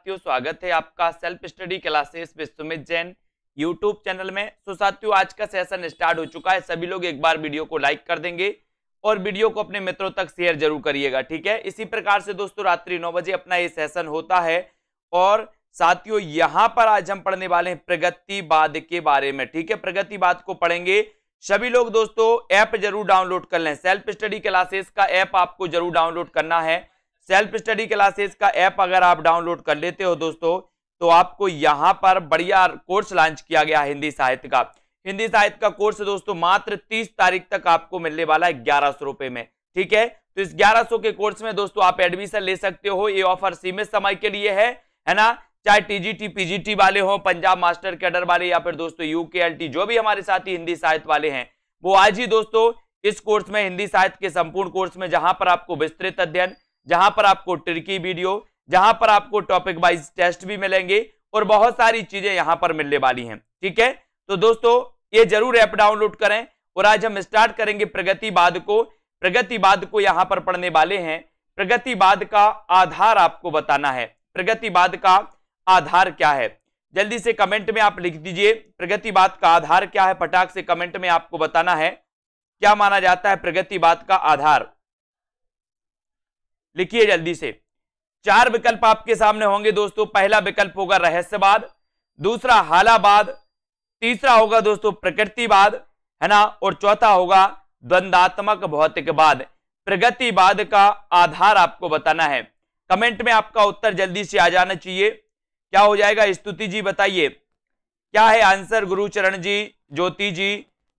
साथियों स्वागत है आपका सेल्फ स्टडी क्लासेस विश्वमित जैन यूट्यूब चैनल में सो साथियों आज का सेशन स्टार्ट हो चुका है सभी लोग एक बार वीडियो को लाइक कर देंगे और वीडियो को अपने मित्रों तक शेयर जरूर करिएगा ठीक है इसी प्रकार से दोस्तों रात्रि नौ बजे अपना ये सेशन होता है और साथियों यहाँ पर आज हम पढ़ने वाले हैं प्रगतिवाद के बारे में ठीक है प्रगतिवाद को पढ़ेंगे सभी लोग दोस्तों ऐप जरूर डाउनलोड कर लें सेल्फ स्टडी क्लासेस का ऐप आपको जरूर डाउनलोड करना है सेल्फ स्टडी क्लासेस का ऐप अगर आप डाउनलोड कर लेते हो दोस्तों तो आपको यहाँ पर बढ़िया कोर्स लॉन्च किया गया हिंदी साहित्य का हिंदी साहित्य का कोर्स दोस्तों मात्र 30 तारीख तक आपको मिलने वाला है ग्यारह सौ रुपए में ठीक है तो इस ग्यारह सौ के कोर्स में दोस्तों आप एडमिशन ले सकते हो ये ऑफर सीमित समय के लिए है है ना चाहे टीजीटी पीजीटी वाले हो पंजाब मास्टर कैडर वाले या फिर दोस्तों यूकेएलटी जो भी हमारे साथ ही हिंदी साहित्य वाले हैं वो आज ही दोस्तों इस कोर्स में हिंदी साहित्य के संपूर्ण कोर्स में जहां पर आपको विस्तृत अध्ययन जहां पर आपको ट्रिकी वीडियो जहां पर आपको टॉपिक वाइज टेस्ट भी मिलेंगे और बहुत सारी चीजें यहां पर मिलने वाली हैं ठीक है तो दोस्तों ये जरूर ऐप डाउनलोड करें और आज हम स्टार्ट करेंगे प्रगतिवाद को प्रगतिवाद को यहां पर पढ़ने वाले हैं प्रगतिवाद का आधार आपको बताना है प्रगतिवाद का आधार क्या है जल्दी से कमेंट में आप लिख दीजिए प्रगतिवाद का आधार क्या है पटाख से कमेंट में आपको बताना है क्या माना जाता है प्रगतिवाद का आधार लिखिए जल्दी से चार विकल्प आपके सामने होंगे दोस्तों पहला विकल्प होगा रहस्यवाद दूसरा हालाबाद तीसरा होगा दोस्तों प्रकृतिवाद है ना और चौथा होगा द्वंदात्मक भौतिकवाद प्रगतिवाद का आधार आपको बताना है कमेंट में आपका उत्तर जल्दी से आ जाना चाहिए क्या हो जाएगा स्तुति जी बताइए क्या है आंसर गुरुचरण जी ज्योति जी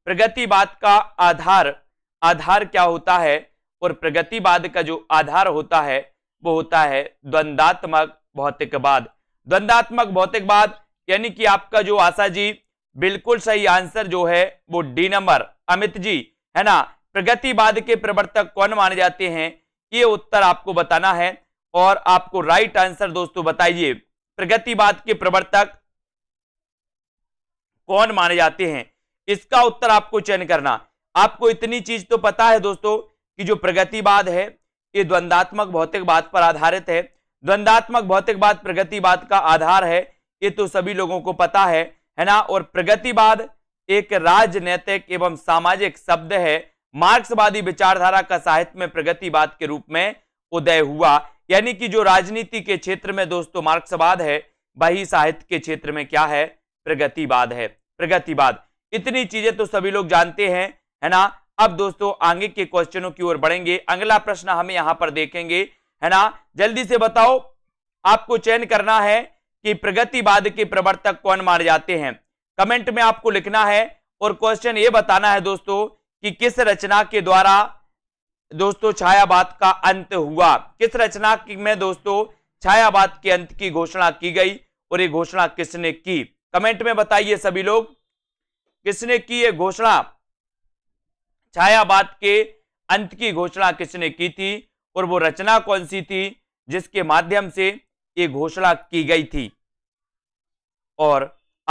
प्रगतिवाद का आधार आधार क्या होता है और प्रगतिवाद का जो आधार होता है वो होता है द्वंदात्मक भौतिकवाद द्वंदात्मक भौतिकवाद यानी कि आपका जो आशा जी बिल्कुल सही आंसर जो है वो डी नंबर अमित जी है ना प्रगतिवाद के प्रवर्तक कौन माने जाते हैं ये उत्तर आपको बताना है और आपको राइट आंसर दोस्तों बताइए प्रगतिवाद के प्रवर्तक कौन माने जाते हैं इसका उत्तर आपको चयन करना आपको इतनी चीज तो पता है दोस्तों कि जो प्रगतिवाद है ये द्वंदात्मक भौतिकवाद पर आधारित है द्वंदात्मक भौतिकवाद प्रगतिवाद का आधार है ये तो सभी लोगों को पता है है ना और प्रगतिवाद एक राजनैतिक एवं सामाजिक शब्द है मार्क्सवादी विचारधारा का साहित्य में प्रगतिवाद के रूप में उदय हुआ यानी कि जो राजनीति के क्षेत्र में दोस्तों मार्क्सवाद है वही साहित्य के क्षेत्र में क्या है प्रगतिवाद है प्रगतिवाद इतनी चीजें तो सभी लोग जानते हैं है ना अब दोस्तों आगे के क्वेश्चनों की ओर बढ़ेंगे अगला प्रश्न हमें यहां पर देखेंगे है ना जल्दी से बताओ आपको चयन करना है कि प्रगतिवाद के प्रवर्तक कौन माने जाते हैं कमेंट में आपको लिखना है और क्वेश्चन ये बताना है दोस्तों कि किस रचना के द्वारा दोस्तों छायावाद का अंत हुआ किस रचना की में दोस्तों छायावाद के अंत की घोषणा की गई और ये घोषणा किसने की कमेंट में बताइए सभी लोग किसने की ये घोषणा छायावाद के अंत की घोषणा किसने की थी और वो रचना कौन सी थी जिसके माध्यम से ये घोषणा की गई थी और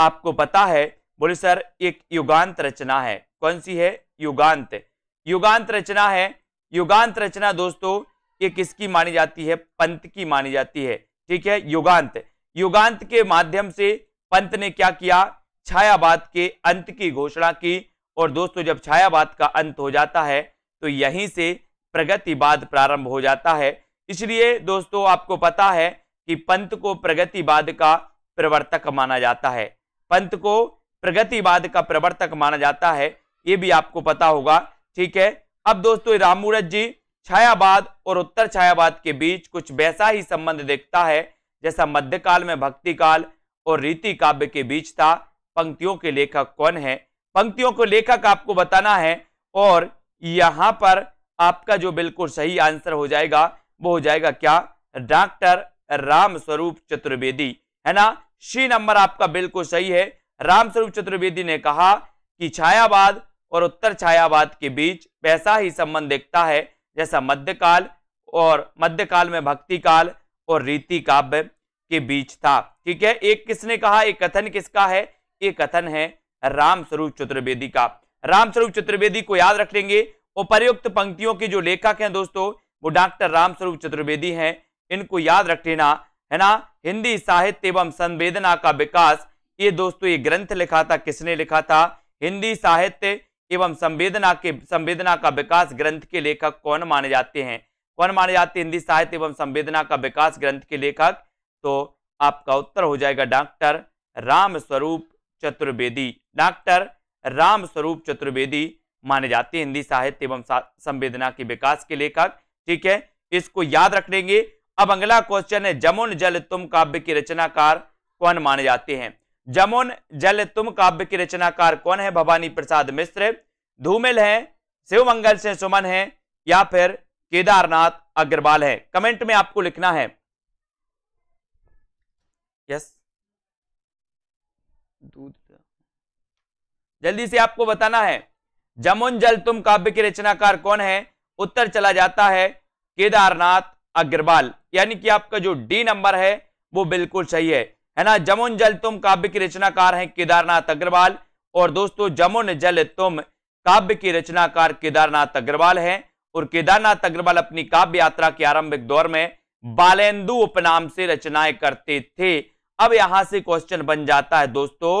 आपको पता है बोले सर एक युगांत रचना है कौन सी है युगांत युगांत रचना है युगांत रचना दोस्तों ये किसकी मानी जाती है पंत की मानी जाती है ठीक है युगांत युगांत के माध्यम से पंत ने क्या किया छायावाद के अंत की घोषणा की और दोस्तों जब छायावाद का अंत हो जाता है तो यहीं से प्रगतिवाद प्रारंभ हो जाता है इसलिए दोस्तों आपको पता है कि पंत को प्रगतिवाद का प्रवर्तक माना जाता है पंत को प्रगतिवाद का प्रवर्तक माना जाता है ये भी आपको पता होगा ठीक है अब दोस्तों राममूरत जी छायावाद और उत्तर छायावाद के बीच कुछ वैसा ही संबंध देखता है जैसा मध्यकाल में भक्ति काल और रीति काव्य के बीच था पंक्तियों के लेखक कौन है पंक्तियों को लेखक आपको बताना है और यहां पर आपका जो बिल्कुल सही आंसर हो जाएगा वो हो जाएगा क्या डॉक्टर राम स्वरूप चतुर्वेदी है ना सी नंबर आपका बिल्कुल सही है राम स्वरूप चतुर्वेदी ने कहा कि छायावाद और उत्तर छायावाद के बीच पैसा ही संबंध देखता है जैसा मध्यकाल और मध्यकाल में भक्ति काल और रीति काव्य के बीच था ठीक है एक किसने कहा एक कथन किसका है ये कथन है रामस्वरूप चतुर्वेदी का रामस्वरूप चतुर्वेदी को याद रख लेंगे उपर्युक्त पंक्तियों के जो लेखक हैं दोस्तों वो डॉक्टर रामस्वरूप चतुर्वेदी हैं इनको याद रख लेना है ना हिंदी साहित्य एवं संवेदना का विकास ये दोस्तों ये ग्रंथ लिखा था किसने लिखा था हिंदी साहित्य एवं संवेदना के संवेदना का विकास ग्रंथ के लेखक कौन माने जाते हैं कौन माने जाते हैं हिंदी साहित्य एवं संवेदना का विकास ग्रंथ के लेखक तो आपका उत्तर हो जाएगा डॉक्टर रामस्वरूप चतुर्वेदी डॉक्टर राम स्वरूप चतुर्वेदी माने जाते हैं हिंदी साहित्य एवं संवेदना के विकास के लेखक ठीक है इसको याद रख लेंगे अब अगला क्वेश्चन है जमुन जल तुम काव्य के रचनाकार कौन माने जाते हैं जमुन जल तुम काव्य के रचनाकार कौन है भवानी प्रसाद मिश्र धूमिल है शिव मंगल से सुमन है या फिर केदारनाथ अग्रवाल है कमेंट में आपको लिखना है यस दूध जल्दी से आपको बताना है जमुन जल तुम काव्य के रचनाकार कौन है उत्तर चला जाता है केदारनाथ अग्रवाल यानी कि आपका जो डी नंबर है वो बिल्कुल सही है है ना जमुन जल तुम काव्य के रचनाकार हैं केदारनाथ अग्रवाल और दोस्तों जमुन जल तुम काव्य के रचनाकार केदारनाथ अग्रवाल हैं और केदारनाथ अग्रवाल अपनी काव्य यात्रा के आरंभिक दौर में बालेंदु उपनाम से रचनाएं करते थे अब यहां से क्वेश्चन बन जाता है दोस्तों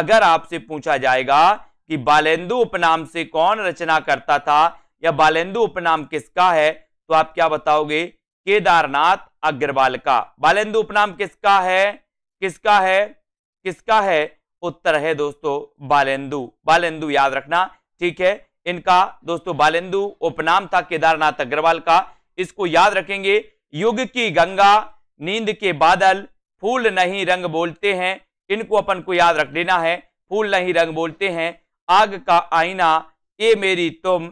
अगर आपसे पूछा जाएगा कि बालेंदु उपनाम से कौन रचना करता था या बालेंदु उपनाम किसका है तो आप क्या बताओगे केदारनाथ अग्रवाल का बालेंदु उपनाम किसका है किसका है किसका है उत्तर है दोस्तों बालेंदु बालेंदु याद रखना ठीक है इनका दोस्तों बालेंदु उपनाम था केदारनाथ अग्रवाल का इसको याद रखेंगे युग की गंगा नींद के बादल फूल नहीं रंग बोलते हैं इनको अपन को याद रख लेना है फूल नहीं रंग बोलते हैं आग का आईना ये मेरी तुम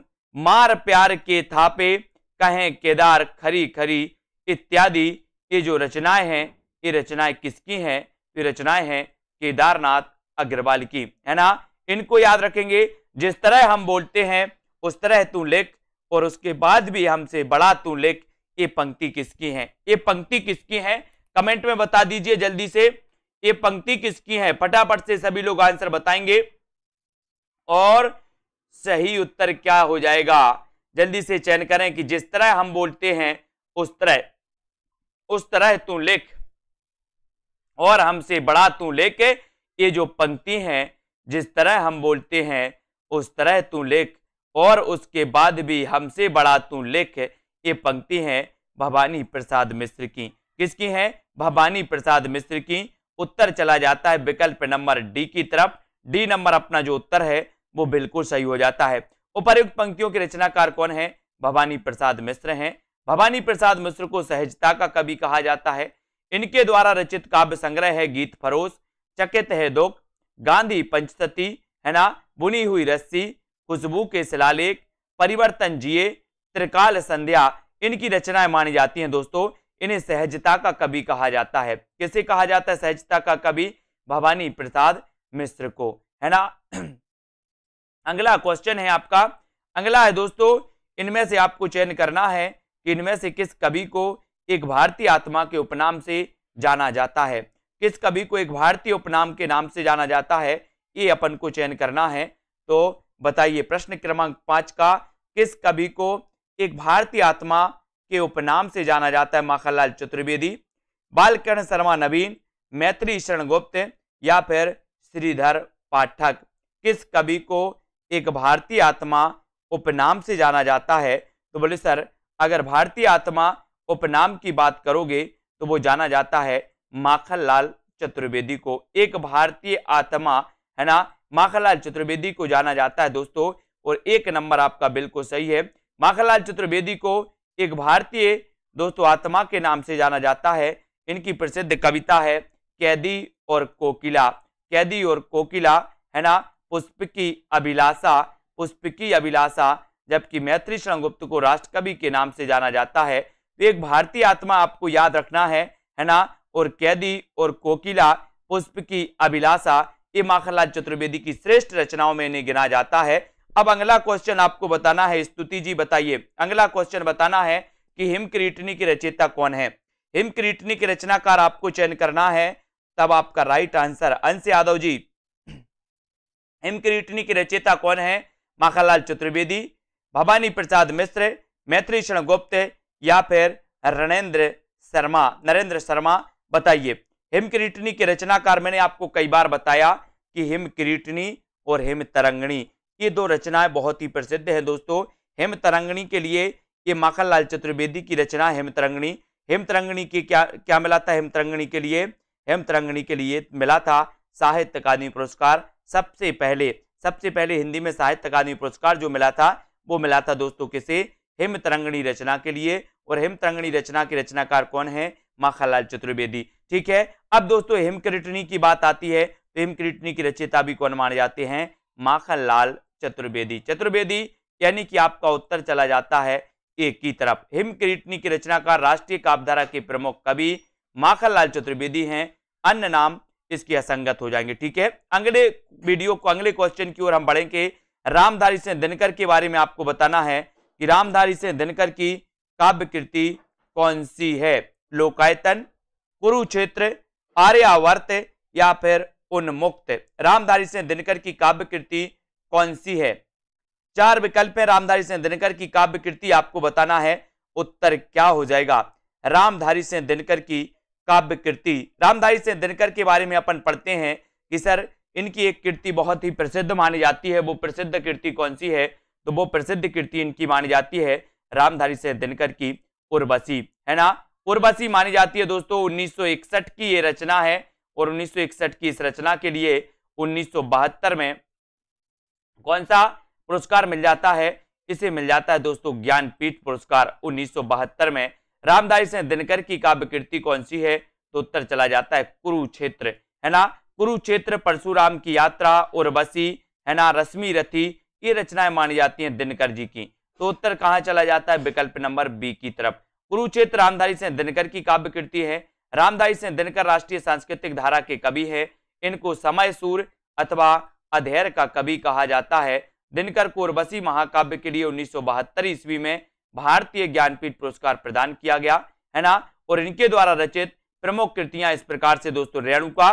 मार प्यार के थापे कहें केदार खरी खरी इत्यादि ये जो रचनाएं हैं ये रचनाएं किसकी हैं ये रचनाएं हैं केदारनाथ अग्रवाल की है ना इनको याद रखेंगे जिस तरह हम बोलते हैं उस तरह तू लिख और उसके बाद भी हमसे बड़ा तू लिख ये पंक्ति किसकी है ये पंक्ति किसकी है कमेंट में बता दीजिए जल्दी से ये पंक्ति किसकी है फटाफट से सभी लोग आंसर बताएंगे और सही उत्तर क्या हो जाएगा जल्दी से चयन करें कि जिस तरह हम बोलते हैं उस तरह उस तरह तू लिख और हमसे बड़ा तू लेख ये जो पंक्ति है जिस तरह हम बोलते हैं उस तरह तू लेख और उसके बाद भी हमसे बड़ा तू लेख ये पंक्ति है भवानी प्रसाद मिश्र की किसकी है भवानी प्रसाद मिश्र की उत्तर चला जाता है विकल्प नंबर डी की तरफ डी नंबर अपना जो उत्तर है वो बिल्कुल सही हो जाता है उपरयुक्त पंक्तियों के रचनाकार कौन है भवानी प्रसाद मिश्र हैं भवानी प्रसाद मिश्र को सहजता का कवि कहा जाता है इनके द्वारा रचित काव्य संग्रह है गीत फरोश चकित है दुख गांधी पंचतती है ना बुनी हुई रस्सी खुशबू के शिलालेख परिवर्तन जिए त्रिकाल संध्या इनकी रचनाएं मानी जाती हैं दोस्तों इन्हें सहजता का कवि कहा जाता है किसे कहा जाता है सहजता का कवि भवानी प्रसाद मिश्र को है ना अगला क्वेश्चन है आपका अगला है दोस्तों इनमें से आपको चयन करना है कि इनमें से किस कवि को एक भारतीय आत्मा के उपनाम से जाना जाता है किस कवि को एक भारतीय उपनाम के नाम से जाना जाता है ये अपन को चयन करना है तो बताइए प्रश्न क्रमांक पांच का किस कवि को एक भारतीय आत्मा के उपनाम से जाना जाता है माखनलाल चतुर्वेदी बालकर्ण शर्मा नवीन मैत्री शरण गुप्त या फिर श्रीधर पाठक किस कवि को एक भारतीय आत्मा उपनाम से जाना जाता है तो बोले सर अगर भारतीय आत्मा उपनाम की बात करोगे तो वो जाना जाता है माखनलाल चतुर्वेदी को एक भारतीय आत्मा है ना माखनलाल चतुर्वेदी को जाना जाता है दोस्तों और एक नंबर आपका बिल्कुल सही है माखनलाल चतुर्वेदी को एक भारतीय दोस्तों आत्मा के नाम से जाना जाता है इनकी प्रसिद्ध कविता है कैदी और कोकिला कैदी और कोकिला है ना पुष्प की अभिलाषा पुष्प की अभिलाषा जबकि मैत्री शरणगुप्त को राष्ट्रकवि के नाम से जाना जाता है तो एक भारतीय आत्मा आपको याद रखना है है ना और कैदी और कोकिला पुष्प की अभिलाषा ये माखनलाल चतुर्वेदी की श्रेष्ठ रचनाओं में इन्हें गिना जाता है अब अगला क्वेश्चन आपको बताना है स्तुति जी बताइए अगला क्वेश्चन बताना है कि हिमक्रीटनी की रचयिता कौन है हिमक्रीटनी के रचनाकार आपको चयन करना है तब आपका राइट आंसर अंश यादव जी हिमक्रीटनी की रचयिता कौन है माखालाल चतुर्वेदी भवानी प्रसाद मिश्र मैत्री शरण गुप्त या फिर रणेंद्र शर्मा नरेंद्र शर्मा बताइए हिमक्रीटनी के रचनाकार मैंने आपको कई बार बताया कि हिमक्रीटनी और हिम तरंगणी ये दो रचनाएं बहुत ही प्रसिद्ध हैं दोस्तों हेम तरंगणी के लिए ये माखन लाल चतुर्वेदी की रचना हेम तरंगणी हेम तरंगणी के क्या क्या मिला था हेम तरंगणी के लिए हेम तरंगणी के लिए मिला था साहित्य अकादमी पुरस्कार सबसे पहले सबसे पहले हिंदी में साहित्य अकादमी पुरस्कार जो मिला था वो मिला था दोस्तों किसे हेम तरंगणी रचना के लिए और हेम तरंगणी रचना के रचनाकार कौन है माखनलाल चतुर्वेदी ठीक है अब दोस्तों हेम किरटनी की बात आती है तो हेम किरटनी की रचयिता भी कौन माने जाते हैं माखनलाल चतुर्वेदी चतुर्वेदी यानी कि आपका उत्तर चला जाता है ए की तरफ हिमकिरीटनी की रचना का राष्ट्रीय काव्यधारा के प्रमुख कवि माखनलाल चतुर्वेदी हैं अन्य नाम इसकी असंगत हो जाएंगे ठीक है अगले वीडियो को अगले क्वेश्चन की ओर हम बढ़ेंगे रामधारी से दिनकर के बारे में आपको बताना है कि रामधारी से दिनकर की काव्य कृति कौन सी है लोकायतन कुरुक्षेत्र आर्यावर्त या फिर उन्मुक्त रामधारी से दिनकर की काव्य कृति कौन सी है चार विकल्प है रामधारी सिंह दिनकर की काव्य कृति आपको बताना है उत्तर क्या हो जाएगा रामधारी सिंह दिनकर की काव्य कृति रामधारी सिंह दिनकर के बारे में अपन पढ़ते हैं कि सर इनकी एक कृति बहुत ही प्रसिद्ध मानी जाती है वो प्रसिद्ध कृति कौन सी है तो वो प्रसिद्ध कृति इनकी मानी जाती है रामधारी सिंह दिनकर की उर्वशी है ना उर्वशी मानी जाती है दोस्तों उन्नीस की ये रचना है और उन्नीस की इस रचना के लिए उन्नीस में कौन सा पुरस्कार मिल जाता है इसे मिल जाता है दोस्तों ज्ञानपीठ पुरस्कार उन्नीस में रामदारी से दिनकर की काव्य कृति कौन सी है तो उत्तर चला जाता है कुरुक्षेत्र है ना कुरुक्षेत्र परशुराम की यात्रा उर्वशी है ना रश्मि रथी ये रचनाएं मानी जाती हैं दिनकर जी की तो उत्तर कहाँ चला जाता है विकल्प नंबर बी की तरफ कुरुक्षेत्र रामधारी से दिनकर की काव्य कृति है रामधारी से दिनकर राष्ट्रीय सांस्कृतिक धारा के कवि है इनको समय सूर अथवा अधेर का कवि कहा जाता है दिनकर को उर्वशी महाकाव्य के लिए उन्नीस ईस्वी में भारतीय ज्ञानपीठ पुरस्कार प्रदान किया गया है ना और इनके द्वारा रचित प्रमुख कृतियां इस प्रकार से दोस्तों रेणुका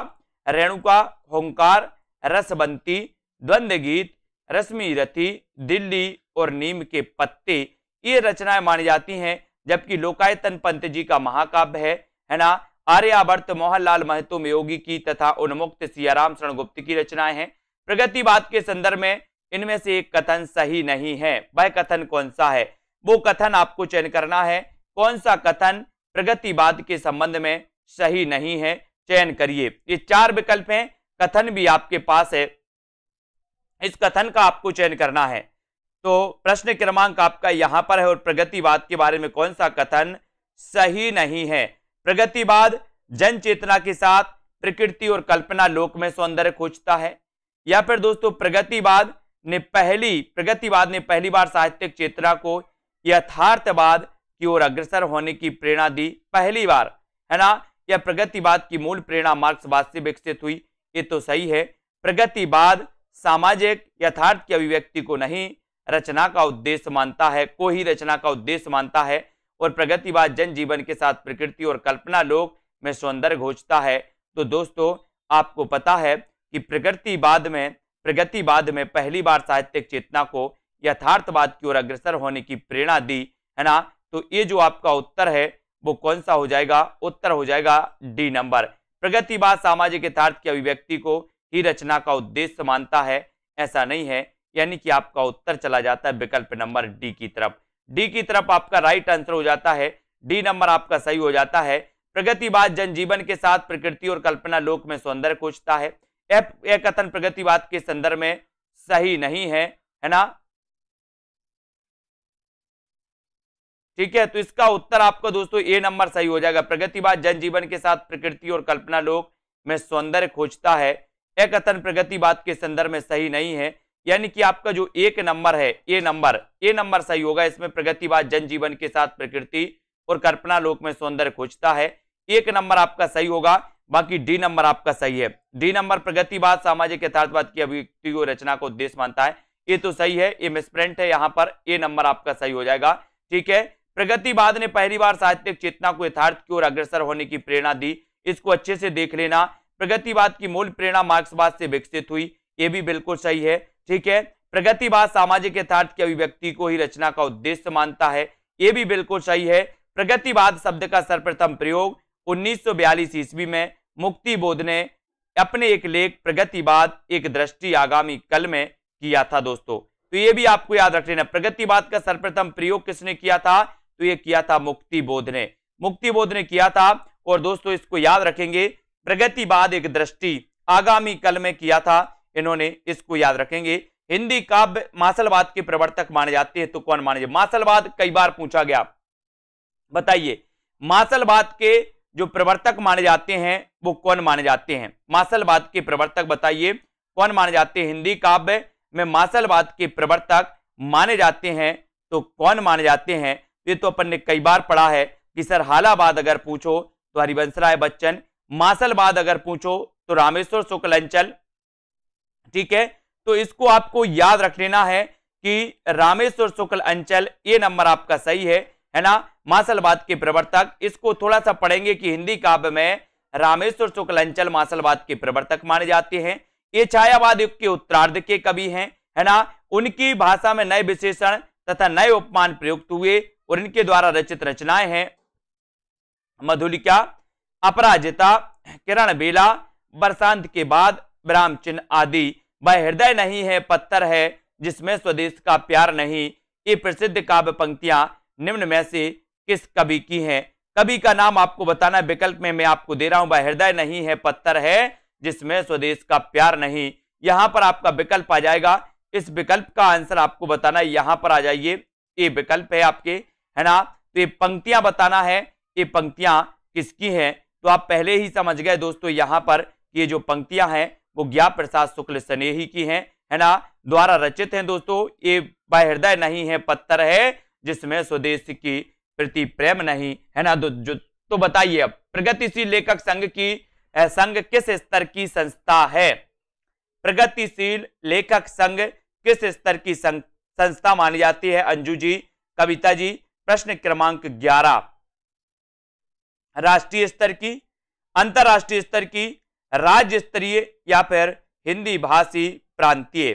रेणुका होंकार रसबंती द्वंद्व गीत रश्मि रथी दिल्ली और नीम के पत्ते ये रचनाएं मानी जाती हैं जबकि लोकायतन पंत जी का महाकाव्य है है ना आर्यावर्त मोहनलाल महतो योगी की तथा उन्मुक्त सियाराम शरण गुप्त की रचनाएं हैं प्रगतिवाद के संदर्भ में इनमें से एक कथन सही नहीं है वह कथन कौन सा है वो कथन आपको चयन करना है कौन सा कथन प्रगतिवाद के संबंध में सही नहीं है चयन करिए ये चार विकल्प हैं कथन भी आपके पास है इस कथन का आपको चयन करना है तो प्रश्न क्रमांक आपका यहां पर है और प्रगतिवाद के बारे में कौन सा कथन सही नहीं है प्रगतिवाद जन चेतना के साथ प्रकृति और कल्पना लोक में सौंदर्य खोजता है या फिर दोस्तों प्रगतिवाद ने पहली प्रगतिवाद ने पहली बार साहित्यिक चेतना को यथार्थवाद की ओर अग्रसर होने की प्रेरणा दी पहली बार है ना यह प्रगतिवाद की मूल प्रेरणा मार्क्सवाद से विकसित हुई ये तो सही है प्रगतिवाद सामाजिक यथार्थ की अभिव्यक्ति को नहीं रचना का उद्देश्य मानता है को ही रचना का उद्देश्य मानता है और प्रगतिवाद जन जीवन के साथ प्रकृति और कल्पना लोक में सौंदर्य घोषता है तो दोस्तों आपको पता है कि प्रगतिवाद में प्रगतिवाद में पहली बार साहित्यिक चेतना को यथार्थवाद की ओर अग्रसर होने की प्रेरणा दी है ना तो ये जो आपका उत्तर है वो कौन सा हो जाएगा उत्तर हो जाएगा डी नंबर प्रगतिवाद सामाजिक यथार्थ की अभिव्यक्ति को ही रचना का उद्देश्य मानता है ऐसा नहीं है यानी कि आपका उत्तर चला जाता है विकल्प नंबर डी की तरफ डी की तरफ आपका राइट आंसर हो जाता है डी नंबर आपका सही हो जाता है प्रगतिवाद जनजीवन के साथ प्रकृति और कल्पना लोक में सौंदर्य खोजता है कथन प्रगतिवाद के संदर्भ में सही नहीं है है ना ठीक है तो इसका उत्तर आपको दोस्तों ए नंबर सही हो जाएगा प्रगतिवाद जनजीवन के साथ प्रकृति और कल्पना लोक में सौंदर्य खोजता है एक कथन प्रगतिवाद के संदर्भ में सही नहीं है यानी कि आपका जो एक नंबर है ए नंबर ए नंबर सही होगा इसमें प्रगतिवाद जनजीवन के साथ प्रकृति और कल्पना लोक में सौंदर्य खोजता है एक नंबर आपका सही होगा बाकी डी नंबर आपका सही है डी नंबर प्रगतिवाद सामाजिक यथार्थवाद की अभिव्यक्ति को रचना को उद्देश्य मानता है ये तो सही है ये मिसप्रिंट है यहाँ पर ए नंबर आपका सही हो जाएगा ठीक है प्रगतिवाद ने पहली बार साहित्यिक चेतना को यथार्थ की ओर अग्रसर होने की प्रेरणा दी इसको अच्छे से देख लेना प्रगतिवाद की मूल प्रेरणा मार्क्सवाद से विकसित हुई ये भी बिल्कुल सही है ठीक है प्रगतिवाद सामाजिक यथार्थ की अभिव्यक्ति को ही रचना का उद्देश्य मानता है ये भी बिल्कुल सही है प्रगतिवाद शब्द का सर्वप्रथम प्रयोग 1942 ईस्वी में मुक्ति बोध ने अपने एक लेख प्रगतिवाद एक दृष्टि आगामी कल में किया था दोस्तों तो ये भी आपको याद रख लेना प्रगतिवाद का सर्वप्रथम प्रयोग किसने किया था तो ये किया था मुक्ति बोध ने मुक्ति बोध ने किया था और दोस्तों इसको याद रखेंगे प्रगतिवाद एक दृष्टि आगामी कल में किया था इन्होंने इसको याद रखेंगे हिंदी काव्य मासलवाद के प्रवर्तक माने जाते हैं तो कौन माने जाते मासलवाद कई बार पूछा गया बताइए मासलवाद के जो प्रवर्तक माने जाते हैं वो कौन माने जाते हैं मासलवाद के प्रवर्तक बताइए कौन माने जाते हैं हिंदी काव्य में मासलवाद के प्रवर्तक माने जाते हैं तो कौन माने जाते हैं ये तो अपन ने कई बार पढ़ा है कि सर हालाबाद अगर पूछो तो हरिवंश राय बच्चन मासलवाद अगर पूछो तो रामेश्वर शुक्ल अंचल ठीक है तो इसको आपको याद रख लेना है कि रामेश्वर शुक्ल अंचल ये नंबर आपका सही है है ना मासलवाद के प्रवर्तक इसको थोड़ा सा पढ़ेंगे कि हिंदी काव्य में रामेश्वर शुक्ल अंचल मासलवाद के प्रवर्तक माने जाते हैं ये छायावाद युग के उत्तरार्ध के कवि हैं है ना उनकी भाषा में नए विशेषण तथा नए उपमान प्रयुक्त हुए और इनके द्वारा रचित रचनाएं हैं मधुलिका अपराजिता किरण बेला बरसांत के बाद ब्राह्म चिन्ह आदि वह हृदय नहीं है पत्थर है जिसमें स्वदेश का प्यार नहीं ये प्रसिद्ध काव्य पंक्तियां निम्न में से किस कवि की है कवि का नाम आपको बताना है विकल्प में मैं आपको दे रहा हूं भाई हृदय नहीं है पत्थर है जिसमें स्वदेश का प्यार नहीं यहां पर आपका विकल्प आ जाएगा इस विकल्प का आंसर आपको बताना है यहां पर आ जाइए ये विकल्प है आपके है ना तो ये पंक्तियां बताना है ये पंक्तियां किसकी हैं तो आप पहले ही समझ गए दोस्तों यहाँ पर ये जो पंक्तियां हैं वो ज्ञा प्रसाद शुक्ल स्नेही की हैं है ना द्वारा रचित हैं दोस्तों ये बाहृदय नहीं है पत्थर है जिसमें स्वदेश की प्रति प्रेम नहीं है ना तो जो तो बताइए अब प्रगतिशील लेखक संघ की संघ किस स्तर की संस्था है प्रगतिशील लेखक संघ किस स्तर की संस्था मानी जाती है अंजू जी कविता जी प्रश्न क्रमांक 11 राष्ट्रीय स्तर की अंतर्राष्ट्रीय स्तर की राज्य स्तरीय या फिर हिंदी भाषी प्रांतीय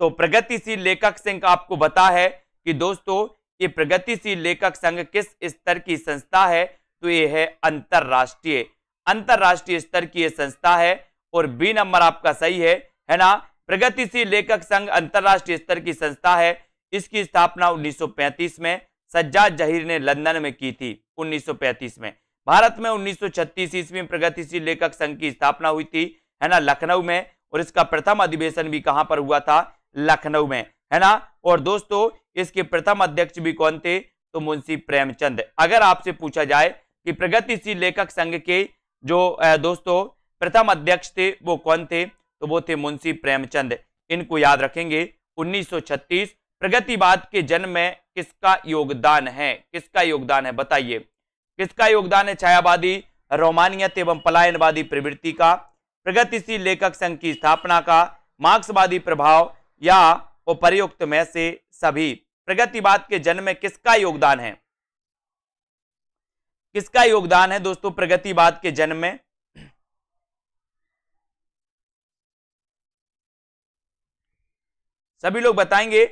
तो प्रगतिशील लेखक संघ आपको बता है कि दोस्तों ये प्रगतिशील लेखक संघ किस स्तर की संस्था है तो ये है अंतरराष्ट्रीय अंतरराष्ट्रीय स्तर की ये संस्था है और बी नंबर आपका सही है है ना प्रगतिशील लेखक संघ अंतरराष्ट्रीय स्तर की संस्था है इसकी स्थापना 1935 में सज्जाद जहीर ने लंदन में की थी 1935 में भारत में 1936 ईस्वी में प्रगतिशील लेखक संघ की स्थापना हुई थी है ना लखनऊ में और इसका प्रथम अधिवेशन भी कहां पर हुआ था लखनऊ में है ना और दोस्तों इसके प्रथम अध्यक्ष भी कौन थे तो मुंशी प्रेमचंद अगर आपसे पूछा जाए कि प्रगतिशील लेखक संघ के जो दोस्तों प्रथम अध्यक्ष थे वो कौन थे तो वो थे मुंशी प्रेमचंद इनको याद रखेंगे 1936 प्रगतिवाद के जन्म में किसका योगदान है किसका योगदान है बताइए किसका योगदान है छायावादी रोमानियत एवं पलायनवादी प्रवृत्ति का प्रगतिशील लेखक संघ की स्थापना का मार्क्सवादी प्रभाव या उपर्युक्त में से सभी प्रगतिवाद के जन्म में किसका योगदान है किसका योगदान है दोस्तों प्रगतिवाद के जन्म में सभी लोग बताएंगे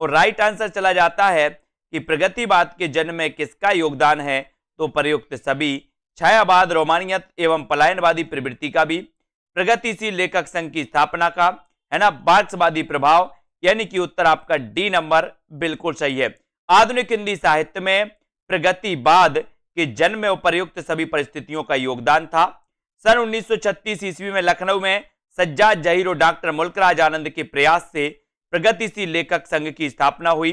और राइट आंसर चला जाता है कि प्रगतिवाद के जन्म में किसका योगदान है तो प्रयुक्त सभी छायावाद रोमानियत एवं पलायनवादी प्रवृत्ति का भी प्रगतिशील लेखक संघ की स्थापना का है ना मार्क्सवादी प्रभाव यानी कि उत्तर आपका डी नंबर बिल्कुल सही है आधुनिक हिंदी साहित्य में प्रगतिवाद के जन्म में उपयुक्त सभी परिस्थितियों का योगदान था सन उन्नीस ईस्वी में लखनऊ में सज्जाद जहीर और डॉक्टर मुल्कराज आनंद के प्रयास से प्रगतिशील लेखक संघ की स्थापना हुई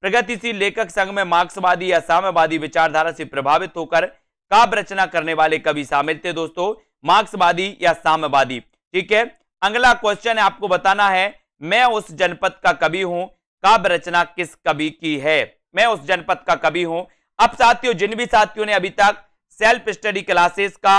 प्रगतिशील लेखक संघ में मार्क्सवादी या साम्यवादी विचारधारा से प्रभावित होकर काव्य रचना करने वाले कवि शामिल थे दोस्तों मार्क्सवादी या साम्यवादी ठीक है अगला क्वेश्चन आपको बताना है मैं उस जनपद का कवि हूं काव्य रचना किस कवि की है मैं उस जनपद का कवि हूं अब साथियों जिन भी साथियों ने अभी तक सेल्फ स्टडी क्लासेस का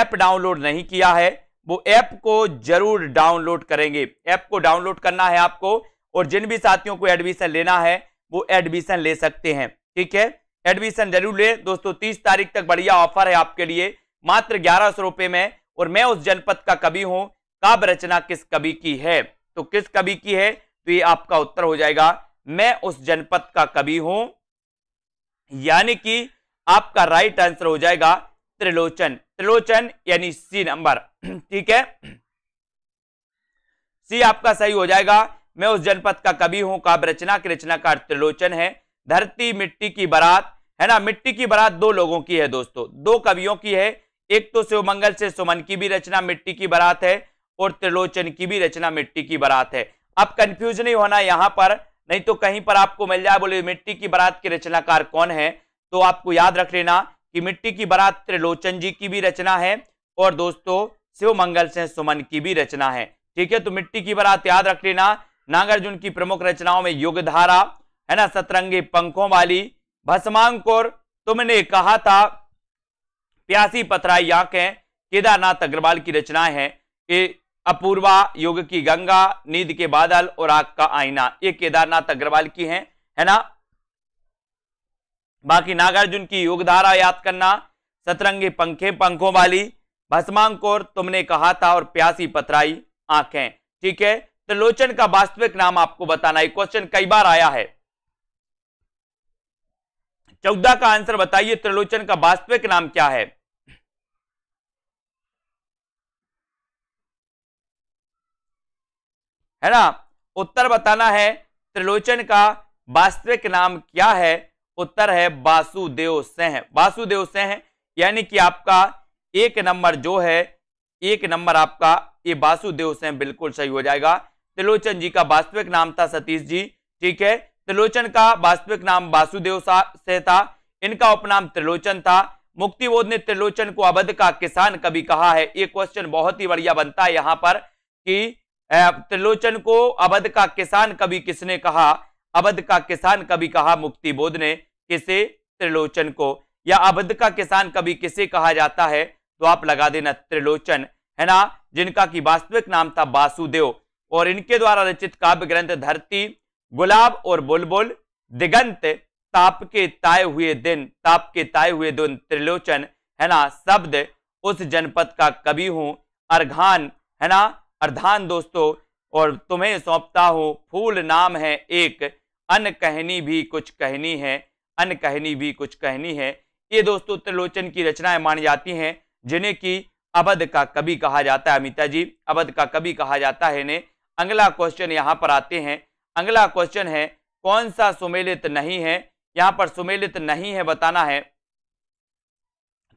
ऐप डाउनलोड नहीं किया है वो ऐप को जरूर डाउनलोड करेंगे ऐप को डाउनलोड करना है आपको और जिन भी साथियों को एडमिशन लेना है वो एडमिशन ले सकते हैं ठीक है एडमिशन जरूर ले दोस्तों तीस तारीख तक बढ़िया ऑफर है आपके लिए मात्र ग्यारह सौ रुपये में और मैं उस जनपद का कवि हूँ काव्य रचना किस कवि की है तो किस कवि की है तो ये आपका उत्तर हो जाएगा मैं उस जनपद का कवि हूं यानी कि आपका राइट आंसर हो जाएगा त्रिलोचन त्रिलोचन यानी सी नंबर ठीक है सी आपका सही हो जाएगा मैं उस जनपद का कवि हूं काव्य रचना के रचनाकार त्रिलोचन है धरती मिट्टी की बरात है ना मिट्टी की बरात दो लोगों की है दोस्तों दो कवियों की है एक तो शिवमंगल से सुमन की भी रचना मिट्टी की बरात है और त्रिलोचन की भी रचना मिट्टी की बरात है अब कंफ्यूज नहीं होना यहां पर नहीं तो कहीं पर आपको मिल जाए बोले मिट्टी की बरात के रचनाकार कौन है तो आपको याद रख लेना कि मिट्टी की बरात त्रिलोचन जी की भी रचना है और दोस्तों शिव मंगल से सुमन की भी रचना है ठीक है तो मिट्टी की बरात याद रख लेना नागार्जुन की प्रमुख रचनाओं में युग धारा है ना सतरंगी पंखों वाली भस्मांकुर तुमने कहा था प्यासी पथराई आंखें केदारनाथ अग्रवाल की रचनाएं हैं ये अपूर्वा युग की गंगा नींद के बादल और आग का आईना ये केदारनाथ अग्रवाल की हैं है ना बाकी नागार्जुन की योगधारा याद करना सतरंगी पंखे पंखों वाली भस्मांकोर तुमने कहा था और प्यासी पतराई आंखें ठीक है त्रिलोचन तो का वास्तविक नाम आपको बताना है क्वेश्चन कई बार आया है चौदह का आंसर बताइए त्रिलोचन तो का वास्तविक नाम क्या है है ना उत्तर बताना है त्रिलोचन का वास्तविक नाम क्या है उत्तर है वासुदेव सिंह वासुदेव सिंह यानी कि आपका एक नंबर जो है एक नंबर आपका ये वासुदेव सिंह बिल्कुल सही हो जाएगा त्रिलोचन जी का वास्तविक नाम था सतीश जी ठीक है त्रिलोचन का वास्तविक नाम वासुदेव से था इनका उपनाम त्रिलोचन था मुक्तिबोध ने त्रिलोचन को अवध का किसान कभी कहा है ये क्वेश्चन बहुत ही बढ़िया बनता है यहाँ पर कि त्रिलोचन को अवध का किसान कवि किसने कहा अवध का किसान कभी कहा मुक्ति बोध ने किसे त्रिलोचन को या अवध का किसान कभी किसे कहा जाता है तो आप लगा देना त्रिलोचन है ना जिनका की वास्तविक नाम था वासुदेव और इनके द्वारा रचित काव्य ग्रंथ धरती गुलाब और बुलबुल दिगंत ताप के ताए हुए दिन ताप के ताए हुए दिन त्रिलोचन है ना शब्द उस जनपद का कवि हूं अर्घान है ना अर्धान दोस्तों और तुम्हें सौंपता हूं फूल नाम है एक अन कहनी भी कुछ कहनी है अन कहनी भी कुछ कहनी है ये दोस्तों त्रिलोचन की रचनाएं मानी जाती हैं जिन्हें की अवध का कवि कहा जाता है अमिता जी अवध का कवि कहा जाता है इन्हें अगला क्वेश्चन यहाँ पर आते हैं अगला क्वेश्चन है कौन सा सुमेलित नहीं है यहाँ पर सुमेलित नहीं है बताना है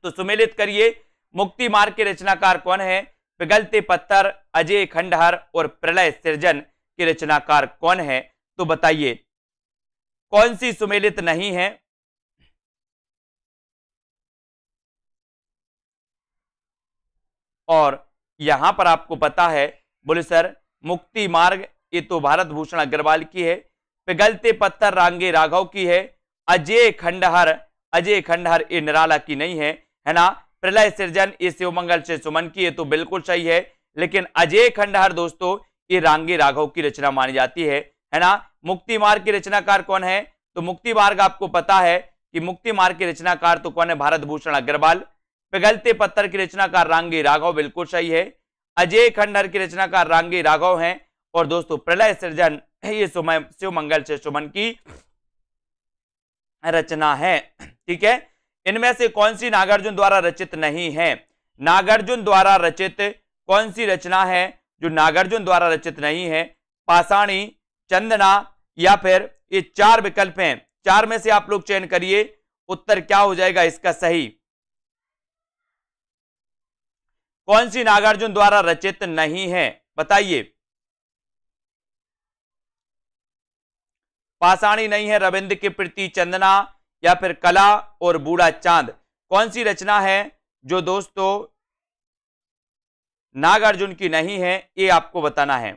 तो सुमेलित करिए मुक्ति मार्ग के रचनाकार कौन है पिघलते पत्थर अजय खंडहर और प्रलय सृजन के रचनाकार कौन है तो बताइए कौन सी सुमेलित नहीं है और यहां पर आपको पता है बोले सर मुक्ति मार्ग ये तो भारत भूषण अग्रवाल की है पिघलते पत्थर रांगे राघव की है अजय खंडहर अजय खंडहर ये निराला की नहीं है है ना प्रलय सृजन ये शिवमंगल से सुमन की है तो बिल्कुल सही है लेकिन अजय खंडहर दोस्तों ये रांगे राघव की रचना मानी जाती है है ना मुक्ति मार्ग के रचनाकार कौन है तो मुक्ति मार्ग आपको पता है कि मुक्ति मार्ग के रचनाकार तो कौन है भारत भूषण अग्रवाल पिघलते पत्थर की रचनाकार रांगी राघव बिल्कुल सही है अजय खंडर के रचनाकार रांगी राघव हैं और दोस्तों प्रलय सृजन ये शिव मंगल से सुमन की रचना है ठीक है इनमें से कौन सी नागार्जुन द्वारा रचित नहीं है नागार्जुन द्वारा रचित कौन सी रचना है जो नागार्जुन द्वारा रचित नहीं है पाषाणी चंदना या फिर ये चार विकल्प हैं चार में से आप लोग चयन करिए उत्तर क्या हो जाएगा इसका सही कौन सी नागार्जुन द्वारा रचित नहीं है बताइए पाषाणी नहीं है रविंद्र के प्रति चंदना या फिर कला और बूढ़ा चांद कौन सी रचना है जो दोस्तों नागार्जुन की नहीं है ये आपको बताना है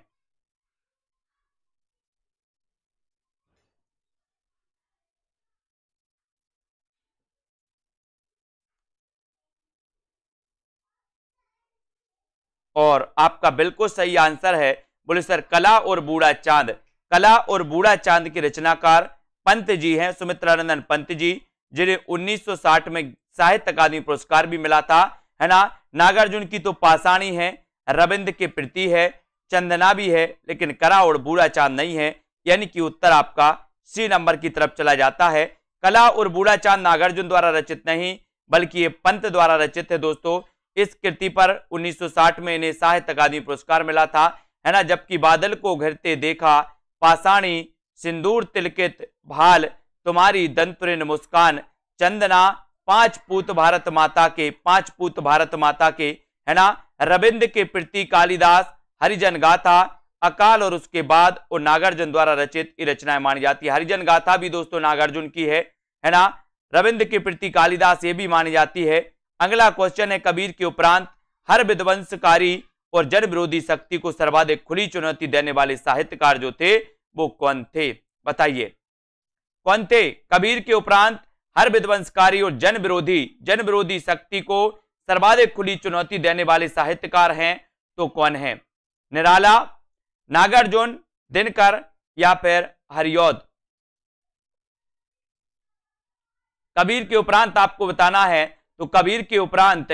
और आपका बिल्कुल सही आंसर है बोले सर कला और बूढ़ा चांद कला और बूढ़ा चांद के रचनाकार पंत जी हैं सुमित्रा नंदन पंत जी जिन्हें 1960 में साहित्य अकादमी पुरस्कार भी मिला था है ना नागार्जुन की तो पासाणी है रविंद्र के प्रति है चंदना भी है लेकिन कला और बूढ़ा चांद नहीं है यानी कि उत्तर आपका सी नंबर की तरफ चला जाता है कला और बूढ़ा चांद नागार्जुन द्वारा रचित नहीं बल्कि ये पंत द्वारा रचित है दोस्तों इस कृति पर 1960 में इन्हें साहित्य अकादमी पुरस्कार मिला था है ना जबकि बादल को घिरते देखा पाषाणी सिंदूर तिलकित भाल तुम्हारी दंतरिन मुस्कान चंदना पांच पूत भारत माता के पांच पूत भारत माता के है ना रविंद्र के प्रति कालिदास हरिजन गाथा अकाल और उसके बाद और नागार्जुन द्वारा रचित ये रचनाएं मानी जाती है हरिजन गाथा भी दोस्तों नागार्जुन की है है ना रविंद्र के प्रति कालिदास ये भी मानी जाती है अगला क्वेश्चन है कबीर के उपरांत हर विध्वंसकारी और जन विरोधी शक्ति को सर्वाधिक खुली चुनौती देने वाले साहित्यकार जो थे वो कौन थे बताइए कौन थे कबीर के उपरांत हर विध्वंसकारी और जन विरोधी जन विरोधी शक्ति को सर्वाधिक खुली चुनौती देने वाले साहित्यकार हैं तो कौन है निराला नागार्जुन दिनकर या फिर हरियोध कबीर के उपरांत आपको बताना है तो कबीर के उपरांत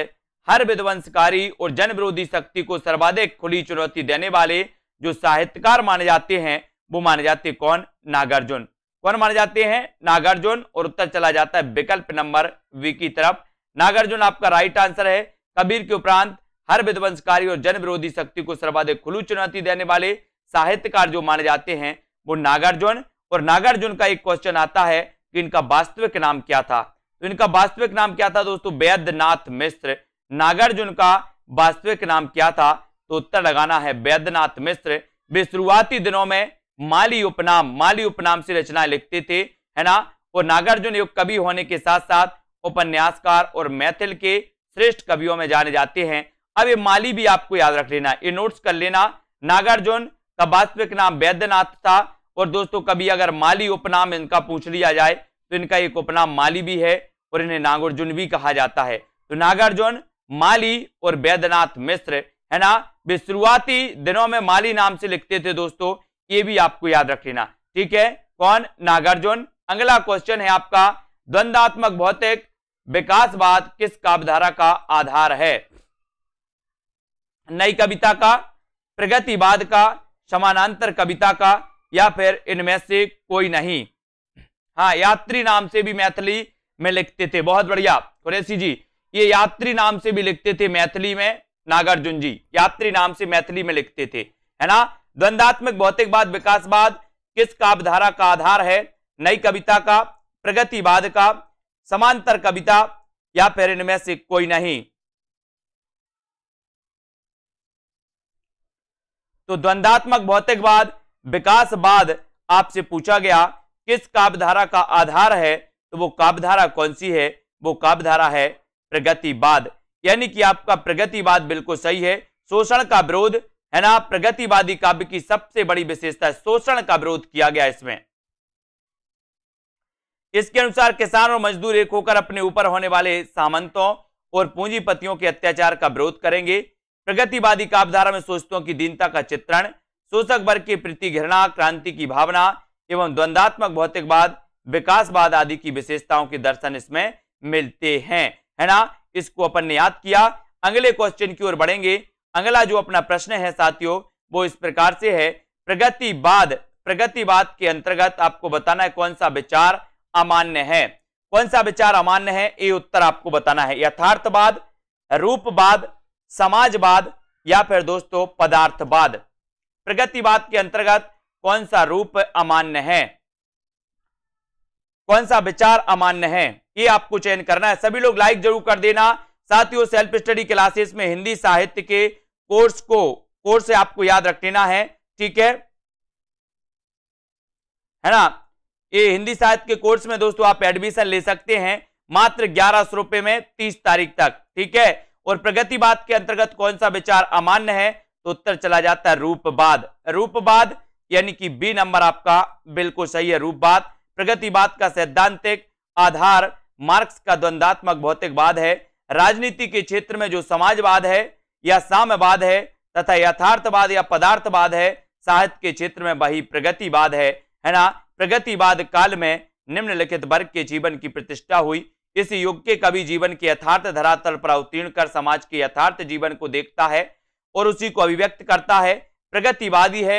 हर विध्वंसकारी और जन विरोधी शक्ति को सर्वाधिक खुली चुनौती देने वाले जो साहित्यकार माने जाते हैं वो माने जाते कौन नागार्जुन कौन माने जाते हैं नागार्जुन और उत्तर चला जाता है विकल्प नंबर वी की तरफ नागार्जुन आपका राइट आंसर है कबीर के उपरांत हर विध्वंसकारी और जन विरोधी शक्ति को सर्वाधिक खुली चुनौती देने वाले साहित्यकार जो माने जाते हैं वो नागार्जुन और नागार्जुन का एक क्वेश्चन आता है कि इनका वास्तविक नाम क्या था तो इनका वास्तविक नाम क्या था दोस्तों वैद्यनाथ मिश्र नागार्जुन का वास्तविक नाम क्या था तो उत्तर लगाना है बैद्यनाथ मिश्र वे शुरुआती दिनों में माली उपनाम माली उपनाम से रचना लिखते थे है ना और नागार्जुन युग कवि होने के साथ साथ उपन्यासकार और मैथिल के श्रेष्ठ कवियों में जाने जाते हैं अब ये माली भी आपको याद रख लेना ये नोट्स कर लेना नागार्जुन का वास्तविक नाम वैद्यनाथ था और दोस्तों कभी अगर माली उपनाम इनका पूछ लिया जाए तो इनका एक उपनाम माली भी है और इन्हें नागार्जुन भी कहा जाता है तो नागार्जुन माली और बैद्यनाथ मिश्र है ना वे शुरुआती दिनों में माली नाम से लिखते थे दोस्तों ये भी आपको याद रख लेना ठीक है कौन नागार्जुन अगला क्वेश्चन है आपका द्वंदात्मक भौतिक विकासवाद किस काव्यधारा का आधार है नई कविता का प्रगतिवाद का समानांतर कविता का या फिर इनमें से कोई नहीं हाँ यात्री नाम से भी मैथिली में लिखते थे बहुत बढ़िया कुरैसी जी ये यात्री नाम से भी लिखते थे मैथिली में नागार्जुन जी यात्री नाम से मैथिली में लिखते थे है ना द्वंदात्मक भौतिकवाद विकासवाद किस काव्यधारा का आधार है नई कविता का प्रगतिवाद का समांतर कविता या फिर इनमें से कोई नहीं तो द्वंदात्मक भौतिकवाद विकासवाद आपसे पूछा गया किस काव्यधारा का आधार है तो वो काव्यधारा कौन सी है वो काव्यधारा है प्रगतिवाद यानी कि आपका प्रगतिवाद बिल्कुल सही है शोषण का विरोध है ना प्रगतिवादी काव्य की सबसे बड़ी विशेषता है शोषण का विरोध किया गया इसमें इसके अनुसार किसान और मजदूर एक होकर अपने ऊपर होने वाले सामंतों और पूंजीपतियों के अत्याचार का विरोध करेंगे प्रगतिवादी काव्यधारा में सोचतों की दीनता का चित्रण शोषक वर्ग के प्रति घृणा क्रांति की भावना एवं द्वंदात्मक भौतिकवाद विकासवाद आदि की विशेषताओं के दर्शन इसमें मिलते हैं है ना इसको अपन ने याद किया अगले क्वेश्चन की ओर बढ़ेंगे अगला जो अपना प्रश्न है साथियों वो इस प्रकार से है प्रगतिवाद प्रगतिवाद के अंतर्गत आपको बताना है कौन सा विचार अमान्य है कौन सा विचार अमान्य है ये उत्तर आपको बताना है यथार्थवाद रूपवाद समाजवाद या फिर दोस्तों पदार्थवाद प्रगतिवाद के अंतर्गत कौन सा रूप अमान्य है कौन सा विचार अमान्य है ये आपको चयन करना है सभी लोग लाइक जरूर कर देना साथ ही सेल्फ स्टडी क्लासेस में हिंदी साहित्य के कोर्स को कोर्स से आपको याद रख लेना है ठीक है है ना ये हिंदी साहित्य के कोर्स में दोस्तों आप एडमिशन ले सकते हैं मात्र ग्यारह सौ रुपए में तीस तारीख तक ठीक है और प्रगतिवाद के अंतर्गत कौन सा विचार अमान्य है तो उत्तर चला जाता है रूपवाद रूपवाद यानी कि बी नंबर आपका बिल्कुल सही है रूपवाद प्रगतिवाद का सैद्धांतिक आधार मार्क्स का द्वंदात्मक भौतिकवाद है राजनीति के क्षेत्र में जो समाजवाद है या साम्यवाद है तथा यथार्थवाद या पदार्थवाद है साहित्य के क्षेत्र में वही प्रगतिवाद है है ना प्रगतिवाद काल में निम्नलिखित वर्ग के जीवन की प्रतिष्ठा हुई इस युग के कवि जीवन के यथार्थ धरातल पर अवतीर्ण कर समाज के यथार्थ जीवन को देखता है और उसी को अभिव्यक्त करता है प्रगतिवादी है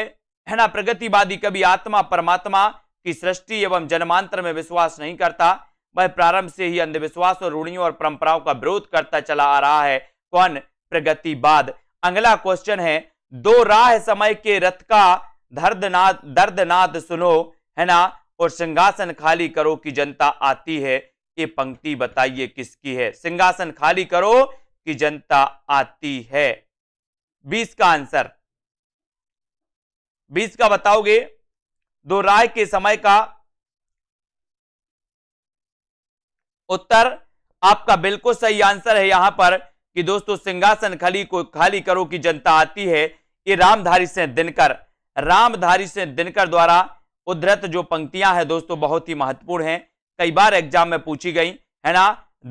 है ना प्रगतिवादी कवि आत्मा परमात्मा कि सृष्टि एवं जनमांतर में विश्वास नहीं करता वह प्रारंभ से ही अंधविश्वास और रूढ़ियों और परंपराओं का विरोध करता चला आ रहा है कौन प्रगतिवाद अगला क्वेश्चन है दो राह समय के रथ का दर्दनाद दर्दनाद सुनो है ना और सिंहासन खाली करो कि जनता आती है ये पंक्ति बताइए किसकी है सिंहासन खाली करो कि जनता आती है बीस का आंसर बीस का बताओगे दो राय के समय का उत्तर आपका बिल्कुल सही आंसर है यहां पर कि दोस्तों सिंहासन खाली को खाली करो की जनता आती है ये रामधारी से दिनकर रामधारी से दिनकर द्वारा उद्धृत जो पंक्तियां हैं दोस्तों बहुत ही महत्वपूर्ण हैं कई बार एग्जाम में पूछी गई है ना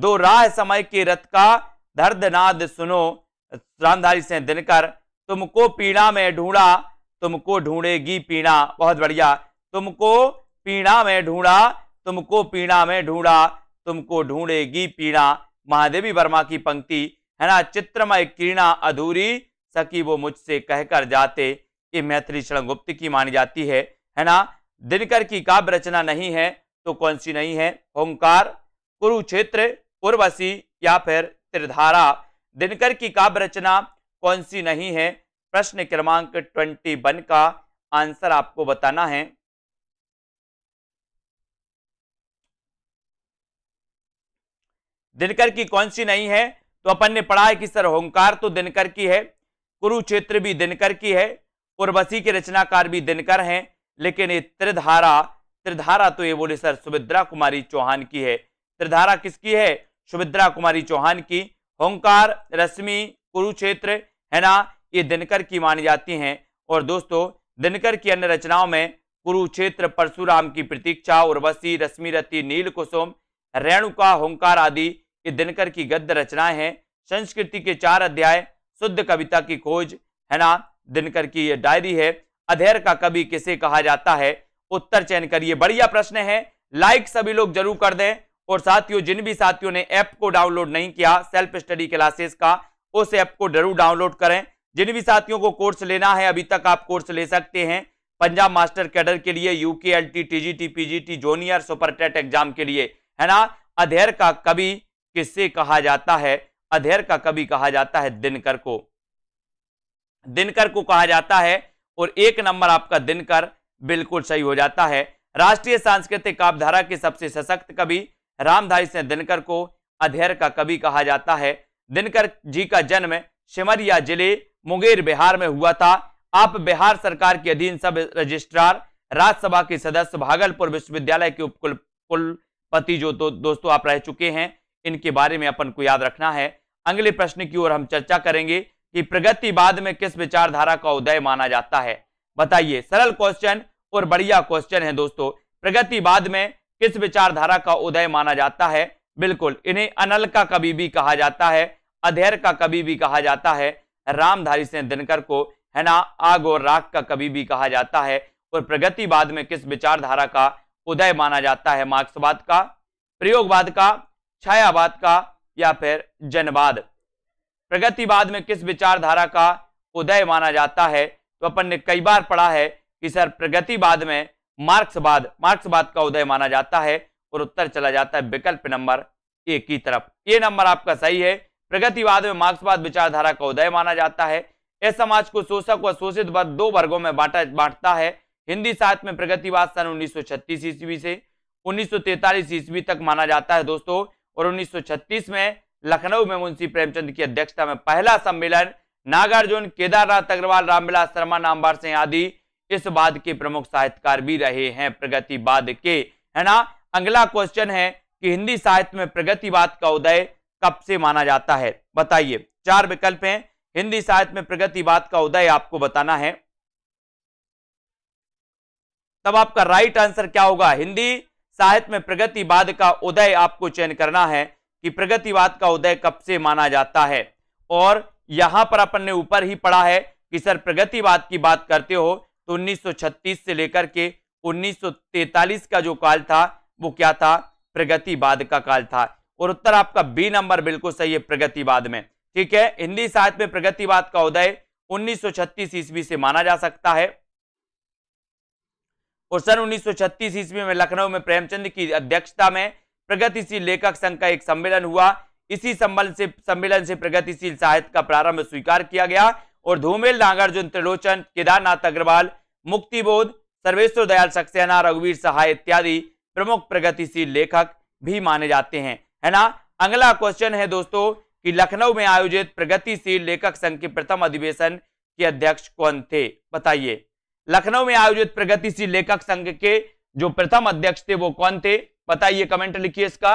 दो राह समय के रथ का नाद सुनो रामधारी से दिनकर तुमको पीड़ा में ढूंढा तुमको ढूंढेगी पीणा बहुत बढ़िया तुमको पीणा में ढूंढा तुमको पीणा में ढूंढा तुमको ढूंढेगी पीणा महादेवी वर्मा की पंक्ति है ना चित्रमय किरणा अधूरी सकी वो मुझसे कहकर जाते ये मैथिली शरण गुप्त की मानी जाती है है ना दिनकर की काव्य रचना नहीं है तो कौन सी नहीं है ओंकार कुरुक्षेत्र उर्वशी या फिर त्रिधारा दिनकर की काव्य रचना कौन सी नहीं है प्रश्न क्रमांक ट्वेंटी वन का आंसर आपको बताना है दिनकर की कौन सी नहीं है तो अपन ने पढ़ा है कि सर होंकार तो दिनकर की है कुरुक्षेत्र भी दिनकर की है उर्वशी के रचनाकार भी दिनकर हैं लेकिन ये त्रिधारा त्रिधारा तो ये बोले सर सुभद्रा कुमारी चौहान की है त्रिधारा किसकी है सुभद्रा कुमारी चौहान की होंकार रश्मि कुरुक्षेत्र है ना ये दिनकर की मानी जाती हैं और दोस्तों दिनकर की अन्य रचनाओं में कुरुक्षेत्र परशुराम की प्रतीक्षा उर्वशी रश्मिरति नील कुसुम रेणुका होंकार आदि ये दिनकर की गद्य रचनाएं हैं संस्कृति के चार अध्याय शुद्ध कविता की खोज है ना दिनकर की ये डायरी है अधेर का कवि किसे कहा जाता है उत्तर चयन करिए बढ़िया प्रश्न है लाइक सभी लोग जरूर कर दें और साथियों जिन भी साथियों ने ऐप को डाउनलोड नहीं किया सेल्फ स्टडी क्लासेस का उस ऐप को जरूर डाउनलोड करें जिन भी साथियों को कोर्स लेना है अभी तक आप कोर्स ले सकते हैं पंजाब मास्टर कैडर के लिए UK L T T G junior super TET exam के लिए है ना अधेर का कवि किससे कहा जाता है अधेर का कवि कहा जाता है दिनकर को दिनकर को कहा जाता है और एक नंबर आपका दिनकर बिल्कुल सही हो जाता है राष्ट्रीय सांस्कृतिक काव्यधारा के सबसे सशक्त कवि रामधारी सिंह दिनकर को अधेर का कवि कहा जाता है दिनकर जी का जन्म सिमरिया जिले मुंगेर बिहार में हुआ था आप बिहार सरकार के अधीन सब रजिस्ट्रार राज्यसभा के सदस्य भागलपुर विश्वविद्यालय के उपकुलपति जो दो, दोस्तों आप रह चुके हैं इनके बारे में अपन को याद रखना है अगले प्रश्न की ओर हम चर्चा करेंगे कि प्रगतिवाद में किस विचारधारा का उदय माना जाता है बताइए सरल क्वेश्चन और बढ़िया क्वेश्चन है दोस्तों प्रगतिवाद में किस विचारधारा का उदय माना जाता है बिल्कुल इन्हें अनल का कभी भी कहा जाता है अधेर का कभी भी कहा जाता है रामधारी सिंह दिनकर को है ना आग और राग का कवि भी कहा जाता है और प्रगतिवाद में किस विचारधारा का उदय माना जाता है मार्क्सवाद का प्रयोगवाद का छायावाद का या फिर जनवाद प्रगतिवाद में किस विचारधारा का उदय माना जाता है तो अपन ने कई बार पढ़ा है कि सर प्रगतिवाद में मार्क्सवाद मार्क्सवाद का उदय माना जाता है और उत्तर चला जाता है विकल्प नंबर ए की तरफ ये नंबर आपका सही है प्रगतिवाद में मार्क्सवाद विचारधारा का उदय माना जाता है यह समाज को शोषक व शोषित वर्ग दो वर्गों में बांटा बांटता है हिंदी साहित्य में प्रगतिवाद सन उन्नीस ईस्वी से उन्नीस ईस्वी तक माना जाता है दोस्तों और उन्नीस में लखनऊ में मुंशी प्रेमचंद की अध्यक्षता में पहला सम्मेलन नागार्जुन केदारनाथ अग्रवाल रामविलास शर्मा नामवार सिंह आदि इस बाद के प्रमुख साहित्यकार भी रहे हैं प्रगतिवाद के है ना अगला क्वेश्चन है कि हिंदी साहित्य में प्रगतिवाद का उदय कब से माना जाता है बताइए चार विकल्प हैं हिंदी साहित्य में प्रगतिवाद का उदय आपको बताना है तब आपका राइट आंसर क्या होगा हिंदी साहित्य में प्रगतिवाद का उदय आपको चयन करना है कि प्रगतिवाद का उदय कब से माना जाता है और यहां पर अपन ने ऊपर ही पढ़ा है कि सर प्रगतिवाद की बात करते हो तो 1936 से लेकर के 1943 का जो काल था वो क्या था प्रगतिवाद का काल था और उत्तर आपका बी नंबर बिल्कुल सही है प्रगतिवाद में ठीक है हिंदी साहित्य में प्रगतिवाद का उदय 1936 ईस्वी से माना जा सकता है और सन 1936 ईस्वी में लखनऊ में प्रेमचंद की अध्यक्षता में प्रगतिशील लेखक संघ का एक सम्मेलन हुआ इसी सम्मेलन से सम्मेलन से प्रगतिशील साहित्य का प्रारंभ स्वीकार किया गया और धूमेल नागार्जुन त्रिलोचन केदारनाथ अग्रवाल मुक्तिबोध सर्वेश्वर दयाल सक्सेना रघुवीर सहाय इत्यादि प्रमुख प्रगतिशील लेखक भी माने जाते हैं है ना अगला क्वेश्चन है दोस्तों कि लखनऊ में आयोजित प्रगतिशील लेखक संघ के प्रथम अधिवेशन के अध्यक्ष कौन थे बताइए लखनऊ में आयोजित प्रगतिशील लेखक संघ के जो प्रथम अध्यक्ष थे वो कौन थे बताइए कमेंट लिखिए इसका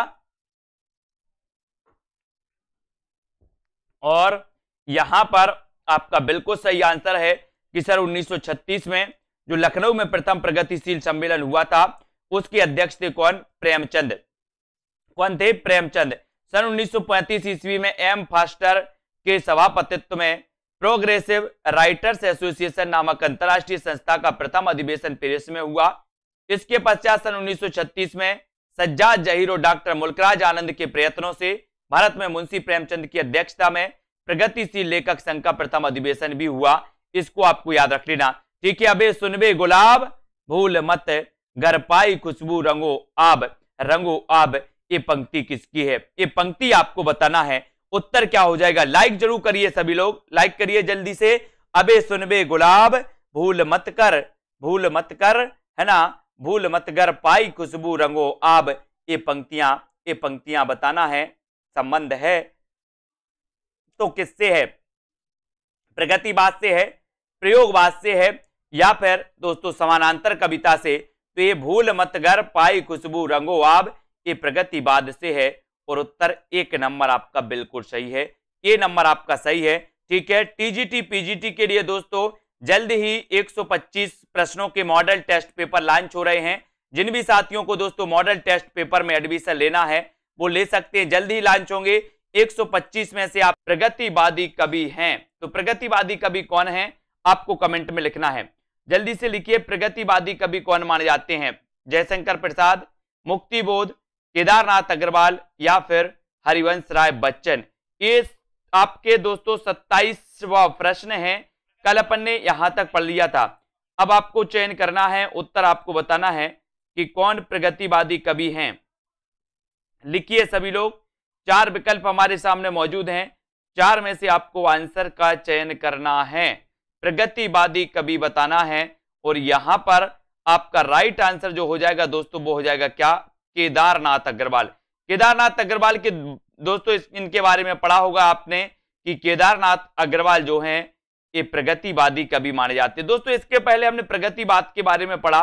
और यहां पर आपका बिल्कुल सही आंसर है कि सर 1936 में जो लखनऊ में प्रथम प्रगतिशील सम्मेलन हुआ था उसके अध्यक्ष थे कौन प्रेमचंद कौन थे प्रेमचंद सन 1935 सौ ईस्वी में एम फास्टर के सभापतित्व में प्रोग्रेसिव राइटर्स एसोसिएशन नामक अंतरराष्ट्रीय संस्था का प्रथम अधिवेशन पेरिस में हुआ इसके पश्चात सन 1936 में सज्जाद जहीरो डॉक्टर मुल्कराज आनंद के प्रयत्नों से भारत में मुंशी प्रेमचंद की अध्यक्षता में प्रगतिशील लेखक संघ का प्रथम अधिवेशन भी हुआ इसको आपको याद रख लेना ठीक है अबे सुनबे गुलाब भूल मत गर पाई खुशबू रंगो आब रंगो आब ये पंक्ति किसकी है ये पंक्ति आपको बताना है उत्तर क्या हो जाएगा लाइक जरूर करिए सभी लोग लाइक करिए जल्दी से अबे सुनबे गुलाब भूल मत कर भूल मत कर है ना भूल मत कर पाई खुशबू रंगो आब ये पंक्तियां ये पंक्तियां बताना है संबंध है तो किससे है प्रगतिवाद से है प्रयोगवाद से है या फिर दोस्तों समानांतर कविता से तो ये भूल मत कर पाई खुशबू रंगो आब कि प्रगतिवाद से है और उत्तर एक नंबर आपका बिल्कुल सही है ये नंबर आपका सही है ठीक है टीजीटी पीजीटी के लिए दोस्तों जल्द ही 125 प्रश्नों के मॉडल टेस्ट पेपर लॉन्च हो रहे हैं जिन भी साथियों को दोस्तों मॉडल टेस्ट पेपर में एडमिशन लेना है वो ले सकते हैं जल्द ही लॉन्च होंगे 125 में से आप प्रगतिवादी कवि हैं तो प्रगतिवादी कवि कौन है आपको कमेंट में लिखना है जल्दी से लिखिए प्रगतिवादी कवि कौन माने जाते हैं जयशंकर प्रसाद मुक्ति बोध केदारनाथ अग्रवाल या फिर हरिवंश राय बच्चन ये आपके दोस्तों सत्ताईसवा प्रश्न है कल अपन ने यहां तक पढ़ लिया था अब आपको चयन करना है उत्तर आपको बताना है कि कौन प्रगतिवादी कवि हैं लिखिए सभी लोग चार विकल्प हमारे सामने मौजूद हैं चार में से आपको आंसर का चयन करना है प्रगतिवादी कवि बताना है और यहां पर आपका राइट आंसर जो हो जाएगा दोस्तों वो हो जाएगा क्या केदारनाथ अग्रवाल केदारनाथ अग्रवाल के दोस्तों इनके बारे में पढ़ा होगा आपने कि केदारनाथ अग्रवाल जो हैं ये प्रगतिवादी कभी माने जाते हैं दोस्तों इसके पहले हमने प्रगतिवाद के बारे में पढ़ा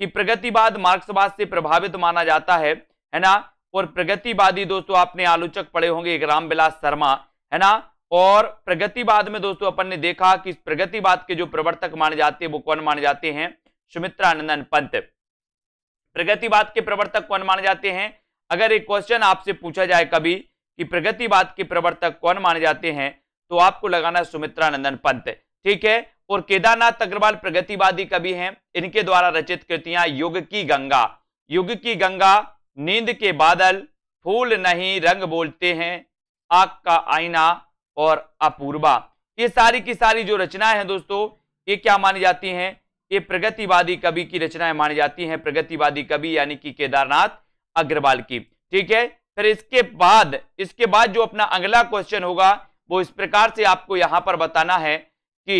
कि प्रगतिवाद मार्क्सवाद से प्रभावित माना जाता है है ना और प्रगतिवादी दोस्तों आपने आलोचक पढ़े होंगे एक रामविलास शर्मा है ना और प्रगतिवाद में दोस्तों अपन ने देखा कि प्रगतिवाद के जो प्रवर्तक माने जाते हैं वो कौन माने जाते हैं सुमित्रा पंत प्रगतिवाद के प्रवर्तक कौन माने जाते हैं अगर एक क्वेश्चन आपसे पूछा जाए कभी कि प्रगतिवाद के प्रवर्तक कौन माने जाते हैं तो आपको लगाना सुमित्रा नंदन पंत ठीक है और केदारनाथ अग्रवाल प्रगतिवादी कवि हैं इनके द्वारा रचित कृतियां युग की गंगा युग की गंगा नींद के बादल फूल नहीं रंग बोलते हैं आग का आईना और अपूर्वा ये सारी की सारी जो रचनाएं हैं दोस्तों ये क्या मानी जाती हैं ये प्रगतिवादी कवि की रचनाएं मानी जाती हैं प्रगतिवादी कवि यानी कि केदारनाथ अग्रवाल की ठीक है फिर इसके बाद इसके बाद जो अपना अगला क्वेश्चन होगा वो इस प्रकार से आपको यहां पर बताना है कि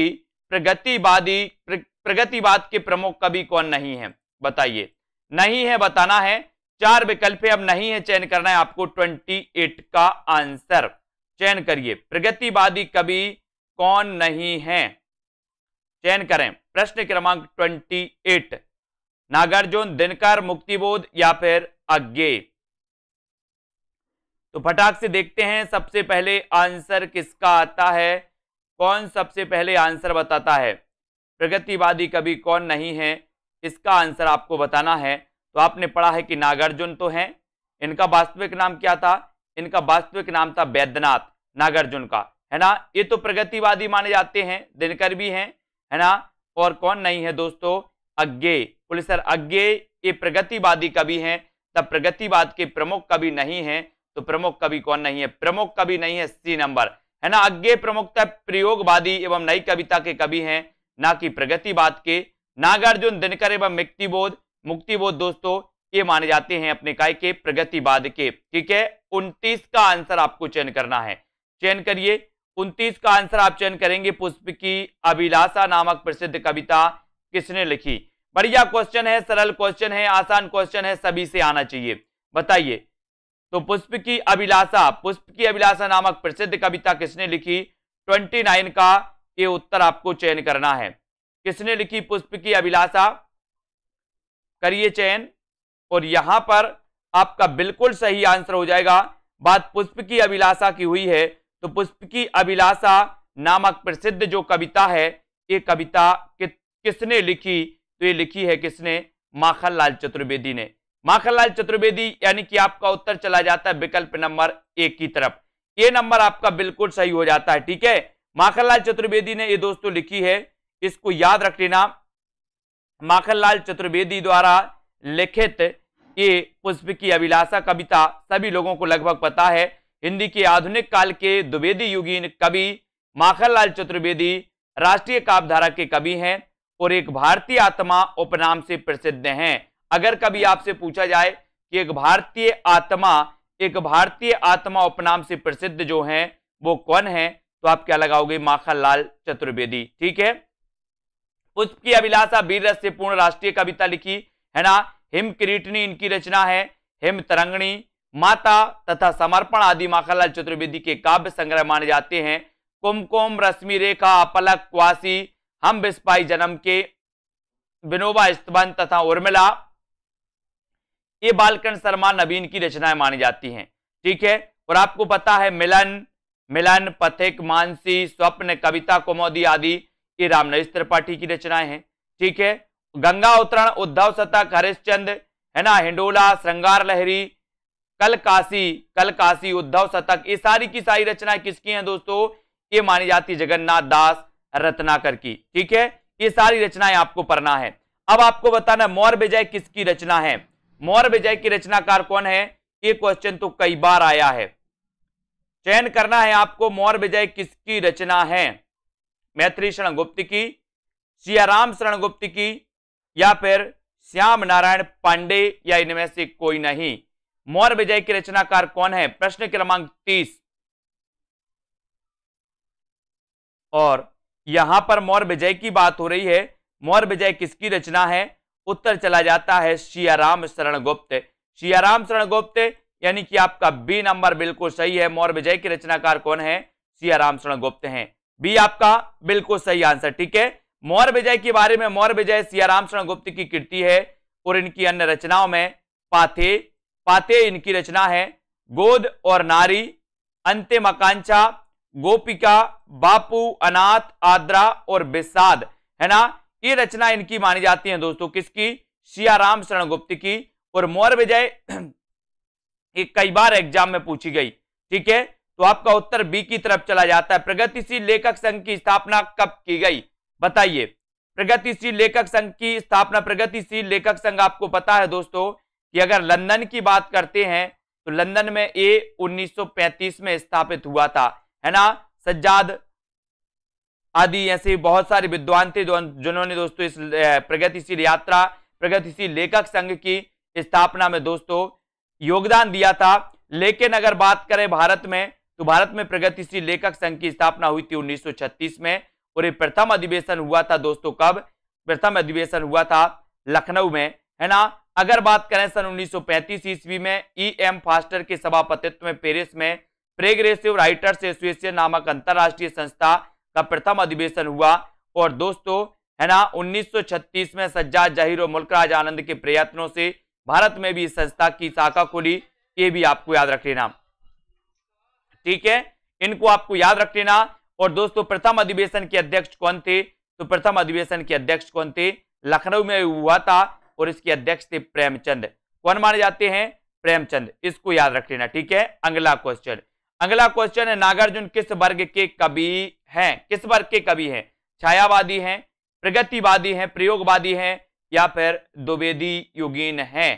प्रगतिवादी प्रगतिवाद के प्रमुख कवि कौन नहीं है बताइए नहीं है बताना है चार विकल्प अब नहीं है चयन करना है आपको 28 का आंसर चयन करिए प्रगतिवादी कवि कौन नहीं है चयन करें प्रश्न क्रमांक ट्वेंटी एट नागार्जुन दिनकर मुक्तिबोध या फिर अज्ञे तो फटाक से देखते हैं सबसे पहले आंसर किसका आता है कौन सबसे पहले आंसर बताता है प्रगतिवादी कभी कौन नहीं है इसका आंसर आपको बताना है तो आपने पढ़ा है कि नागार्जुन तो हैं इनका वास्तविक नाम क्या था इनका वास्तविक नाम था वैद्यनाथ नागार्जुन का है ना ये तो प्रगतिवादी माने जाते हैं दिनकर भी हैं है ना और कौन नहीं है दोस्तों अज्ञे बोले सर अज्ञे ये प्रगतिवादी कवि हैं तब प्रगतिवाद के प्रमुख कवि नहीं है तो प्रमुख कवि कौन नहीं है प्रमुख कवि नहीं है सी नंबर है ना अज्ञे प्रमुखता प्रयोगवादी एवं नई कविता के कवि हैं ना कि प्रगतिवाद के नागार्जुन दिनकर एवं मुक्तिबोध मुक्तिबोध दोस्तों ये माने जाते हैं अपने काय के प्रगतिवाद के ठीक है उनतीस का आंसर आपको चयन करना है चयन करिए उनतीस का आंसर आप चयन करेंगे पुष्प की अभिलाषा नामक प्रसिद्ध कविता किसने लिखी बढ़िया क्वेश्चन है सरल क्वेश्चन है आसान क्वेश्चन है सभी से आना चाहिए बताइए तो पुष्प की अभिलाषा पुष्प की अभिलाषा नामक प्रसिद्ध कविता किसने लिखी ट्वेंटी नाइन का ये उत्तर आपको चयन करना है किसने लिखी पुष्प की अभिलाषा करिए चयन और यहां पर आपका बिल्कुल सही आंसर हो जाएगा बात पुष्प की अभिलाषा की हुई है तो पुष्प की अभिलाषा नामक प्रसिद्ध जो कविता है ये कविता कि, किसने लिखी तो ये लिखी है किसने माखन लाल चतुर्वेदी ने माखन लाल चतुर्वेदी यानी कि आपका उत्तर चला जाता है विकल्प नंबर एक की तरफ ये नंबर आपका बिल्कुल सही हो जाता है ठीक है माखनलाल चतुर्वेदी ने ये दोस्तों लिखी है इसको याद रख लेना माखनलाल चतुर्वेदी द्वारा लिखित ये पुष्प की अभिलाषा कविता सभी लोगों को लगभग पता है हिंदी के आधुनिक काल के द्विवेदी युगीन कवि माखनलाल चतुर्वेदी राष्ट्रीय काव्यधारा के कवि हैं और एक भारतीय आत्मा उपनाम से प्रसिद्ध हैं अगर कभी आपसे पूछा जाए कि एक भारतीय आत्मा एक भारतीय आत्मा उपनाम से प्रसिद्ध जो हैं वो कौन है तो आप क्या लगाओगे माखनलाल चतुर्वेदी ठीक है पुष्प की अभिलाषा वीर रस से पूर्ण राष्ट्रीय कविता लिखी है ना हिम किरीटनी इनकी रचना है हिम तरंगणी माता तथा समर्पण आदि माखनलाल चतुर्वेदी के काव्य संग्रह माने जाते हैं कुमकुम रश्मि रेखा अपलक क्वासी हम बिस्पाई जन्म के विनोबा स्तबन तथा उर्मिला ये बालकर्ण शर्मा नवीन की रचनाएं मानी जाती हैं ठीक है और आपको पता है मिलन मिलन पथिक मानसी स्वप्न कविता कुमोदी आदि ये रामनरेश त्रिपाठी की रचनाएं हैं ठीक है गंगा उत्तरण उद्धव शतक हरिश्चंद है ना हिंडोला श्रृंगार लहरी कल काशी कल काशी उद्धव शतक ये सारी की सारी रचनाएं किसकी हैं दोस्तों ये मानी जाती जगन्नाथ दास रत्नाकर की ठीक है ये सारी रचनाएं आपको पढ़ना है अब आपको बताना मौर्य विजय किसकी रचना है मौर्य विजय की रचनाकार कौन है ये क्वेश्चन तो कई बार आया है चयन करना है आपको मौर्य विजय किसकी रचना है मैत्री शरण गुप्त की सियाराम शरण गुप्त की या फिर श्याम नारायण पांडे या इनमें से कोई नहीं मौर्य विजय के रचनाकार कौन है प्रश्न क्रमांक तीस और यहां पर मौर्य विजय की बात हो रही है मौर्य विजय किसकी रचना है उत्तर चला जाता है शियाराम शरण गुप्त शियाराम शरण गुप्त यानी कि आपका बी नंबर बिल्कुल सही है मौर्य विजय के रचनाकार कौन है सियाराम शरण गुप्त हैं बी आपका बिल्कुल सही आंसर ठीक है मौर्य विजय के बारे में मौर्य विजय सियाराम शरण गुप्त की कृति है और इनकी अन्य रचनाओं में पाथे पाते इनकी रचना है गोद और नारी अंतिम आकांक्षा गोपिका बापू अनाथ आद्रा और बेसाद है ना ये रचना इनकी मानी जाती है दोस्तों किसकी सियाराम शरण गुप्त की और मोर विजय कई बार एग्जाम में पूछी गई ठीक है तो आपका उत्तर बी की तरफ चला जाता है प्रगतिशील लेखक संघ की स्थापना कब की गई बताइए प्रगतिशील लेखक संघ की स्थापना प्रगतिशील लेखक संघ आपको पता है दोस्तों कि अगर लंदन की बात करते हैं तो लंदन में ए 1935 में स्थापित हुआ था है ना सज्जाद आदि ऐसे बहुत सारे विद्वान थे जिन्होंने दोस्तों इस प्रगतिशील यात्रा प्रगतिशील लेखक संघ की स्थापना में दोस्तों योगदान दिया था लेकिन अगर बात करें भारत में तो भारत में प्रगतिशील लेखक संघ की स्थापना हुई थी 1936 में और ये प्रथम अधिवेशन हुआ था दोस्तों कब प्रथम अधिवेशन हुआ था लखनऊ में है ना अगर बात करें सन 1935 ईस्वी में ई एम फास्टर के सभापतित्व में पेरिस में प्रेग्रेसिव राइटर्स एसोसिएशन नामक अंतर्राष्ट्रीय संस्था का प्रथम अधिवेशन हुआ और दोस्तों है ना 1936 में सज्जाद जहीर और मुल्कराज आनंद के प्रयत्नों से भारत में भी इस संस्था की शाखा खोली ये भी आपको याद रख लेना ठीक है इनको आपको याद रख लेना और दोस्तों प्रथम अधिवेशन के अध्यक्ष कौन थे तो प्रथम अधिवेशन के अध्यक्ष कौन थे लखनऊ में हुआ था और इसके अध्यक्ष थे प्रेमचंद कौन माने जाते हैं प्रेमचंद इसको याद रख लेना ठीक है अगला क्वेश्चन अगला क्वेश्चन है नागार्जुन किस वर्ग के कवि हैं किस वर्ग के कवि हैं छायावादी हैं प्रगतिवादी हैं प्रयोगवादी हैं या फिर द्विवेदी युगीन हैं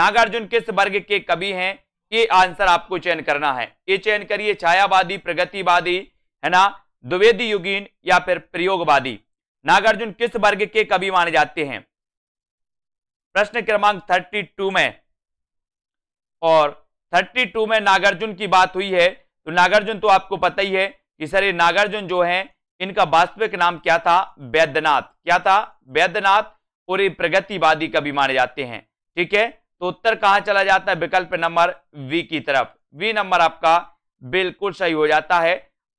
नागार्जुन किस वर्ग के कवि हैं ये आंसर आपको चयन करना है ये चयन करिए छायावादी प्रगतिवादी है ना द्विवेदी युगीन या फिर प्रयोगवादी नागार्जुन किस वर्ग के कवि माने जाते हैं प्रश्न क्रमांक 32 में और 32 में नागार्जुन की बात हुई है तो नागार्जुन तो आपको पता ही है कि सर ये नागार्जुन जो है इनका वास्तविक नाम क्या था वैद्यनाथ क्या था वैद्यनाथ और ये प्रगतिवादी कभी माने जाते हैं ठीक है तो उत्तर कहां चला जाता है विकल्प नंबर वी की तरफ वी नंबर आपका बिल्कुल सही हो जाता है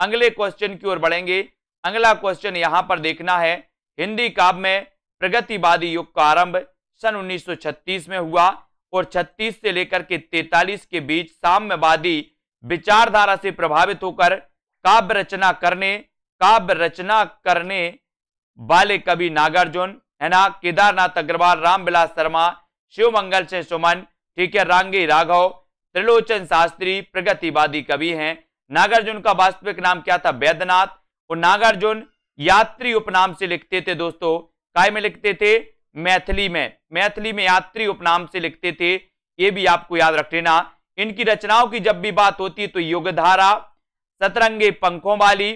अगले क्वेश्चन की ओर बढ़ेंगे अगला क्वेश्चन यहां पर देखना है हिंदी काव्य में प्रगतिवादी युग का आरंभ सन 1936 में हुआ और 36 से लेकर के 43 के बीच साम्यवादी विचारधारा से प्रभावित होकर काव्य रचना करने काव्य रचना करने वाले कवि नागार्जुन है ना केदारनाथ अग्रवाल रामविलास शर्मा शिव मंगल से सुमन ठीक है रांगी राघव त्रिलोचन शास्त्री प्रगतिवादी कवि हैं नागार्जुन का वास्तविक नाम क्या था वैद्यनाथ और नागार्जुन यात्री उपनाम से लिखते थे दोस्तों काय में लिखते थे मैथिली में मैथिली में यात्री उपनाम से लिखते थे ये भी आपको याद रख लेना इनकी रचनाओं की जब भी बात होती है तो युगधारा सतरंगे पंखों वाली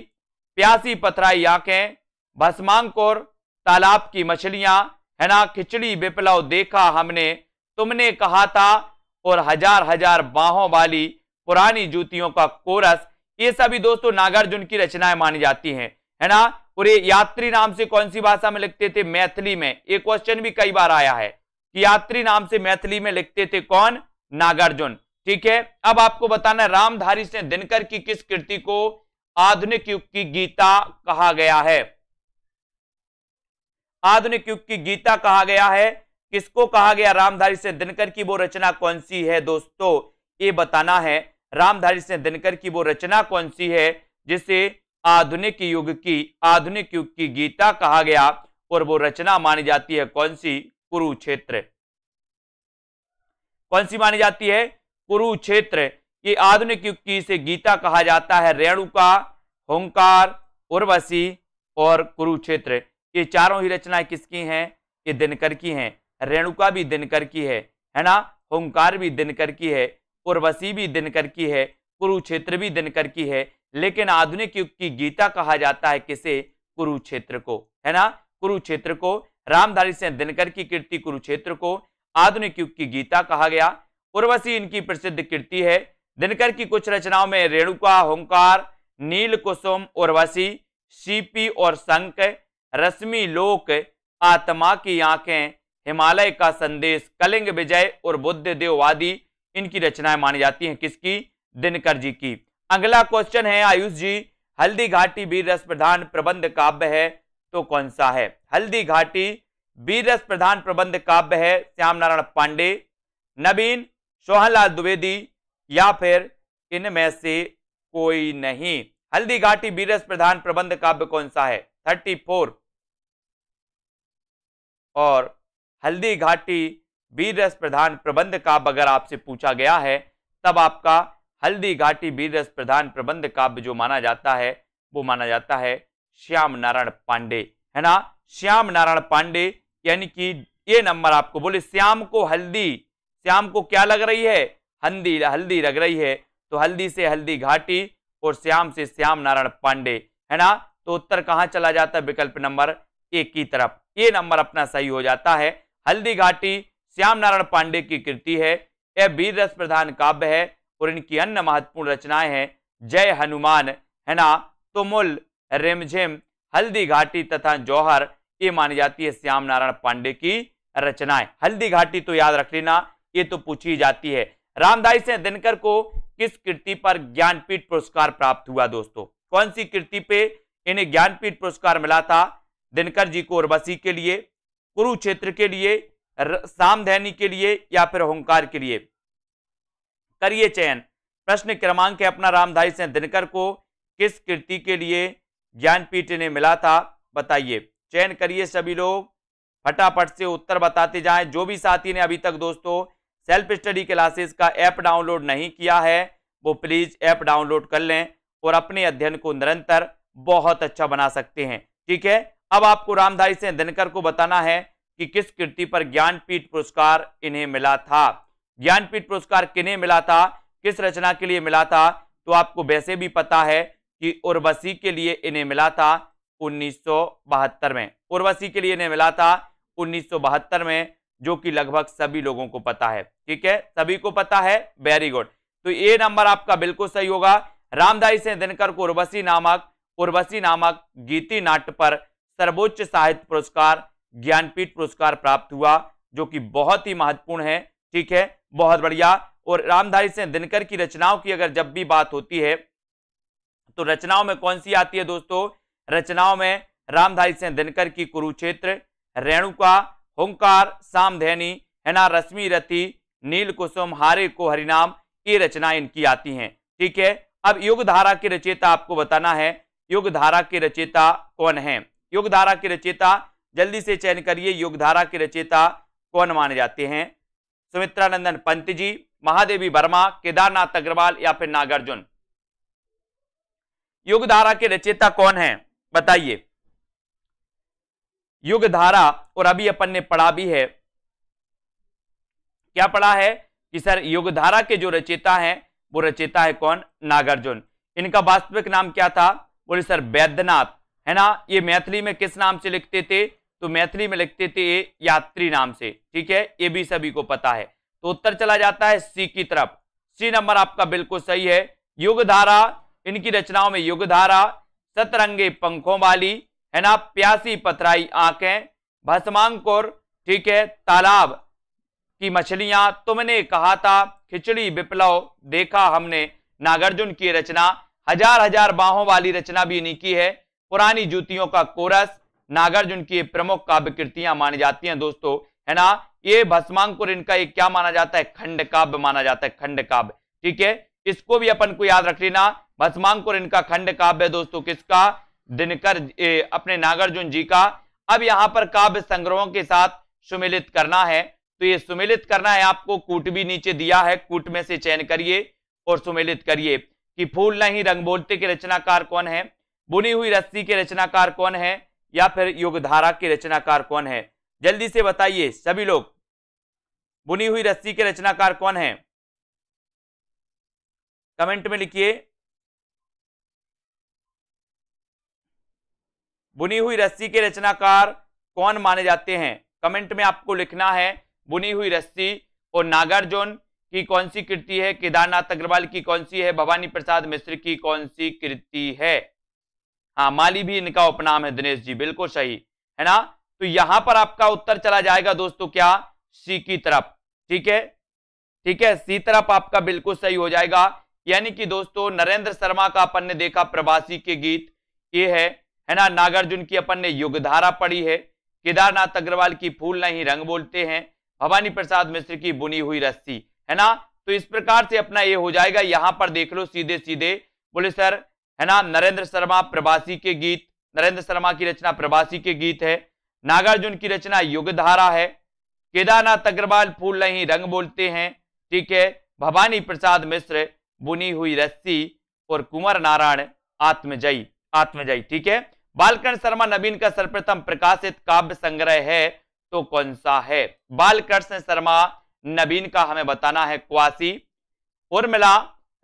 प्यासी पथराई आंखें भस्मांकोर तालाब की मछलियां है ना खिचड़ी बिपलाव देखा हमने तुमने कहा था और हजार हजार बाहों वाली पुरानी जूतियों का कोरस ये सभी दोस्तों नागार्जुन की रचनाएं मानी जाती हैं है ना और ये यात्री नाम से कौन सी भाषा में लिखते थे मैथिली में ये क्वेश्चन भी कई बार आया है कि यात्री नाम से मैथिली में लिखते थे कौन नागार्जुन ठीक है अब आपको बताना रामधारी से दिनकर की किस कृति को आधुनिक युग की गीता कहा गया है आधुनिक युग की गीता कहा गया है किसको कहा गया रामधारी से दिनकर की वो रचना कौन सी है दोस्तों ये बताना है रामधारी से दिनकर की वो रचना कौन सी है जिसे आधुनिक युग की आधुनिक युग की गीता कहा गया और वो रचना मानी जाती है कौन सी कुरुक्षेत्र कौन सी मानी जाती है कुरुक्षेत्र ये आधुनिक युग की इसे गीता कहा जाता है रेणुका होंकार उर्वशी और कुरुक्षेत्र ये चारों ही रचनाएं किसकी हैं ये दिनकर की हैं रेणुका भी दिनकर की है है ना होंकार भी दिनकर की है उर्वशी भी दिनकर की है कुरुक्षेत्र भी दिनकर की है लेकिन आधुनिक युग की गीता कहा जाता है किसे कुरुक्षेत्र को है ना कुरुक्षेत्र को रामधारी सिंह दिनकर की कीर्ति कुरुक्षेत्र को आधुनिक युग की गीता कहा गया उर्वशी इनकी प्रसिद्ध कीर्ति है दिनकर की कुछ रचनाओं में रेणुका होंकार नील कुसुम उर्वशी सीपी और संक रश्मि लोक आत्मा की आंखें हिमालय का संदेश कलिंग विजय और बुद्ध देववादी इनकी रचनाएं मानी जाती हैं किसकी दिनकर जी की अगला क्वेश्चन है आयुष जी हल्दी घाटी बीर रस प्रधान प्रबंध काव्य है तो कौन सा है हल्दी घाटी बीर रस प्रधान प्रबंध काव्य है श्याम नारायण पांडे नवीन सोहनलाल द्विवेदी या फिर इनमें से कोई नहीं हल्दी घाटी बीरस प्रधान प्रबंध काव्य कौन सा है थर्टी फोर और हल्दी घाटी बीरस प्रधान प्रबंध काव्य अगर आपसे पूछा गया है तब आपका हल्दी घाटी बीरस प्रधान प्रबंध काव्य जो माना जाता है वो माना जाता है श्याम नारायण पांडे है ना श्याम नारायण पांडे यानी कि ये नंबर आपको बोले श्याम को हल्दी श्याम को क्या लग रही है हल्दी हल्दी लग रही है तो हल्दी से हल्दी घाटी और श्याम से श्याम नारायण पांडे है ना तो उत्तर कहाँ चला जाता है विकल्प नंबर एक की तरफ ये नंबर अपना सही हो जाता है हल्दी घाटी श्याम नारायण पांडे की कृति है यह वीर रस प्रधान काव्य है और इनकी अन्य महत्वपूर्ण रचनाएं हैं जय हनुमान है ना तुमुल तो रेमझेम हल्दी घाटी तथा जौहर ये मानी जाती है श्याम नारायण पांडे की रचनाएं हल्दी घाटी तो याद रख लेना ये तो पूछी जाती है रामधाई से दिनकर को किस कृति पर ज्ञानपीठ पुरस्कार प्राप्त हुआ दोस्तों कौन सी कृति पे इन्हें ज्ञानपीठ पुरस्कार मिला था दिनकर जी को उर्वशी के लिए कुरुक्षेत्र के लिए सामधैनी के लिए या फिर ओंकार के लिए करिए चयन प्रश्न क्रमांक है अपना रामधारी सिंह दिनकर को किस कृति के लिए ज्ञानपीठ ने मिला था बताइए चयन करिए सभी लोग फटाफट से उत्तर बताते जाएं जो भी साथी ने अभी तक दोस्तों सेल्फ स्टडी क्लासेस का ऐप डाउनलोड नहीं किया है वो प्लीज़ ऐप डाउनलोड कर लें और अपने अध्ययन को निरंतर बहुत अच्छा बना सकते हैं ठीक है अब आपको रामधारी सिंह दिनकर को बताना है कि किस कृति पर ज्ञानपीठ पुरस्कार इन्हें मिला था ज्ञानपीठ पुरस्कार किन्हें मिला था किस रचना के लिए मिला था तो आपको वैसे भी पता है कि उर्वशी के लिए इन्हें मिला था उन्नीस में उर्वशी के लिए इन्हें मिला था उन्नीस में जो कि लगभग सभी लोगों को पता है ठीक है सभी को पता है वेरी गुड तो ये नंबर आपका बिल्कुल सही होगा रामदाई से दिनकर को उर्वशी नामक उर्वशी नामक गीति नाट्य पर सर्वोच्च साहित्य पुरस्कार ज्ञानपीठ पुरस्कार प्राप्त हुआ जो कि बहुत ही महत्वपूर्ण है ठीक है बहुत बढ़िया और रामधारी सिंह दिनकर की रचनाओं की अगर जब भी बात होती है तो रचनाओं में कौन सी आती है दोस्तों रचनाओं में रामधारी सिंह दिनकर की कुरुक्षेत्र रेणुका हुंकार सामधैनी है ना रश्मि रथी नील कुसुम हारे को हरिनाम ये रचनाएं इनकी आती हैं ठीक है अब युग धारा के रचेता आपको बताना है युग धारा के रचेता कौन है युग धारा के रचेता जल्दी से चयन करिए युग धारा के रचेता कौन माने जाते हैं सुमित्रानंदन पंत जी महादेवी वर्मा केदारनाथ अग्रवाल या फिर नागार्जुन युगधारा के रचेता कौन है बताइए युगधारा और अभी अपन ने पढ़ा भी है क्या पढ़ा है कि सर युगधारा के जो रचेता है वो रचेता है कौन नागार्जुन इनका वास्तविक नाम क्या था बोले सर वैद्यनाथ है ना ये मैथिली में किस नाम से लिखते थे तो मैथिली में लिखते थे यात्री नाम से ठीक है ये भी सभी को पता है तो उत्तर चला जाता है सी की तरफ सी नंबर आपका बिल्कुल सही है युग धारा इनकी रचनाओं में युग धारा सतरंगे पंखों वाली है ना प्यासी पथराई आंखें भस्मांकुर ठीक है तालाब की मछलियां तुमने कहा था खिचड़ी बिप्लव देखा हमने नागार्जुन की रचना हजार हजार बाहों वाली रचना भी इन्हीं की है पुरानी जूतियों का कोरस नागार्जुन की प्रमुख काव्य कृतियां मानी जाती हैं दोस्तों है ना ये भस्मांकुर इनका एक क्या माना जाता है खंड काव्य माना जाता है खंड काव्य ठीक है इसको भी अपन को याद रख लेना भस्मांकुर इनका खंड काव्य दोस्तों किसका दिनकर अपने नागार्जुन जी का अब यहाँ पर काव्य संग्रहों के साथ सुमिलित करना है तो ये सुमिलित करना है आपको कूट भी नीचे दिया है कूट में से चयन करिए और सुमिलित करिए कि फूल नहीं रंग बोलते के रचनाकार कौन है बुनी हुई रस्सी के रचनाकार कौन है या फिर योगधारा के रचनाकार कौन है जल्दी से बताइए सभी लोग बुनी हुई रस्सी के रचनाकार कौन है कमेंट में लिखिए बुनी हुई रस्सी के रचनाकार कौन माने जाते हैं कमेंट में आपको लिखना है बुनी हुई रस्सी और नागार्जुन की कौन सी कृति है केदारनाथ अग्रवाल की कौन सी है भवानी प्रसाद मिश्र की कौन सी कृति है हाँ माली भी इनका उपनाम है दिनेश जी बिल्कुल सही है ना तो यहां पर आपका उत्तर चला जाएगा दोस्तों क्या सी की तरफ ठीक है ठीक है सी तरफ आपका बिल्कुल सही हो जाएगा यानी कि दोस्तों नरेंद्र शर्मा का अपन ने देखा प्रवासी के गीत ये है है ना नागार्जुन की अपन ने युगधारा पढ़ी है केदारनाथ अग्रवाल की फूल नहीं रंग बोलते हैं भवानी प्रसाद मिश्र की बुनी हुई रस्सी है ना तो इस प्रकार से अपना ये हो जाएगा यहां पर देख लो सीधे सीधे बोले सर है ना नरेंद्र शर्मा प्रवासी के गीत नरेंद्र शर्मा की रचना प्रवासी के गीत है नागार्जुन की रचना युगधारा है केदारनाथ अग्रवाल फूल नहीं रंग बोलते हैं ठीक है भवानी प्रसाद मिश्र बुनी हुई रस्सी और कुंवर नारायण आत्मजयी आत्मजयी ठीक है बालकृष्ण शर्मा नवीन का सर्वप्रथम प्रकाशित काव्य संग्रह है तो कौन सा है बालकृष्ण शर्मा नवीन का हमें बताना है क्वासी उर्मिला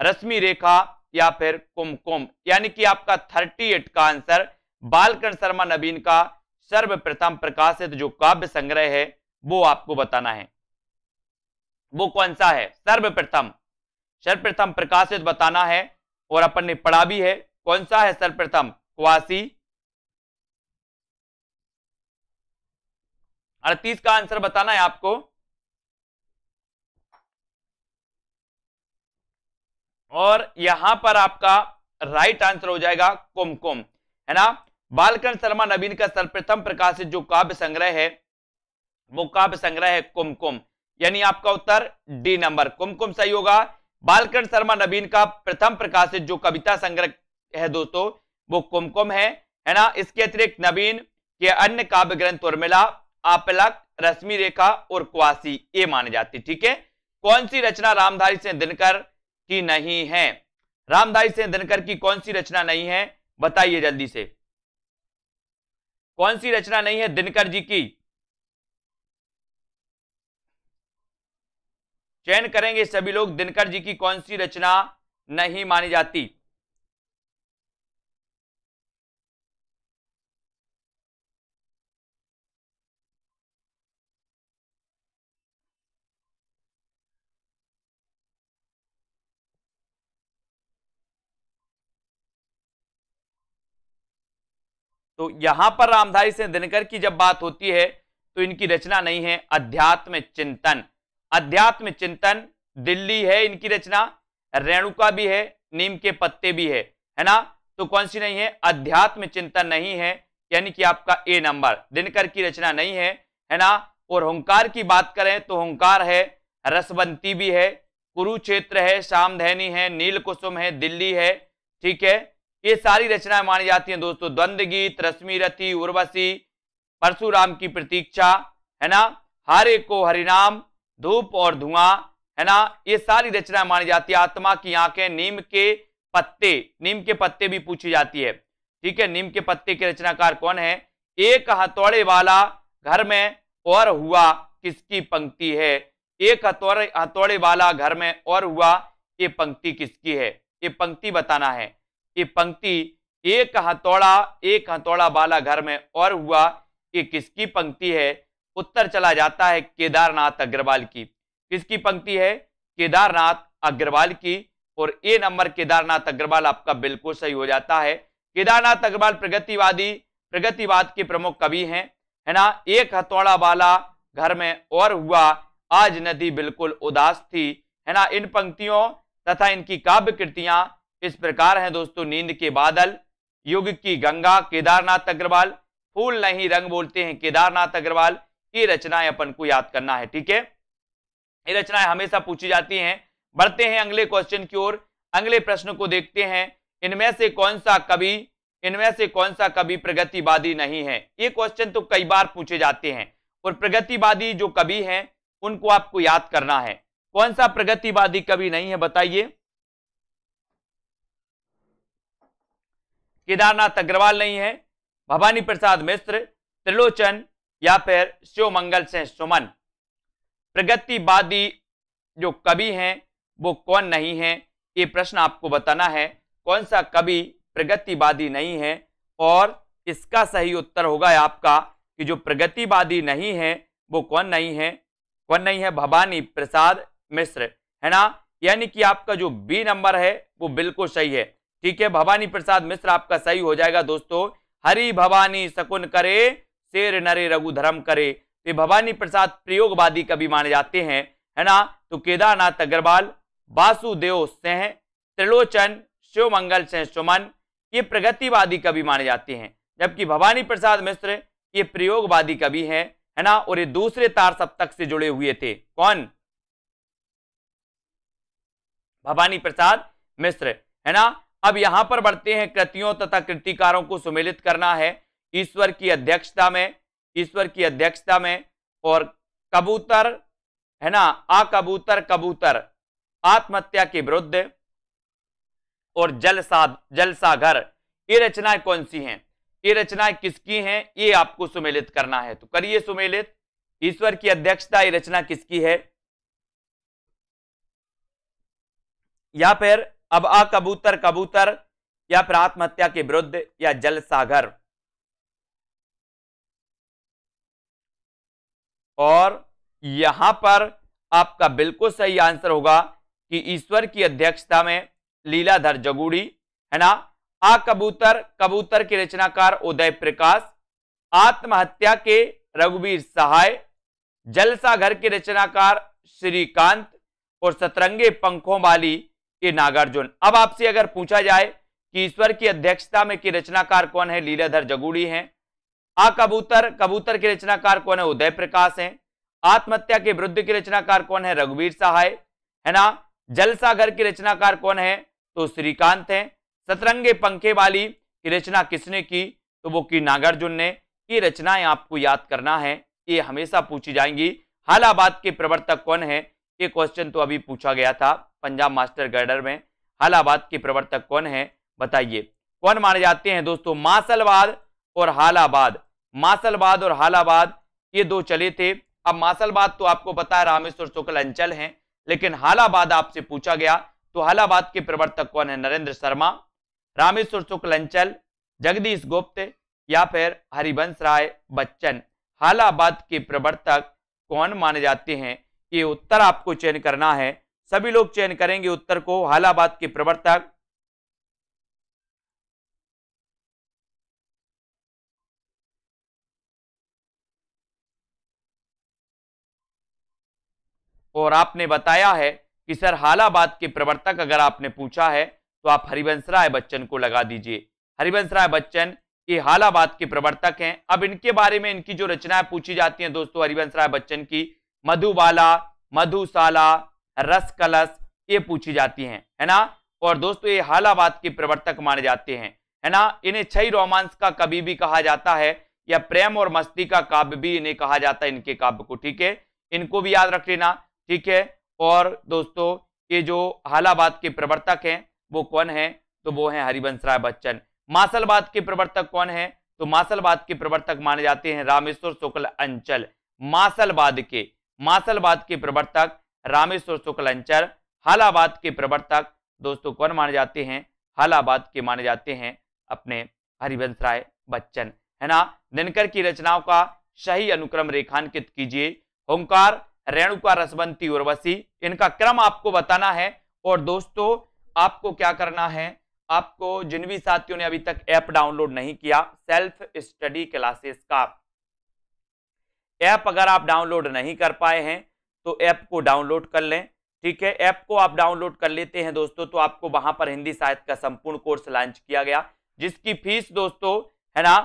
रश्मि रेखा या फिर कुमकुम यानी कि आपका 38 का आंसर बालकर्ण शर्मा नबीन का सर्वप्रथम प्रकाशित जो काव्य संग्रह है वो आपको बताना है वो कौन सा है सर्वप्रथम सर्वप्रथम प्रकाशित बताना है और अपन ने पढ़ा भी है कौन सा है सर्वप्रथम क्वासी अड़तीस का आंसर बताना है आपको और यहां पर आपका राइट आंसर हो जाएगा कुमकुम है ना बालकृष्ण शर्मा नवीन का सर्वप्रथम प्रकाशित जो काव्य संग्रह है वो काव्य संग्रह है कुमकुम यानी आपका उत्तर डी नंबर कुमकुम सही होगा बालकृष्ण शर्मा नवीन का प्रथम प्रकाशित जो कविता संग्रह है दोस्तों वो कुमकुम है है ना इसके अतिरिक्त नवीन के अन्य काव्य ग्रंथ उर्मिला आपलक रश्मि रेखा और क्वासी ये माने जाती ठीक है कौन सी रचना रामधारी से दिनकर की नहीं है रामदाई से दिनकर की कौन सी रचना नहीं है बताइए जल्दी से कौन सी रचना नहीं है दिनकर जी की चयन करेंगे सभी लोग दिनकर जी की कौन सी रचना नहीं मानी जाती तो यहां पर रामधारी से दिनकर की जब बात होती है तो इनकी रचना नहीं है अध्यात्म चिंतन अध्यात्म चिंतन दिल्ली है इनकी रचना रेणुका भी है नीम के पत्ते भी है है ना तो कौन सी नहीं है अध्यात्म चिंतन नहीं है यानी कि आपका ए नंबर दिनकर की रचना नहीं है है ना और हंकार की बात करें तो हंकार है रसवंती भी है कुरुक्षेत्र है शामधैनी है नील कुसुम है दिल्ली है ठीक है ये सारी रचनाएं मानी जाती हैं दोस्तों द्वंद गीत रश्मि रथी उर्वशी परशुराम की प्रतीक्षा है ना हरे को हरिनाम धूप और धुआं है ना ये सारी रचनाएं मानी जाती है आत्मा की आंखें नीम के पत्ते नीम के पत्ते भी पूछी जाती है ठीक है नीम के पत्ते के रचनाकार कौन है एक हथौड़े वाला घर में और हुआ किसकी पंक्ति है एक हथौड़े हथौड़े वाला घर में और हुआ ये पंक्ति किसकी है ये पंक्ति बताना है ये पंक्ति एक हथौड़ा एक हथौड़ा बाला घर में और हुआ ये किसकी पंक्ति है उत्तर चला जाता है केदारनाथ अग्रवाल की किसकी पंक्ति है केदारनाथ अग्रवाल की और ए नंबर केदारनाथ अग्रवाल आपका बिल्कुल सही हो जाता है केदारनाथ अग्रवाल प्रगतिवादी प्रगतिवाद के प्रमुख कवि हैं है ना एक हथौड़ा वाला घर में और हुआ आज नदी बिल्कुल उदास थी है ना इन पंक्तियों तथा इनकी काव्य कृतियां इस प्रकार है दोस्तों नींद के बादल युग की गंगा केदारनाथ अग्रवाल फूल नहीं रंग बोलते हैं केदारनाथ अग्रवाल ये रचनाएं अपन को याद करना है ठीक है ये रचनाएं हमेशा पूछी जाती हैं बढ़ते हैं अगले क्वेश्चन की ओर अगले प्रश्न को देखते हैं इनमें से कौन सा कवि इनमें से कौन सा कवि प्रगतिवादी नहीं है ये क्वेश्चन तो कई बार पूछे जाते हैं और प्रगतिवादी जो कवि हैं उनको आपको याद करना है कौन सा प्रगतिवादी कवि नहीं है बताइए केदारनाथ अग्रवाल नहीं है भवानी प्रसाद मिश्र त्रिलोचन या फिर शिव मंगल से सुमन प्रगतिवादी जो कवि हैं वो कौन नहीं है ये प्रश्न आपको बताना है कौन सा कवि प्रगतिवादी नहीं है और इसका सही उत्तर होगा आपका कि जो प्रगतिवादी नहीं है वो कौन नहीं है कौन नहीं है भवानी प्रसाद मिश्र है ना यानी कि आपका जो बी नंबर है वो बिल्कुल सही है ठीक है भवानी प्रसाद मिश्र आपका सही हो जाएगा दोस्तों हरि भवानी शकुन करे शेर नरे रघु धर्म करे ये भवानी प्रसाद प्रयोगवादी कवि माने जाते हैं है ना तो केदारनाथ अग्रवाल वासुदेव सिंह त्रिलोचन शिवमंगल सिंह सुमन ये प्रगतिवादी कवि माने जाते हैं जबकि भवानी प्रसाद मिश्र ये प्रयोगवादी कवि हैं है ना और ये दूसरे तार सप्तक से जुड़े हुए थे कौन भवानी प्रसाद मिश्र है ना अब यहां पर बढ़ते हैं कृतियों तथा कृतिकारों को सुमेलित करना है ईश्वर की अध्यक्षता में ईश्वर की अध्यक्षता में और कबूतर है ना आ कबूतर कबूतर आत्महत्या के विरुद्ध और जल सागर ये रचनाएं कौन सी हैं ये रचनाएं किसकी हैं ये आपको सुमेलित करना है तो करिए सुमेलित ईश्वर की अध्यक्षता ये रचना किसकी है या फिर अब आ कबूतर कबूतर या फिर आत्महत्या के विरुद्ध या जल सागर और यहां पर आपका बिल्कुल सही आंसर होगा कि ईश्वर की अध्यक्षता में लीलाधर जगूड़ी है ना आ कबूतर कबूतर के रचनाकार उदय प्रकाश आत्महत्या के रघुवीर सहाय जलसाघर के रचनाकार श्रीकांत और सतरंगे पंखों वाली के नागार्जुन अब आपसे अगर पूछा जाए कि ईश्वर की अध्यक्षता में की रचनाकार कौन है लीलाधर जगुड़ी हैं आ कबूतर कबूतर के रचनाकार कौन है उदय प्रकाश हैं आत्महत्या के वृद्ध के रचनाकार कौन है रघुवीर सहाय है ना जलसागर की रचनाकार कौन है तो श्रीकांत हैं सतरंगे पंखे वाली की रचना किसने की तो वो की नागार्जुन ने ये रचनाएं आपको याद करना है ये हमेशा पूछी जाएंगी हालाबाद के प्रवर्तक कौन है ये क्वेश्चन तो अभी पूछा गया था पंजाब मास्टर गर्डर में हालाबाद के प्रवर्तक कौन है बताइए कौन माने जाते हैं दोस्तों मासलवाद और हालाबाद मासलवाद और हालाबाद ये दो चले थे अब मासलबाद तो आपको पता है रामेश्वर शुक्ल अंचल हैं लेकिन हालाबाद आपसे पूछा गया तो हालाबाद के प्रवर्तक कौन है नरेंद्र शर्मा रामेश्वर शुक्ल अंचल जगदीश गुप्त या फिर हरिवंश राय बच्चन हालाबाद के प्रवर्तक कौन माने जाते हैं ये उत्तर आपको चयन करना है सभी लोग चयन करेंगे उत्तर को हालाबाद के प्रवर्तक और आपने बताया है कि सर हालाबाद के प्रवर्तक अगर आपने पूछा है तो आप हरिवंश राय बच्चन को लगा दीजिए हरिवंश राय बच्चन ये हालाबाद के प्रवर्तक हैं अब इनके बारे में इनकी जो रचनाएं पूछी जाती हैं दोस्तों हरिवंश राय बच्चन की मधुबाला मधुशाला रस कलश ये पूछी जाती हैं है ना और दोस्तों ये हालाबाद के प्रवर्तक माने जाते हैं है ना इन्हें छई रोमांस का कवि भी कहा जाता है या प्रेम और मस्ती का काव्य भी इन्हें कहा जाता है इनके काव्य को ठीक है इनको भी याद रख लेना ठीक है और दोस्तों ये जो हालाबाद के प्रवर्तक हैं वो कौन है तो वो है हरिवंश राय बच्चन मासलबाद के प्रवर्तक कौन है तो मासलबाद के प्रवर्तक माने जाते हैं रामेश्वर शुक्ल अंचल मासलबाद के मासलबाद के प्रवर्तक रामेश्वर शुक्लंचर हालाबाद के प्रवर्तक दोस्तों कौन माने जाते हैं हालाबाद के माने जाते हैं अपने हरिवंश राय बच्चन है ना दिनकर की रचनाओं का सही अनुक्रम रेखांकित कीजिए ओंकार रेणुका रसवंती उर्वशी इनका क्रम आपको बताना है और दोस्तों आपको क्या करना है आपको जिन भी साथियों ने अभी तक ऐप डाउनलोड नहीं किया सेल्फ स्टडी क्लासेस का ऐप अगर आप डाउनलोड नहीं कर पाए हैं तो ऐप को डाउनलोड कर लें ठीक है ऐप को आप डाउनलोड कर लेते हैं दोस्तों तो आपको वहां पर हिंदी साहित्य का संपूर्ण कोर्स लॉन्च किया गया जिसकी फीस दोस्तों है ना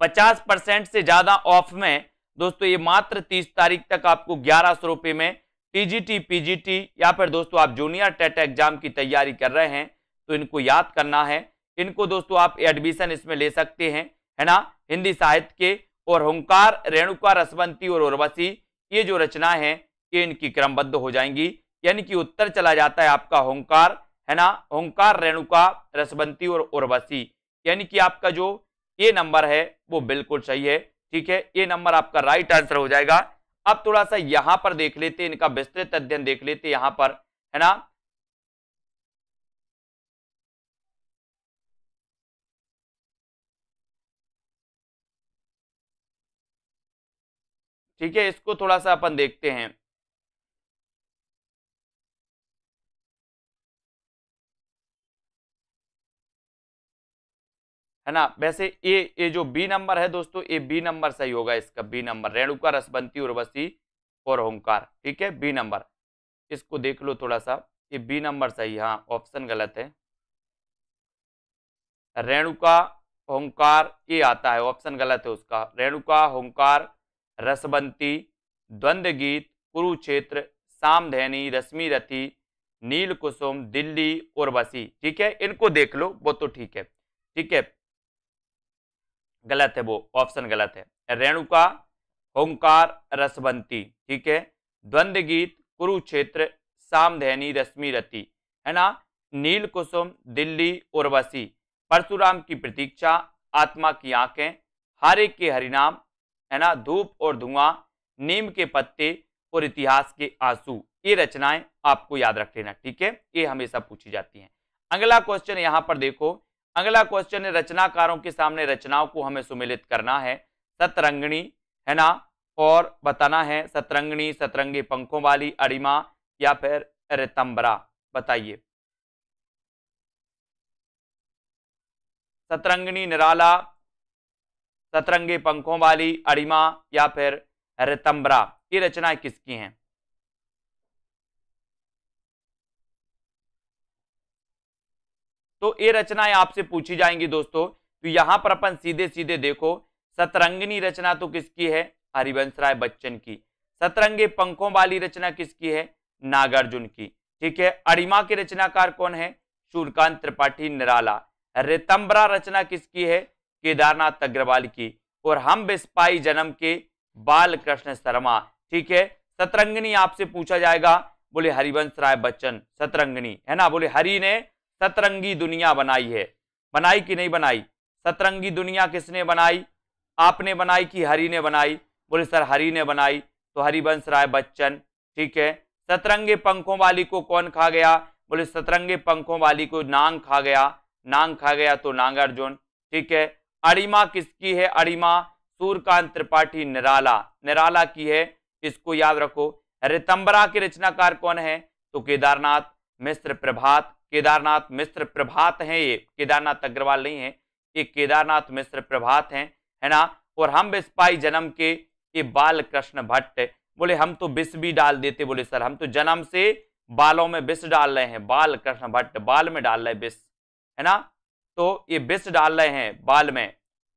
पचास परसेंट से ज्यादा ऑफ में दोस्तों ये मात्र तीस तारीख तक आपको ग्यारह सौ रुपए में टीजीटी पीजीटी या फिर दोस्तों आप जूनियर टेट एग्जाम की तैयारी कर रहे हैं तो इनको याद करना है इनको दोस्तों आप एडमिशन इसमें ले सकते हैं है ना हिंदी साहित्य के और होंकार रेणुका रसवंती और उर्वशी ये जो रचना है ये इनकी क्रमबद्ध हो जाएंगी यानी कि उत्तर चला जाता है आपका होंकार है ना होंकार रेणुका रसवंती और उर्वशी यानी कि आपका जो ये नंबर है वो बिल्कुल सही है ठीक है ये नंबर आपका राइट आंसर हो जाएगा अब थोड़ा सा यहाँ पर देख लेते इनका विस्तृत अध्ययन देख लेते यहाँ पर है ना ठीक है इसको थोड़ा सा अपन देखते हैं है ना वैसे ए ये जो बी नंबर है दोस्तों ये बी नंबर सही होगा इसका बी नंबर रेणुका रसबंती उर्वशी और ओंकार ठीक है बी नंबर इसको देख लो थोड़ा सा ये बी नंबर सही हाँ ऑप्शन गलत है रेणुका ओंकार ये आता है ऑप्शन गलत है उसका रेणुका ओंकार रसबंती द्वंद गीत कुरुक्षेत्र सामधैनी रश्मि रथी नील कुसुम दिल्ली उर्वशी ठीक है इनको देख लो वो तो ठीक है ठीक है गलत है वो ऑप्शन गलत है रेणुका ओंकार रसबंती ठीक है द्वंद गीत कुरुक्षेत्र सामधैनी रश्मि रति है ना नील कुसुम दिल्ली उर्वशी परशुराम की प्रतीक्षा आत्मा की आंखें हारे के हरिनाम है ना धूप और धुआं नीम के पत्ते और इतिहास के आंसू ये रचनाएं आपको याद रख लेना ठीक है ये हमेशा पूछी जाती हैं अगला क्वेश्चन यहाँ पर देखो अगला क्वेश्चन है रचनाकारों के सामने रचनाओं को हमें सुमिलित करना है सतरंगणी है ना और बताना है सतरंगणी सतरंगी पंखों वाली अरिमा या फिर रितंबरा बताइए सतरंगणी निराला सतरंगी पंखों वाली अड़िमा या फिर रितंबरा ये रचनाएं किसकी हैं तो ये रचनाएं आपसे पूछी जाएंगी दोस्तों तो यहां पर अपन सीधे सीधे देखो सतरंगनी रचना तो किसकी है हरिवंश राय बच्चन की सतरंगे पंखों वाली रचना किसकी है नागार्जुन की ठीक है अड़िमा के रचनाकार कौन है सूर्यकांत त्रिपाठी निराला रितंबरा रचना किसकी है केदारनाथ अग्रवाल की और हम बिस्पाई जन्म के बाल कृष्ण शर्मा ठीक है सतरंगनी आपसे पूछा जाएगा बोले हरिवंश राय बच्चन सतरंगनी है ना बोले हरि ने सतरंगी दुनिया बनाई है बनाई कि नहीं बनाई सतरंगी दुनिया किसने बनाई आपने बनाई कि हरि ने बनाई बोले सर हरि ने बनाई तो हरिवंश राय बच्चन ठीक है सतरंगे पंखों वाली को कौन खा गया बोले सतरंगे पंखों वाली को नांग खा गया नांग खा गया तो नांगार्जुन ठीक है अरिमा किसकी है अरिमा सूर्यकांत त्रिपाठी निराला निराला की है इसको याद रखो रितंबरा के रचनाकार कौन है तो केदारनाथ मिश्र प्रभात केदारनाथ मिश्र प्रभात हैं ये केदारनाथ अग्रवाल नहीं है ये केदारनाथ मिश्र प्रभात हैं है ना और हम बिस्पाई जन्म के ये बाल कृष्ण भट्ट बोले हम तो बिस भी डाल देते बोले सर हम तो जन्म से बालों में बिस डाल रहे हैं बाल कृष्ण भट्ट बाल में डाल रहे बिस है ना तो ये विष डाल रहे हैं बाल में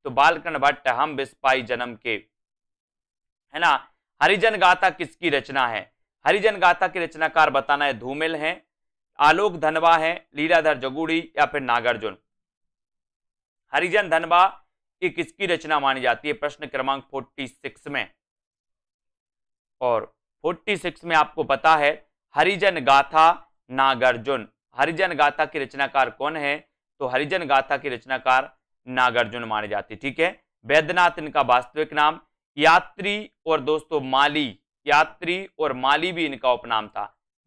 तो बालकण भट्ट हम विष पाई जन्म के है ना हरिजन गाथा किसकी रचना है हरिजन गाथा के रचनाकार बताना है धूमिल है आलोक धनवा है लीलाधर जगुड़ी या फिर नागार्जुन हरिजन धनवा ये किसकी रचना मानी जाती है प्रश्न क्रमांक फोर्टी सिक्स में और फोर्टी सिक्स में आपको पता है हरिजन गाथा नागार्जुन हरिजन गाथा के रचनाकार कौन है तो हरिजन गाथा के रचनाकार नागार्जुन माने जाते ठीक है वैद्यनाथ इनका वास्तविक नाम यात्री और दोस्तों माली यात्री और माली भी इनका उपनाम था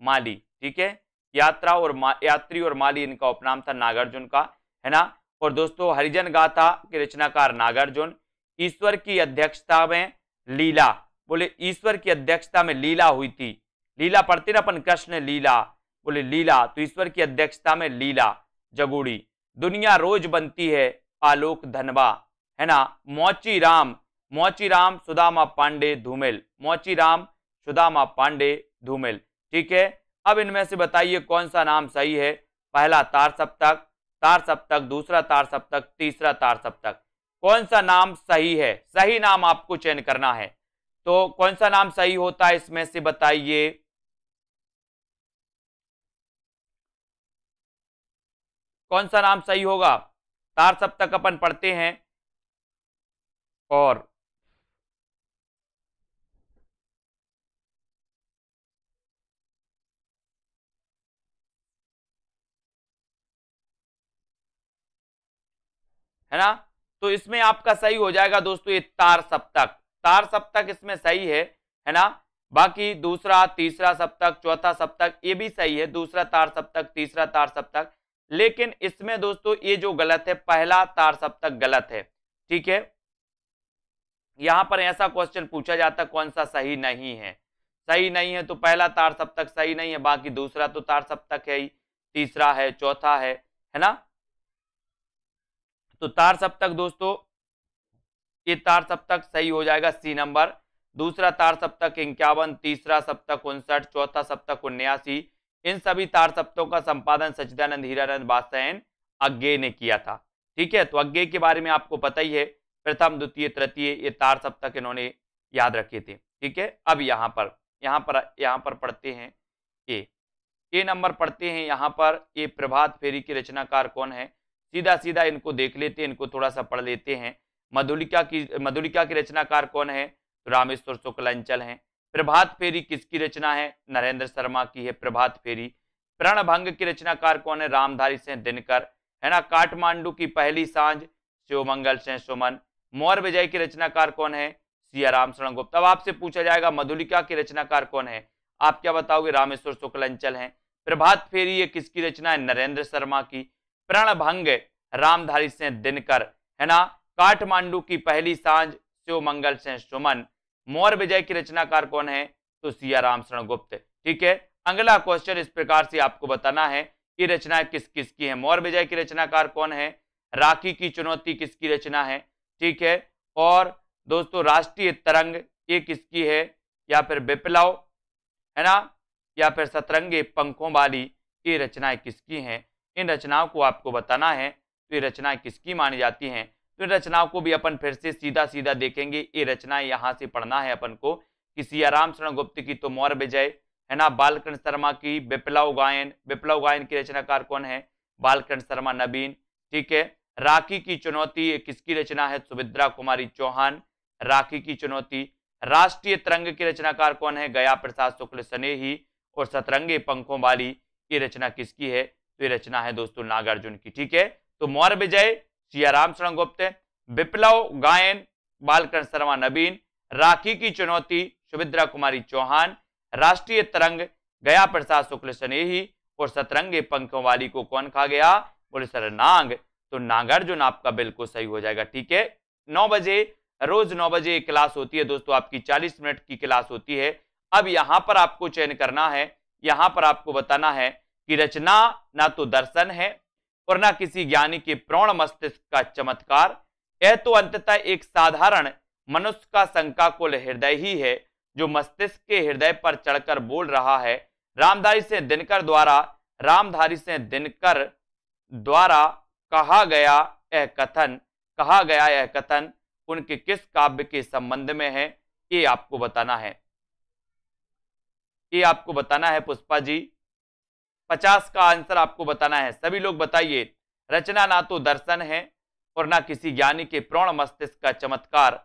माली ठीक है यात्रा और यात्री और माली इनका उपनाम था नागार्जुन का है ना और दोस्तों हरिजन गाथा के रचनाकार नागार्जुन ईश्वर की अध्यक्षता में लीला बोले ईश्वर की अध्यक्षता में लीला हुई थी लीला पढ़ते ना अपन कृष्ण लीला बोले लीला तो ईश्वर की अध्यक्षता में लीला जगुड़ी दुनिया रोज बनती है आलोक धनवा है ना मोची राम मोची राम सुदामा पांडे धूमेल मोची राम सुदामा पांडे धूमेल ठीक है अब इनमें से बताइए कौन सा नाम सही है पहला तार सप्तक तार सप्तक दूसरा तार सप्तक तीसरा तार सप्तक कौन सा नाम सही है सही नाम आपको चयन करना है तो कौन सा नाम सही होता है इसमें से बताइए कौन सा नाम सही होगा तार सब तक अपन पढ़ते हैं और है ना तो इसमें आपका सही हो जाएगा दोस्तों ये तार सप्तक तार सप्तक इसमें सही है है ना बाकी दूसरा तीसरा सप्तक चौथा सप्तक ये भी सही है दूसरा तार सप्तक तीसरा तार सप्तक लेकिन इसमें दोस्तों ये जो गलत है पहला तार सब तक गलत है ठीक है यहां पर ऐसा क्वेश्चन पूछा जाता कौन सा सही नहीं है सही नहीं है तो पहला तार सब तक सही नहीं है बाकी दूसरा तो तार सब तक है ही तीसरा है चौथा है है ना तो तार सब तक दोस्तों ये तार सब तक सही हो जाएगा सी नंबर दूसरा तार सब तक इक्यावन तीसरा सब तक उनसठ चौथा सब तक उन्यासी इन सभी तार सप्तों का संपादन सचिदानंद हीरानंद बासैन अज्ञे ने किया था ठीक है तो अज्ञे के बारे में आपको पता ही है प्रथम द्वितीय तृतीय ये तार सप्तक इन्होंने याद रखे थे ठीक है अब यहाँ पर यहाँ पर यहाँ पर पढ़ते हैं ए ए नंबर पढ़ते हैं यहाँ पर ये प्रभात फेरी के रचनाकार कौन है सीधा सीधा इनको देख लेते हैं इनको थोड़ा सा पढ़ लेते हैं मधुलिका की मधुलिका के रचनाकार कौन है रामेश्वर शुक्लांचल हैं प्रभात फेरी किसकी रचना है नरेंद्र शर्मा की है प्रभात फेरी प्रणभंग की रचनाकार कौन है रामधारी सिंह दिनकर है ना काठमांडू की पहली सांझ शिवमंगल सिंह सुमन मौर विजय की रचनाकार कौन है राम शरण गुप्ता अब आपसे पूछा जाएगा मधुलिका की रचनाकार कौन है आप क्या बताओगे रामेश्वर शुक्लंचल है प्रभात फेरी ये किसकी रचना है नरेंद्र शर्मा की प्रणभंग रामधारी सिंह दिनकर है ना काठमांडू की पहली सांझ शिव मंगल सिंह सुमन मौर्य विजय की रचनाकार कौन है तो सियाराम शरण गुप्त ठीक है अगला क्वेश्चन इस प्रकार से आपको बताना है कि रचना किस किस की है मौर्य विजय की रचनाकार कौन है राखी की चुनौती किसकी रचना है ठीक है और दोस्तों राष्ट्रीय तरंग ये किसकी है या फिर बिपलाव है ना या फिर सतरंगे पंखों वाली ये रचनाएं किसकी हैं इन रचनाओं को आपको बताना है तो ये रचनाएं किसकी मानी जाती हैं तो रचनाओं को भी अपन फिर से सीधा सीधा देखेंगे ये रचना यहाँ से पढ़ना है अपन को कि सियाराम शरण गुप्त की तो मौर विजय है ना बालकृष्ण शर्मा की विप्लव गायन विप्लव गायन की रचनाकार कौन है बालकृष्ण शर्मा नबीन ठीक है राखी की चुनौती किसकी रचना है सुभिद्रा कुमारी चौहान राखी की चुनौती राष्ट्रीय तरंग के रचनाकार कौन है गया प्रसाद शुक्ल स्नेही और सतरंगे पंखों वाली ये रचना किसकी है तो ये रचना है दोस्तों नागार्जुन की ठीक है तो मौर विजय शरण गुप्त विप्लव गायन बालकृष्ण शर्मा नबीन राखी की चुनौती सुभिद्रा कुमारी चौहान राष्ट्रीय तरंग गया प्रसाद शुक्ल स्नेही और सतरंगे पंखों वाली को कौन खा गया बोले सर नांग तो नागार्जुन आपका बिल्कुल सही हो जाएगा ठीक है नौ बजे रोज नौ बजे क्लास होती है दोस्तों आपकी चालीस मिनट की क्लास होती है अब यहां पर आपको चयन करना है यहां पर आपको बताना है कि रचना ना तो दर्शन है और न किसी ज्ञानी के प्रौण मस्तिष्क का चमत्कार यह तो अंततः एक साधारण मनुष्य का शंकाकुल हृदय ही है जो मस्तिष्क के हृदय पर चढ़कर बोल रहा है रामधारी से दिनकर द्वारा रामधारी से दिनकर द्वारा कहा गया यह कथन कहा गया यह कथन उनके किस काव्य के संबंध में है ये आपको बताना है ये आपको बताना है पुष्पा जी पचास का आंसर आपको बताना है सभी लोग बताइए रचना ना तो दर्शन है और ना किसी ज्ञानी के प्रौण मस्तिष्क का चमत्कार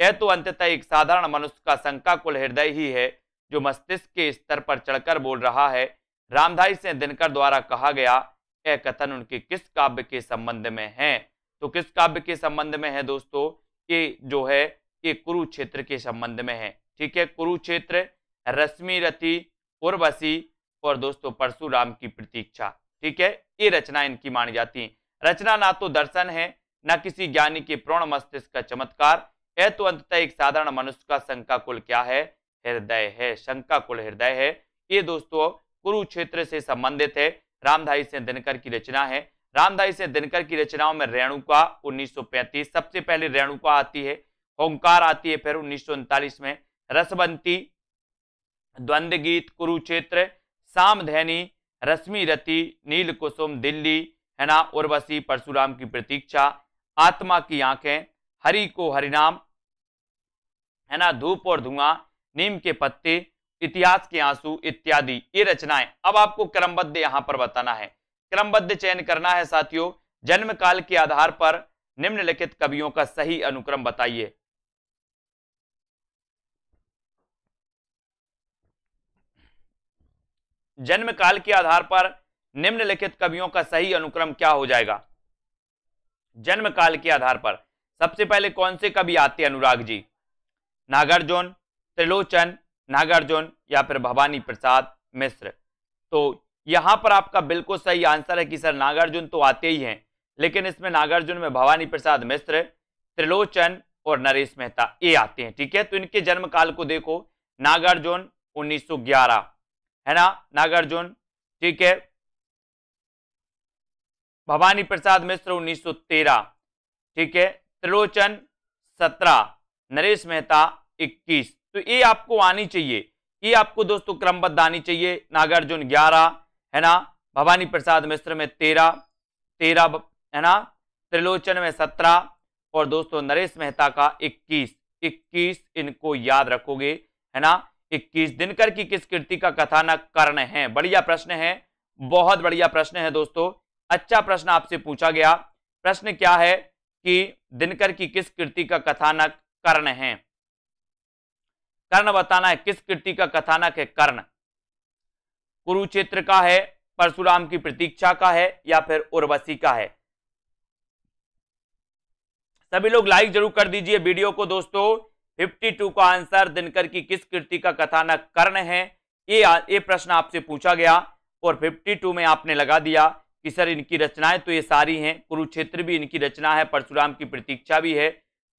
यह तो अंततः एक साधारण मनुष्य का शंकाकुल हृदय ही है जो मस्तिष्क के स्तर पर चढ़कर बोल रहा है रामधाई से दिनकर द्वारा कहा गया यह कथन उनके किस काव्य के संबंध में है तो किस काव्य के संबंध में है दोस्तों ये जो है ये कुरुक्षेत्र के संबंध में है ठीक है कुरुक्षेत्र रश्मि रथी उर्वशी और दोस्तों परशुराम की प्रतीक्षा ठीक है ये रचना इनकी मानी जाती है रचना ना तो दर्शन है ना किसी ज्ञानी के प्रौण मस्तिष्क का चमत्कार है तो अंततः एक साधारण मनुष्य का शंका कुल क्या है हृदय है शंका कुल हृदय है ये दोस्तों कुरुक्षेत्र से संबंधित है रामधाई से दिनकर की रचना है रामधाई से दिनकर की रचनाओं में रेणुका उन्नीस सबसे पहले रेणुका आती है ओंकार आती है फिर उन्नीस में रसवंती द्वंद गीत कुरुक्षेत्र धैनी रश्मि रति नील कुसुम दिल्ली है ना उर्वशी परशुराम की प्रतीक्षा आत्मा की आंखें हरि को हरिनाम है ना धूप और धुआं नीम के पत्ते इतिहास के आंसू इत्यादि ये रचनाएं अब आपको क्रमबद्ध यहां पर बताना है क्रमबद्ध चयन करना है साथियों जन्म काल के आधार पर निम्नलिखित कवियों का सही अनुक्रम बताइए जन्म काल के आधार पर निम्नलिखित कवियों का सही अनुक्रम क्या हो जाएगा जन्म काल के आधार पर सबसे पहले कौन से कवि आते हैं अनुराग जी नागार्जुन त्रिलोचन नागार्जुन या फिर भवानी प्रसाद मिश्र तो यहां पर आपका बिल्कुल सही आंसर है कि सर नागार्जुन तो आते ही हैं लेकिन इसमें नागार्जुन में भवानी प्रसाद मिश्र त्रिलोचन और नरेश मेहता ये आते हैं ठीक है तो इनके जन्म काल को देखो नागार्जुन 1911 है ना नागार्जुन ठीक है भवानी प्रसाद मिश्र 1913 ठीक है त्रिलोचन 17 नरेश मेहता 21 तो ये आपको आनी चाहिए ये आपको दोस्तों क्रमबद्ध आनी चाहिए नागार्जुन 11 है ना भवानी प्रसाद मिश्र में 13 13 है ना त्रिलोचन में 17 और दोस्तों नरेश मेहता का 21 21 इनको याद रखोगे है ना इक्कीस दिनकर की किस कृति का कथानक कर्ण है बढ़िया प्रश्न है बहुत बढ़िया प्रश्न है दोस्तों अच्छा प्रश्न आपसे पूछा गया प्रश्न क्या है कि दिनकर की किस कृति का कथानक कर्ण है कर्ण बताना है किस कृति का कथानक है कर्ण कुरुक्षेत्र का है परशुराम की प्रतीक्षा का है या फिर उर्वशी का है सभी लोग लाइक जरूर कर दीजिए वीडियो को दोस्तों 52 का आंसर दिनकर की किस कृति का कथानक कर्ण है ये ये प्रश्न आपसे पूछा गया और 52 में आपने लगा दिया कि सर इनकी रचनाएं तो ये सारी हैं कुरुक्षेत्र भी इनकी रचना है परशुराम की प्रतीक्षा भी है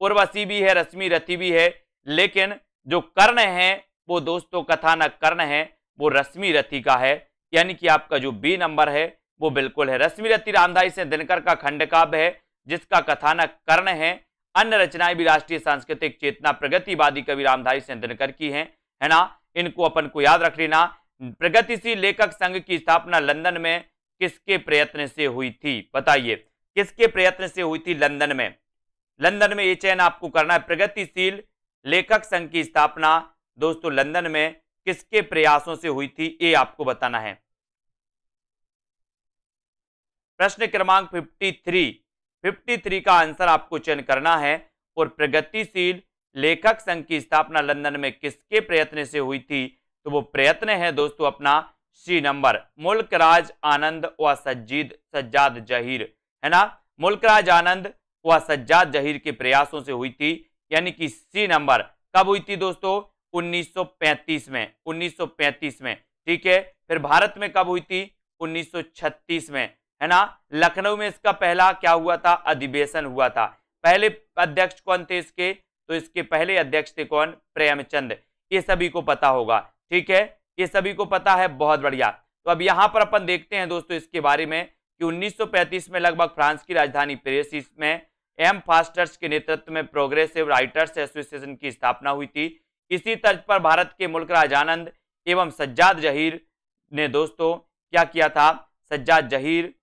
उर्वशी भी है रश्मि रथी भी है लेकिन जो कर्ण है वो दोस्तों कथानक कर्ण है वो रश्मि रथी का है यानी कि आपका जो बी नंबर है वो बिल्कुल है रश्मि रथी रामधाई से दिनकर का खंडकाव्य है जिसका कथानक कर्ण है अन्य रचनाएं भी राष्ट्रीय सांस्कृतिक चेतना प्रगतिवादी कवि रामधारी से दिनकर की हैं है ना इनको अपन को याद रख लेना प्रगतिशील लेखक संघ की स्थापना लंदन में किसके प्रयत्न से हुई थी बताइए किसके प्रयत्न से हुई थी लंदन में लंदन में ये चयन आपको करना है प्रगतिशील लेखक संघ की स्थापना दोस्तों लंदन में किसके प्रयासों से हुई थी ये आपको बताना है प्रश्न क्रमांक 53 53 का आंसर आपको चयन करना है और प्रगतिशील लेखक संघ की स्थापना लंदन में किसके प्रयत्न से हुई थी तो वो प्रयत्न है दोस्तों अपना सी नंबर मुल्कराज आनंद व सज्जीद सज्जाद जहीर है ना मुल्कराज आनंद व सज्जाद जहीर के प्रयासों से हुई थी यानी कि सी नंबर कब हुई थी दोस्तों 1935 में 1935 में ठीक है फिर भारत में कब हुई थी 1936 में है ना लखनऊ में इसका पहला क्या हुआ था अधिवेशन हुआ था पहले अध्यक्ष कौन थे इसके तो इसके पहले अध्यक्ष थे कौन प्रेमचंद ये सभी को पता होगा ठीक है ये सभी को पता है बहुत बढ़िया तो अब यहाँ पर अपन देखते हैं दोस्तों इसके बारे में कि 1935 में लगभग फ्रांस की राजधानी पेरिस में एम फास्टर्स के नेतृत्व में प्रोग्रेसिव राइटर्स एसोसिएशन की स्थापना हुई थी इसी तर्ज पर भारत के मुल्क राजानंद एवं सज्जाद जहीर ने दोस्तों क्या किया था सज्जाद जहीर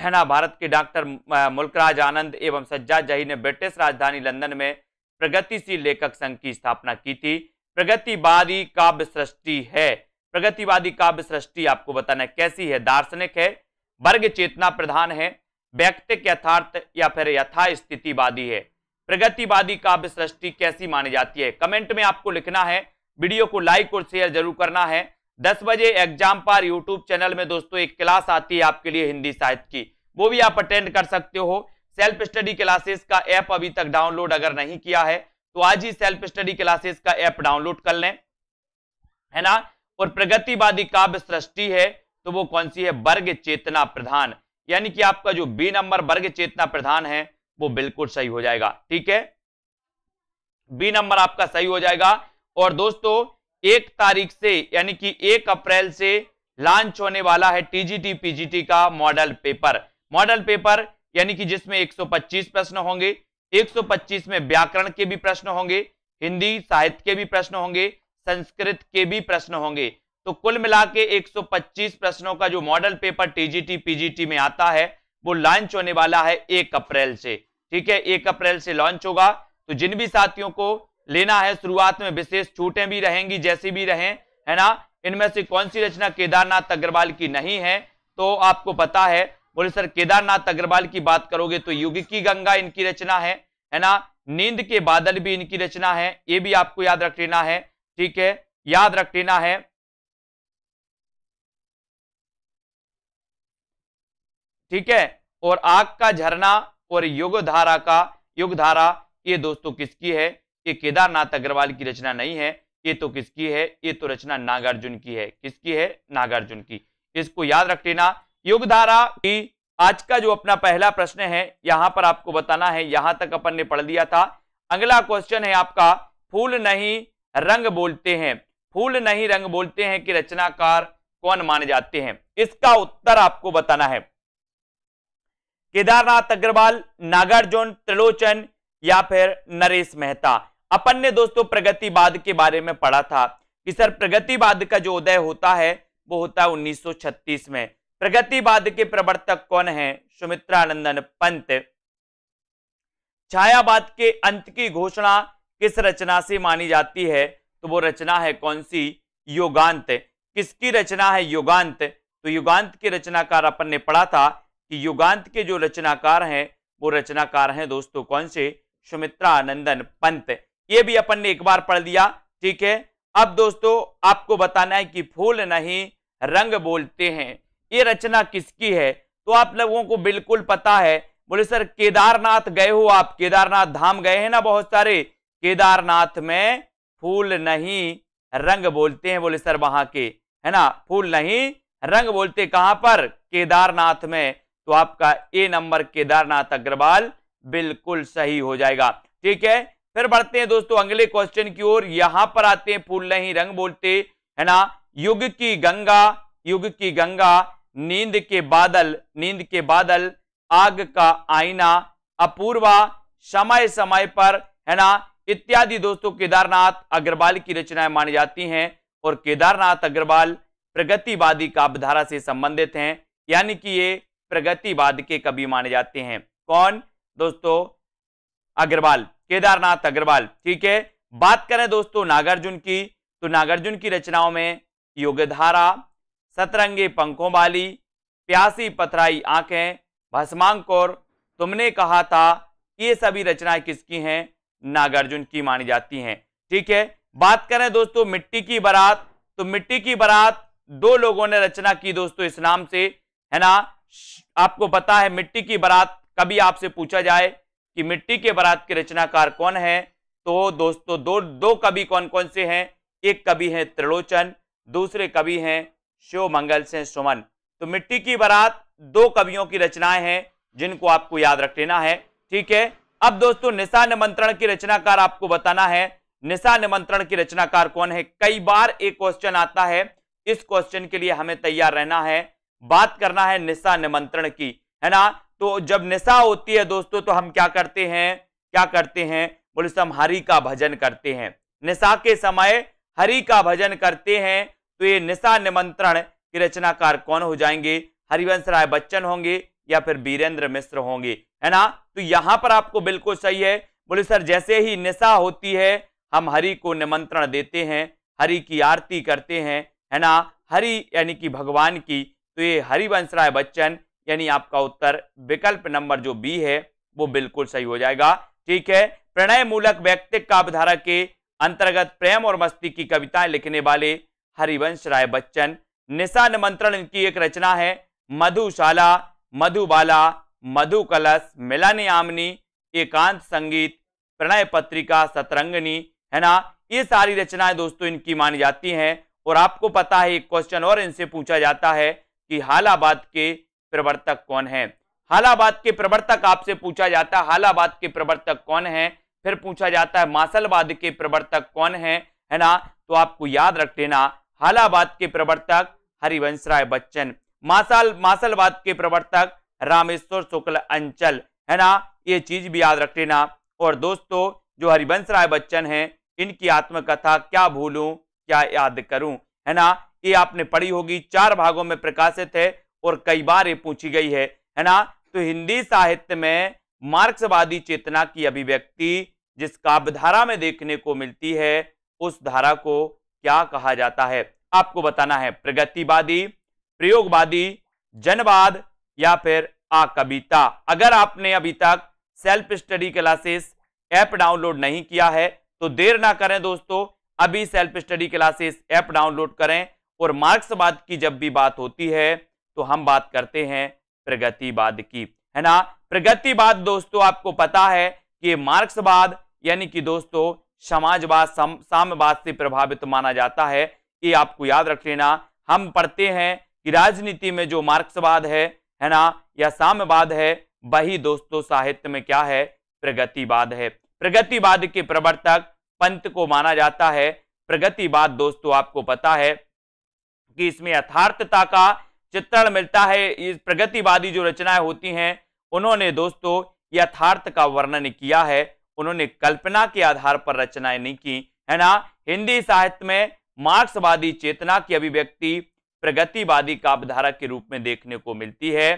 है ना भारत के डॉक्टर मुल्कराज आनंद एवं सज्जाद जही ने ब्रिटिश राजधानी लंदन में प्रगतिशील लेखक संघ की स्थापना की थी प्रगतिवादी काव्य सृष्टि है प्रगतिवादी काव्य सृष्टि आपको बताना है कैसी है दार्शनिक है वर्ग चेतना प्रधान है व्यक्तिक यथार्थ या फिर यथा स्थितिवादी है प्रगतिवादी काव्य सृष्टि कैसी मानी जाती है कमेंट में आपको लिखना है वीडियो को लाइक और शेयर जरूर करना है दस बजे एग्जाम पर यूट्यूब चैनल में दोस्तों एक क्लास आती है आपके लिए हिंदी साहित्य की वो भी आप अटेंड कर सकते हो सेल्फ स्टडी क्लासेस का ऐप अभी तक डाउनलोड अगर नहीं किया है तो आज ही सेल्फ स्टडी क्लासेस का ऐप डाउनलोड कर लें है ना और प्रगतिवादी काव्य सृष्टि है तो वो कौन सी है वर्ग चेतना प्रधान यानी कि आपका जो बी नंबर वर्ग चेतना प्रधान है वो बिल्कुल सही हो जाएगा ठीक है बी नंबर आपका सही हो जाएगा और दोस्तों एक तारीख से यानी कि एक अप्रैल से लॉन्च होने वाला है टीजीटी पीजीटी का मॉडल पेपर मॉडल पेपर यानी कि जिसमें 125 प्रश्न होंगे 125 में व्याकरण के भी प्रश्न होंगे हिंदी साहित्य के भी प्रश्न होंगे संस्कृत के भी प्रश्न होंगे तो कुल मिला के एक प्रश्नों का जो मॉडल पेपर टीजीटी पीजीटी में आता है वो लॉन्च होने वाला है एक अप्रैल से ठीक है एक अप्रैल से लॉन्च होगा तो जिन भी साथियों को लेना है शुरुआत में विशेष छूटें भी रहेंगी जैसी भी रहें है ना इनमें से कौन सी रचना केदारनाथ अग्रवाल की नहीं है तो आपको पता है बोले सर केदारनाथ अग्रवाल की बात करोगे तो युग की गंगा इनकी रचना है है ना नींद के बादल भी इनकी रचना है ये भी आपको याद रख लेना है ठीक है याद रख लेना है ठीक है और आग का झरना और युग धारा का युग धारा ये दोस्तों किसकी है कि केदारनाथ अग्रवाल की रचना नहीं है ये तो किसकी है ये तो रचना नागार्जुन की है किसकी है नागार्जुन की इसको याद रख लेना युगधारा की आज का जो अपना पहला प्रश्न है यहां पर आपको बताना है यहां तक अपन ने पढ़ लिया था अगला क्वेश्चन है आपका फूल नहीं रंग बोलते हैं फूल नहीं रंग बोलते हैं कि रचनाकार कौन माने जाते हैं इसका उत्तर आपको बताना है केदारनाथ अग्रवाल नागार्जुन त्रिलोचन या फिर नरेश मेहता अपन ने दोस्तों प्रगतिवाद के बारे में पढ़ा था कि सर प्रगतिवाद का जो उदय होता है वो होता है उन्नीस में प्रगतिवाद के प्रवर्तक कौन है सुमित्रानंदन पंत छायावाद के अंत की घोषणा किस रचना से मानी जाती है तो वो रचना है कौन सी युगांत किसकी रचना है युगांत तो युगांत के रचनाकार अपन ने पढ़ा था कि युगांत के जो रचनाकार हैं वो रचनाकार हैं दोस्तों कौन से सुमित्रा पंत ये भी अपन ने एक बार पढ़ लिया ठीक है अब दोस्तों आपको बताना है कि फूल नहीं रंग बोलते हैं ये रचना किसकी है तो आप लोगों को बिल्कुल पता है बोले सर केदारनाथ गए हो आप केदारनाथ धाम गए हैं ना बहुत सारे केदारनाथ में फूल नहीं रंग बोलते हैं बोले सर वहां के है ना फूल नहीं रंग बोलते कहां पर केदारनाथ में तो आपका ए नंबर केदारनाथ अग्रवाल बिल्कुल सही हो जाएगा ठीक है फिर बढ़ते हैं दोस्तों अगले क्वेश्चन की ओर यहां पर आते हैं फूल नहीं रंग बोलते है ना युग की गंगा युग की गंगा नींद के बादल नींद के बादल आग का आईना अपूर्वा समय समय पर है ना इत्यादि दोस्तों केदारनाथ अग्रवाल की रचनाएं मानी जाती हैं और केदारनाथ अग्रवाल प्रगतिवादी काव्यधारा से संबंधित हैं यानी कि ये प्रगतिवाद के कवि माने जाते हैं कौन दोस्तों अग्रवाल केदारनाथ अग्रवाल ठीक है बात करें दोस्तों नागार्जुन की तो नागार्जुन की रचनाओं में योगधारा सतरंगे पंखों वाली प्यासी पथराई आंखें भस्मांग कौर तुमने कहा था ये सभी रचनाएं किसकी हैं नागार्जुन की मानी जाती हैं ठीक है बात करें दोस्तों मिट्टी की बारात तो मिट्टी की बारात दो लोगों ने रचना की दोस्तों इस नाम से है ना आपको पता है मिट्टी की बारात कभी आपसे पूछा जाए कि मिट्टी के बरात के रचनाकार कौन है तो दोस्तों दो दो कवि कौन कौन से हैं एक कवि है त्रिलोचन दूसरे कवि हैं शिव मंगल सेन सुमन तो मिट्टी की बारात दो कवियों की रचनाएं हैं जिनको आपको याद रख लेना है ठीक है अब दोस्तों निशा निमंत्रण की रचनाकार आपको बताना है निशा निमंत्रण की रचनाकार कौन है कई बार एक क्वेश्चन आता है इस क्वेश्चन के लिए हमें तैयार रहना है बात करना है निशा निमंत्रण की है ना तो जब नशा होती है दोस्तों तो हम क्या करते हैं क्या करते हैं बोले हम हरि का भजन करते हैं नशा के समय हरि का भजन करते हैं तो ये नशा निमंत्रण के रचनाकार कौन हो जाएंगे हरिवंश राय बच्चन होंगे या फिर बीरेंद्र मिश्र होंगे है ना तो यहां पर आपको बिल्कुल सही है बोले सर जैसे ही निशा होती है हम हरि को निमंत्रण देते हैं हरि की आरती करते हैं है ना हरि यानी कि भगवान की तो ये हरिवंश राय बच्चन यानी आपका उत्तर विकल्प नंबर जो बी है वो बिल्कुल सही हो जाएगा ठीक है प्रणय मूलक व्यक्तिक काव्यधारा के अंतर्गत प्रेम और मस्ती की कविताएं लिखने वाले हरिवंश राय बच्चन निशा निमंत्रण इनकी एक रचना है मधुशाला मधुबाला मधु कलश मिलाने आमनी एकांत संगीत प्रणय पत्रिका सतरंगनी है ना ये सारी रचनाएं दोस्तों इनकी मानी जाती हैं और आपको पता है एक क्वेश्चन और इनसे पूछा जाता है कि हालाबाद के प्रवर्तक कौन है हालाबाद के प्रवर्तक आपसे पूछा जाता है हालाबाद के प्रवर्तक कौन है फिर पूछा जाता है मासलबाद के प्रवर्तक कौन है है ना तो आपको याद रख लेना हालाबाद के प्रवर्तक हरिवंश राय बच्चन मासल मासलबाद के प्रवर्तक रामेश्वर शुक्ल अंचल है ना ये चीज भी याद रख लेना और दोस्तों जो हरिवंश राय बच्चन है इनकी आत्मकथा क्या भूलू क्या याद करूं है ना ये आपने पढ़ी होगी चार भागों में प्रकाशित है और कई बार ये पूछी गई है है ना तो हिंदी साहित्य में मार्क्सवादी चेतना की अभिव्यक्ति जिस काव्यधारा में देखने को मिलती है उस धारा को क्या कहा जाता है आपको बताना है प्रगतिवादी प्रयोगवादी जनवाद या फिर आ कविता अगर आपने अभी तक self study classes app download नहीं किया है तो देर ना करें दोस्तों अभी self study classes app download करें और मार्क्सवाद की जब भी बात होती है तो हम बात करते हैं प्रगतिवाद की है ना प्रगतिवाद दोस्तों आपको पता है कि मार्क्सवाद यानी कि दोस्तों समाजवाद साम्यवाद से प्रभावित माना जाता है ये आपको याद रख लेना हम पढ़ते हैं कि राजनीति में जो मार्क्सवाद है है ना या साम्यवाद है वही दोस्तों साहित्य में क्या है प्रगतिवाद है प्रगतिवाद के प्रवर्तक पंत को माना जाता है प्रगतिवाद दोस्तों आपको पता है कि इसमें यथार्थता का चित्रण मिलता है इस प्रगतिवादी जो रचनाएं होती हैं उन्होंने दोस्तों यथार्थ का वर्णन किया है उन्होंने कल्पना के आधार पर रचनाएं नहीं की है ना हिंदी साहित्य में मार्क्सवादी चेतना की अभिव्यक्ति प्रगतिवादी काव्यधारा के रूप में देखने को मिलती है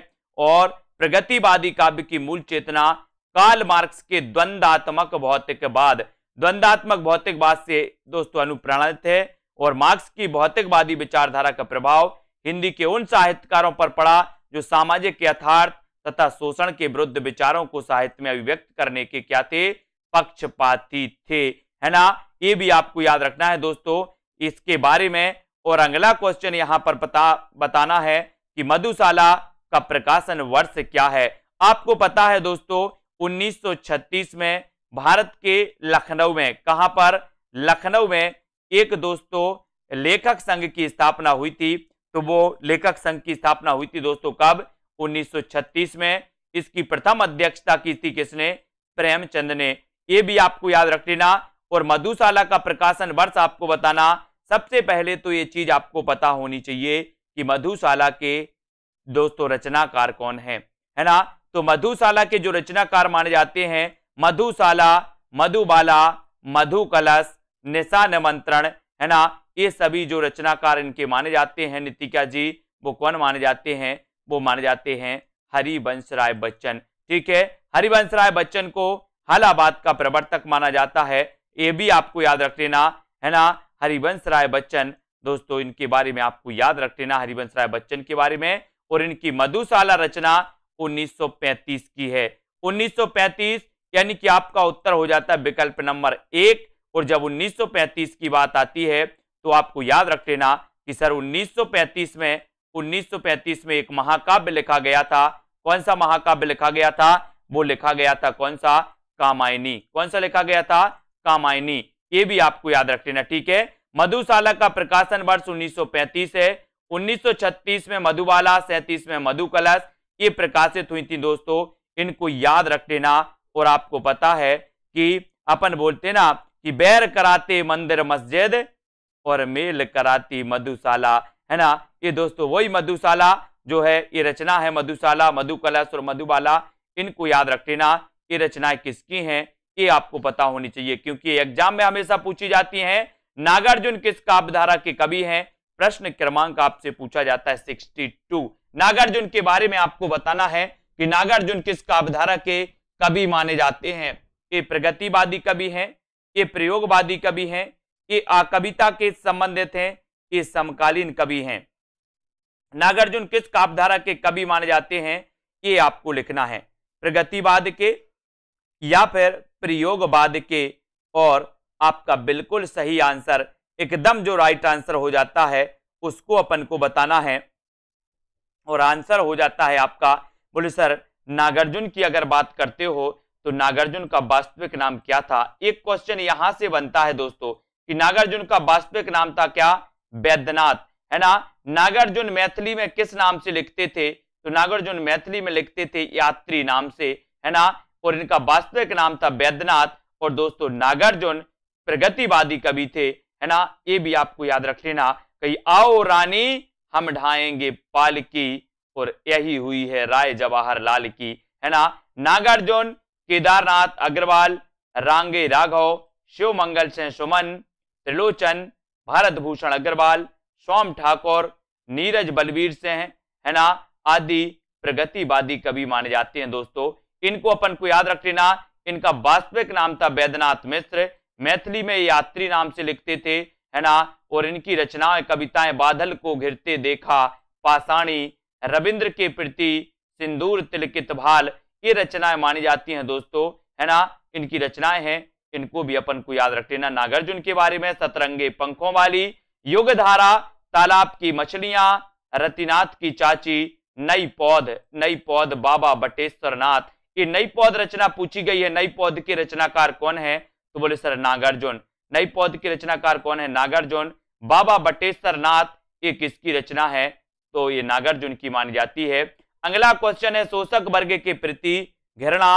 और प्रगतिवादी काव्य की मूल चेतना काल मार्क्स के द्वंदात्मक भौतिकवाद द्वंदात्मक भौतिकवाद से दोस्तों अनुप्राणित है और मार्क्स की भौतिकवादी विचारधारा का प्रभाव हिंदी के उन साहित्यकारों पर पड़ा जो सामाजिक यथार्थ तथा शोषण के विरुद्ध विचारों को साहित्य में अभिव्यक्त करने के क्या थे पक्षपाती थे है ना ये भी आपको याद रखना है दोस्तों इसके बारे में और अगला क्वेश्चन यहाँ पर बता बताना है कि मधुशाला का प्रकाशन वर्ष क्या है आपको पता है दोस्तों 1936 में भारत के लखनऊ में कहाँ पर लखनऊ में एक दोस्तों लेखक संघ की स्थापना हुई थी तो वो लेखक संघ की स्थापना हुई थी दोस्तों कब 1936 में इसकी प्रथम अध्यक्षता की थी किसने प्रेमचंद ने ये भी आपको याद रख लेना और मधुशाला का प्रकाशन वर्ष आपको बताना सबसे पहले तो ये चीज आपको पता होनी चाहिए कि मधुशाला के दोस्तों रचनाकार कौन है है ना तो मधुशाला के जो रचनाकार माने जाते हैं मधुशाला मधुबाला मधु कलश निशा निमंत्रण है ना ये सभी जो रचनाकार इनके माने जाते हैं नितिका जी वो कौन माने जाते हैं वो माने जाते हैं हरिवंश राय बच्चन ठीक है हरिवंश राय बच्चन को हालाबाद का प्रवर्तक माना जाता है ये भी आपको याद रख लेना है ना हरिवंश राय बच्चन दोस्तों इनके बारे में आपको याद रख लेना हरिवंश राय बच्चन के बारे में और इनकी मधुशाला रचना 1935 की है 1935 यानी कि आपका उत्तर हो जाता है विकल्प नंबर एक और जब 1935 की बात आती है तो आपको याद रख लेना कि सर 1935 में 1935 में एक महाकाव्य लिखा गया था कौन सा महाकाव्य लिखा गया था वो लिखा गया था कौन सा कामायनी कौन सा लिखा गया था कामायनी ये भी आपको याद रख लेना ठीक है मधुशाला का प्रकाशन वर्ष 1935 है 1936 में मधुबाला सैतीस में मधु कलश ये प्रकाशित हुई थी दोस्तों इनको याद रख लेना और आपको पता है कि अपन बोलते ना कि बैर कराते मंदिर मस्जिद और मेल कराती मधुशाला है ना ये दोस्तों वही मधुशाला जो है ये रचना है मधुशाला मधु कलश और मधुबाला इनको याद रख लेना ये रचनाएं किसकी हैं ये आपको पता होनी चाहिए क्योंकि एग्जाम में हमेशा पूछी जाती हैं नागार्जुन किस काव्यधारा के कवि हैं प्रश्न क्रमांक आपसे पूछा जाता है टू नागार्जुन के बारे में आपको बताना है कि नागार्जुन किस काव्यधारा के कवि माने जाते हैं ये प्रगतिवादी कवि हैं ये प्रयोगवादी कवि हैं ये कविता के संबंधित हैं ये समकालीन कवि हैं नागार्जुन किस काव्यधारा के कवि माने जाते हैं ये आपको लिखना है प्रगतिवाद के या फिर प्रयोगवाद के और आपका बिल्कुल सही आंसर एकदम जो राइट आंसर हो जाता है उसको अपन को बताना है और आंसर हो जाता है आपका बोले सर नागार्जुन की अगर बात करते हो तो नागार्जुन का वास्तविक नाम क्या था एक क्वेश्चन यहां से बनता है दोस्तों कि नागार्जुन का वास्तविक नाम था क्या वैद्यनाथ है ना नागार्जुन मैथिली में किस नाम से लिखते थे तो नागार्जुन मैथिली में लिखते थे यात्री नाम से है ना और इनका वास्तविक नाम था वैद्यनाथ और दोस्तों नागार्जुन प्रगतिवादी कवि थे है ना ये भी आपको याद रख लेना कही आओ रानी हम ढाएंगे पाल की और यही हुई है राय जवाहर लाल की है ना नागार्जुन केदारनाथ अग्रवाल रांगे राघव शिव मंगल सिंह सुमन त्रिलोचन भारत भूषण अग्रवाल सोम ठाकुर नीरज बलवीर से हैं है ना आदि प्रगतिवादी कवि माने जाते हैं दोस्तों इनको अपन को याद रख लेना इनका वास्तविक नाम था वैद्यनाथ मिश्र मैथिली में यात्री नाम से लिखते थे है ना और इनकी रचनाएं कविताएं बादल को घिरते देखा पाषाणी रविंद्र के प्रति सिंदूर तिलकित भाल ये रचनाएं मानी जाती हैं दोस्तों है ना इनकी रचनाएं हैं इनको भी अपन को याद रख लेना नागार्जुन के बारे में सतरंगे पंखों वाली युगधारा तालाब की मछलियां रतिनाथ की चाची नई पौध नई पौध बाबा बटेश्वर नाथ ये नई पौध रचना पूछी गई है नई पौध के रचनाकार कौन है तो बोले सर नागार्जुन नई पौध के रचनाकार कौन है नागार्जुन बाबा बटेश्वर नाथ ये किसकी रचना है तो ये नागार्जुन की मानी जाती है अगला क्वेश्चन है शोषक वर्ग के प्रति घृणा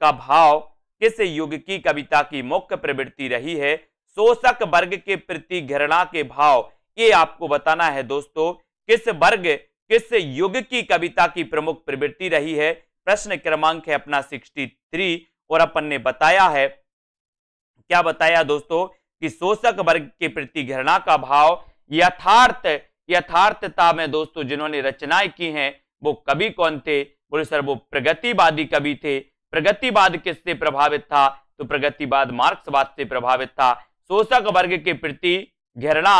का भाव किस युग की कविता की मुख्य प्रवृत्ति रही है शोषक वर्ग के प्रति घृणा के भाव ये आपको बताना है दोस्तों किस वर्ग किस युग की कविता की प्रमुख प्रवृत्ति रही है प्रश्न क्रमांक है अपना 63 और अपन ने बताया है क्या बताया दोस्तों कि शोषक वर्ग के प्रति घृणा का भाव यथार्थ यथार्थता में दोस्तों जिन्होंने रचनाएं की हैं वो कवि कौन थे बोले सर वो प्रगतिवादी कवि थे प्रगतिवाद किससे प्रभावित था तो प्रगतिवाद मार्क्सवाद से प्रभावित था शोषक वर्ग के प्रति घृणा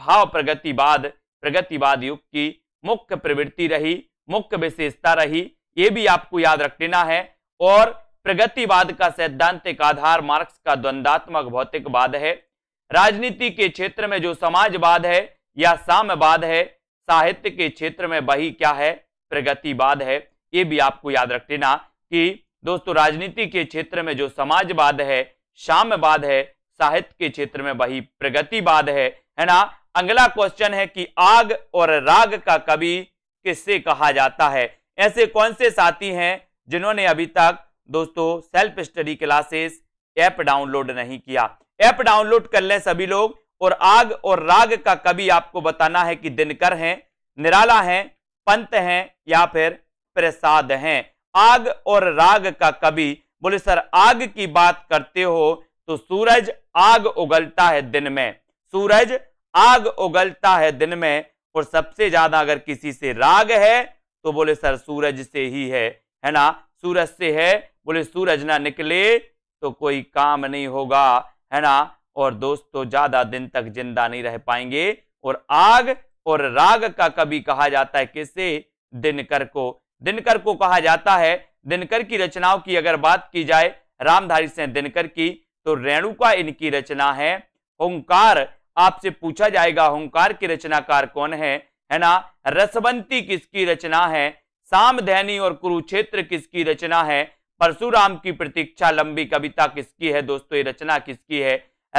भाव प्रगतिवाद प्रगतिवाद युग की मुख्य प्रवृत्ति रही मुख्य विशेषता रही ये भी आपको याद रख लेना है और प्रगतिवाद का सैद्धांतिक आधार मार्क्स का द्वंदात्मक भौतिकवाद है राजनीति के क्षेत्र में जो समाजवाद है या साम्यवाद है साहित्य के क्षेत्र में वही क्या है प्रगतिवाद है ये भी आपको याद रख लेना कि दोस्तों राजनीति के क्षेत्र में जो समाजवाद है साम्यवाद है साहित्य के क्षेत्र में वही प्रगतिवाद है है ना अगला क्वेश्चन है कि आग और राग का कवि किससे कहा जाता है ऐसे कौन से साथी हैं जिन्होंने अभी तक दोस्तों self study classes app download नहीं किया ऐप डाउनलोड कर लें सभी लोग और आग और राग का कवि आपको बताना है कि दिनकर हैं निराला हैं पंत हैं या फिर प्रसाद हैं आग और राग का कवि बोले सर आग की बात करते हो तो सूरज आग उगलता है दिन में सूरज आग उगलता है दिन में और सबसे ज्यादा अगर किसी से राग है तो बोले सर सूरज से ही है है ना सूरज से है बोले सूरज ना निकले तो कोई काम नहीं होगा है ना और दोस्तों तो ज्यादा दिन तक जिंदा नहीं रह पाएंगे और आग और राग का कभी कहा जाता है किसे दिनकर को दिनकर को कहा जाता है दिनकर की रचनाओं की अगर बात की जाए रामधारी सिंह दिनकर की तो रेणुका इनकी रचना है ओंकार आपसे पूछा जाएगा ओंकार के रचनाकार कौन है है ना रसवंती किसकी रचना है सामधैनी और कुरुक्षेत्र किसकी रचना है परशुराम की प्रतीक्षा लंबी कविता किसकी है दोस्तों ये रचना किसकी है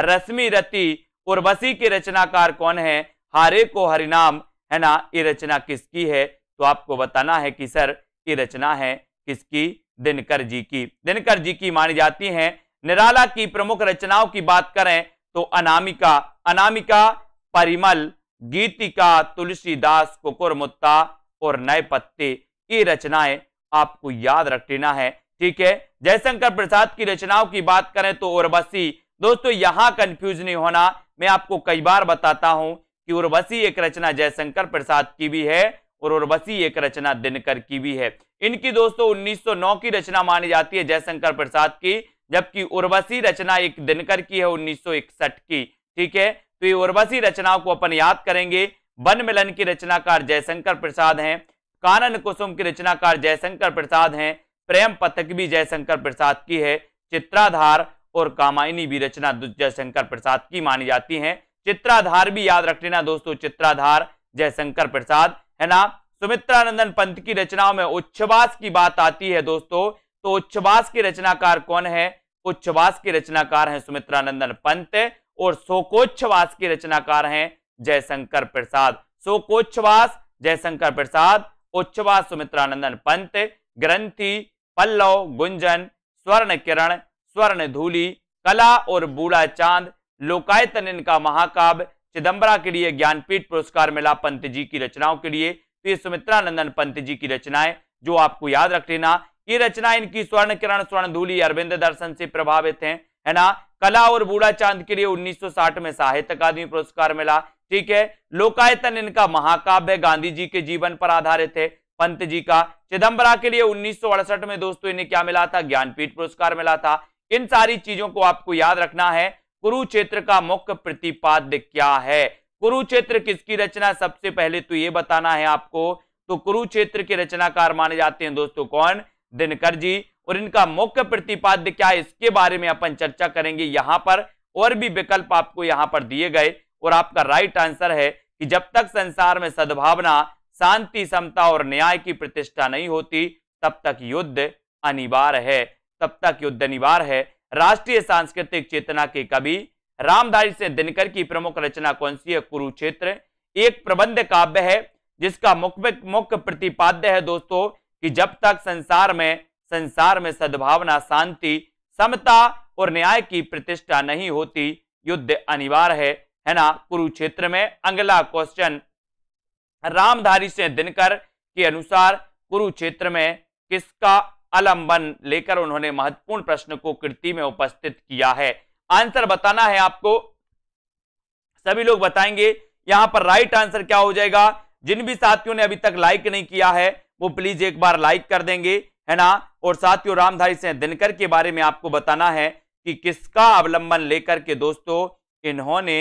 रश्मि रति उर्वशी के रचनाकार कौन है हारे को हरिनाम है ना ये रचना किसकी है तो आपको बताना है कि सर ये रचना है किसकी दिनकर जी की दिनकर जी की मानी जाती है निराला की प्रमुख रचनाओं की बात करें तो अनामिका अनामिका परिमल गीतिका तुलसीदास मुत्ता और नए पत्ते ये रचनाएं आपको याद रख लेना है ठीक है जयशंकर प्रसाद की रचनाओं की बात करें तो उर्वशी दोस्तों यहां कंफ्यूज नहीं होना मैं आपको कई बार बताता हूं कि उर्वशी एक रचना जयशंकर प्रसाद की भी है और उर्वशी एक रचना दिनकर की भी है इनकी दोस्तों 1909 की रचना मानी जाती है जयशंकर प्रसाद की जबकि उर्वशी रचना एक दिनकर की है उन्नीस की ठीक है तो ये उर्वशी रचनाओं को अपन याद करेंगे वन मिलन की रचनाकार जयशंकर प्रसाद हैं कानन कुसुम की रचनाकार जयशंकर प्रसाद हैं प्रेम पथक भी जयशंकर प्रसाद की है चित्राधार और कामायनी भी रचना जयशंकर प्रसाद की मानी जाती है चित्राधार भी याद रख लेना दोस्तों चित्राधार जयशंकर प्रसाद है ना सुमित्रानंदन पंत की रचनाओं में उच्छवास की बात आती है दोस्तों तो उच्छवास के रचनाकार कौन है उच्छवास के रचनाकार हैं सुमित्रानंदन पंत और शोकोच्छवास के रचनाकार हैं जयशंकर प्रसाद शोकोच्छवास जयशंकर प्रसाद उच्छवास सुमित्रानंदन पंत ग्रंथि पल्लव गुंजन स्वर्ण किरण स्वर्ण धूली कला और बूढ़ा चांद लोकायतन इनका महाकाव्य चिदम्बरा के लिए ज्ञानपीठ पुरस्कार मिला पंत जी की रचनाओं के लिए तो ये सुमित्रा नंदन पंत जी की रचनाएं जो आपको याद रख लेना ये रचनाएं इनकी स्वर्ण किरण स्वर्ण धूली अरविंद दर्शन से प्रभावित हैं है ना कला और बूढ़ा चांद के लिए 1960 में साहित्य अकादमी पुरस्कार मिला ठीक है लोकायतन इनका महाकाव्य गांधी जी के जीवन पर आधारित है पंत जी का चिदम्बरा के लिए उन्नीस में दोस्तों इन्हें क्या मिला था ज्ञानपीठ पुरस्कार मिला था इन सारी चीजों को आपको याद रखना है कुरुक्षेत्र का मुख्य प्रतिपाद्य क्या है कुरुक्षेत्र किसकी रचना सबसे पहले तो ये बताना है आपको तो कुरुक्षेत्र के रचनाकार माने जाते हैं दोस्तों कौन दिनकर जी और इनका मुख्य प्रतिपाद्य क्या है इसके बारे में अपन चर्चा करेंगे यहां पर और भी विकल्प आपको यहां पर दिए गए और आपका राइट आंसर है कि जब तक संसार में सद्भावना शांति समता और न्याय की प्रतिष्ठा नहीं होती तब तक युद्ध अनिवार्य है तब तक युद्ध अनिवार्य है राष्ट्रीय सांस्कृतिक चेतना के कवि रामधारी से दिनकर की प्रमुख रचना कौन सी है कुरुक्षेत्र एक प्रबंध काव्य है जिसका मुख्य मुख्य प्रतिपाद्य है दोस्तों कि जब तक संसार में संसार में सद्भावना शांति समता और न्याय की प्रतिष्ठा नहीं होती युद्ध अनिवार्य है है ना कुरुक्षेत्र में अगला क्वेश्चन रामधारी से दिनकर के अनुसार कुरुक्षेत्र में किसका अलंबन लेकर उन्होंने महत्वपूर्ण प्रश्न को कृति में उपस्थित किया है आंसर बताना है आपको सभी लोग बताएंगे यहां पर राइट आंसर क्या हो जाएगा जिन भी साथियों ने अभी तक लाइक नहीं किया है वो प्लीज एक बार लाइक कर देंगे है ना और साथियों रामधारी सिंह दिनकर के बारे में आपको बताना है कि किसका अवलंबन लेकर के दोस्तों इन्होंने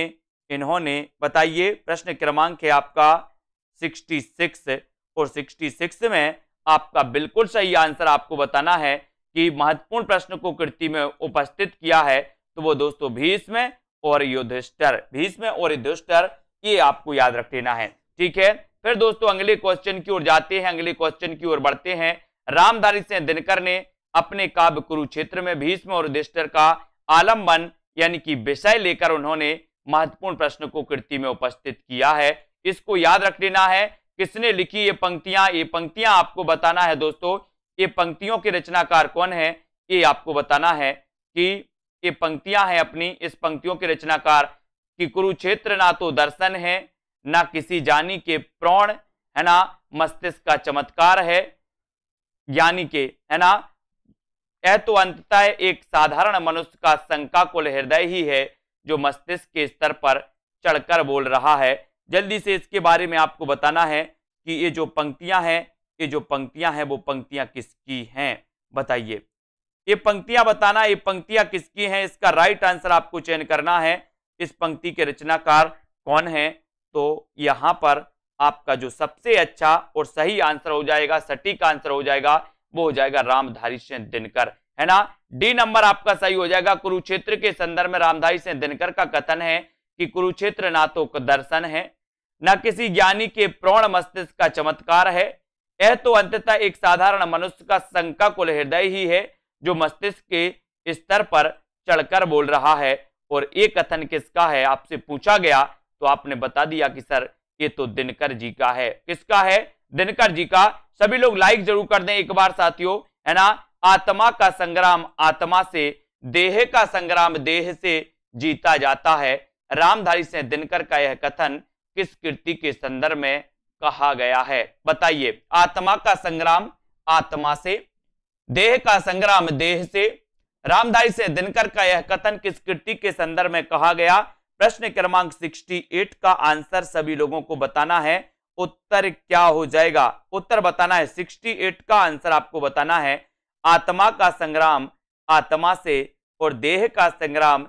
इन्होंने बताइए प्रश्न क्रमांक है आपका 66 और 66 में आपका बिल्कुल सही आंसर आपको बताना है कि महत्वपूर्ण प्रश्न को कृति में उपस्थित किया है तो वो दोस्तों भीष्म और युधिष्ठर भीष्म और युधिष्ठर ये आपको याद रख लेना है ठीक है फिर दोस्तों अगले क्वेश्चन की ओर जाते हैं अगले क्वेश्चन की ओर बढ़ते हैं रामधारी से दिनकर ने अपने काव्य कुरुक्षेत्र में भीष्म और युधिष्ठर का आलम्बन यानी कि विषय लेकर उन्होंने महत्वपूर्ण प्रश्न को कृति में उपस्थित किया है इसको याद रख लेना है किसने लिखी ये पंक्तियां ये पंक्तियां आपको बताना है दोस्तों ये पंक्तियों के रचनाकार कौन है ये आपको बताना है कि ये पंक्तियां हैं अपनी इस पंक्तियों के रचनाकार कि कुरुक्षेत्र ना तो दर्शन है ना किसी जानी के प्रौण है ना मस्तिष्क का चमत्कार है यानी के है ना यह तो अंततः एक साधारण मनुष्य का शंका कुल हृदय ही है जो मस्तिष्क के स्तर पर चढ़कर बोल रहा है जल्दी से इसके बारे में आपको बताना है कि ये जो पंक्तियां हैं ये जो पंक्तियां हैं वो पंक्तियां किसकी हैं बताइए ये पंक्तियां बताना ये पंक्तियां किसकी हैं इसका राइट आंसर आपको चयन करना है इस पंक्ति के रचनाकार कौन है तो यहाँ पर आपका जो सबसे अच्छा और सही आंसर हो जाएगा सटीक आंसर हो जाएगा वो हो जाएगा रामधारी से दिनकर है ना डी नंबर आपका सही हो जाएगा कुरुक्षेत्र के संदर्भ में रामधारी से दिनकर का कथन है कि कुरुक्षेत्र ना तो दर्शन है न किसी ज्ञानी के प्रौण मस्तिष्क का चमत्कार है यह तो अंततः एक साधारण मनुष्य का शंका कुल हृदय ही है जो मस्तिष्क के स्तर पर चढ़कर बोल रहा है और ये कथन किसका है आपसे पूछा गया तो आपने बता दिया कि सर ये तो दिनकर जी का है किसका है दिनकर जी का सभी लोग लाइक जरूर कर दें एक बार साथियों है ना आत्मा का संग्राम आत्मा से देह का संग्राम देह से जीता जाता है रामधारी से दिनकर का यह कथन किस कृति के संदर्भ में कहा गया है बताइए आत्मा का संग्राम आत्मा से देह का संग्राम देह से रामदाई से दिनकर का यह कथन किस कृति के संदर्भ में कहा गया प्रश्न क्रमांक 68 का आंसर सभी लोगों को बताना है उत्तर क्या हो जाएगा उत्तर बताना है 68 का आंसर आपको बताना है आत्मा का संग्राम आत्मा से और देह का संग्राम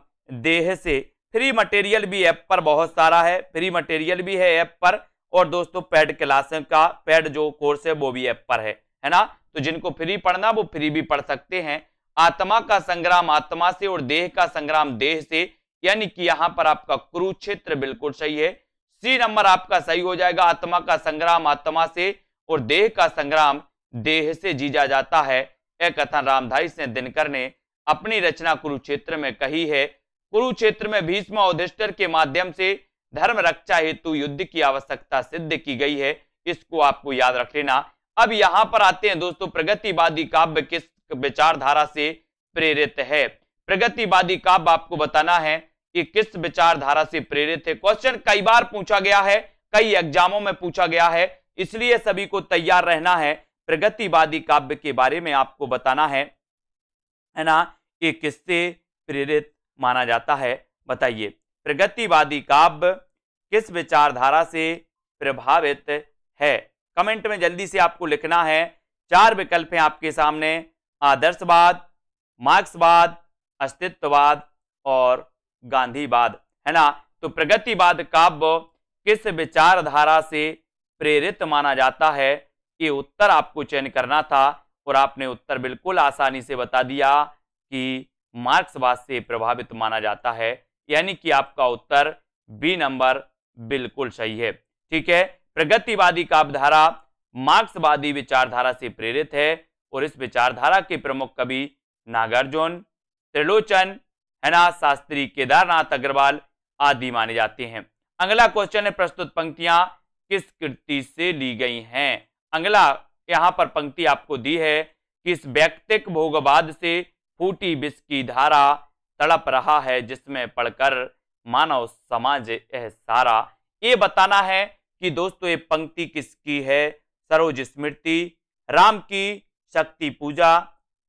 देह से फ्री मटेरियल भी ऐप पर बहुत सारा है फ्री मटेरियल भी है ऐप पर और दोस्तों पैड क्लास का पैड जो कोर्स है वो भी ऐप पर है है ना तो जिनको फ्री पढ़ना वो फ्री भी पढ़ सकते हैं आत्मा का संग्राम आत्मा से और देह का संग्राम देह से यानी कि यहाँ पर आपका कुरुक्षेत्र बिल्कुल सही है सी नंबर आपका सही हो जाएगा आत्मा का संग्राम आत्मा से और देह का संग्राम देह से जीजा जाता है यह कथन रामधारी सिंह दिनकर ने अपनी रचना कुरुक्षेत्र में कही है कुरुक्षेत्र में भीष्म औधिष्टर के माध्यम से धर्म रक्षा हेतु युद्ध की आवश्यकता सिद्ध की गई है इसको आपको याद रख लेना अब यहां पर आते हैं दोस्तों प्रगतिवादी काव्य किस विचारधारा से प्रेरित है प्रगतिवादी काव्य आपको बताना है कि किस विचारधारा से प्रेरित है क्वेश्चन कई बार पूछा गया है कई एग्जामों में पूछा गया है इसलिए सभी को तैयार रहना है प्रगतिवादी काव्य के बारे में आपको बताना है है ना कि किससे प्रेरित माना जाता है बताइए प्रगतिवादी काव्य किस विचारधारा से प्रभावित है कमेंट में जल्दी से आपको लिखना है चार विकल्प हैं आपके सामने आदर्शवाद मार्क्सवाद अस्तित्ववाद और गांधीवाद है ना तो प्रगतिवाद काव्य किस विचारधारा से प्रेरित माना जाता है ये उत्तर आपको चयन करना था और आपने उत्तर बिल्कुल आसानी से बता दिया कि मार्क्सवाद से प्रभावित माना जाता है यानी कि आपका उत्तर बी नंबर बिल्कुल सही है ठीक है प्रगतिवादी अवधारा मार्क्सवादी विचारधारा से प्रेरित है और इस विचारधारा के प्रमुख कवि नागार्जुन त्रिलोचन ना शास्त्री केदारनाथ अग्रवाल आदि माने जाते हैं अगला क्वेश्चन है प्रस्तुत पंक्तियां किस कृति से ली गई हैं अगला यहां पर पंक्ति आपको दी है किस व्यक्तिक भोगवाद से फूटी विष की धारा तड़प रहा है जिसमें पढ़कर मानव समाज यह सारा ये बताना है कि दोस्तों ये पंक्ति किसकी है सरोज स्मृति राम की शक्ति पूजा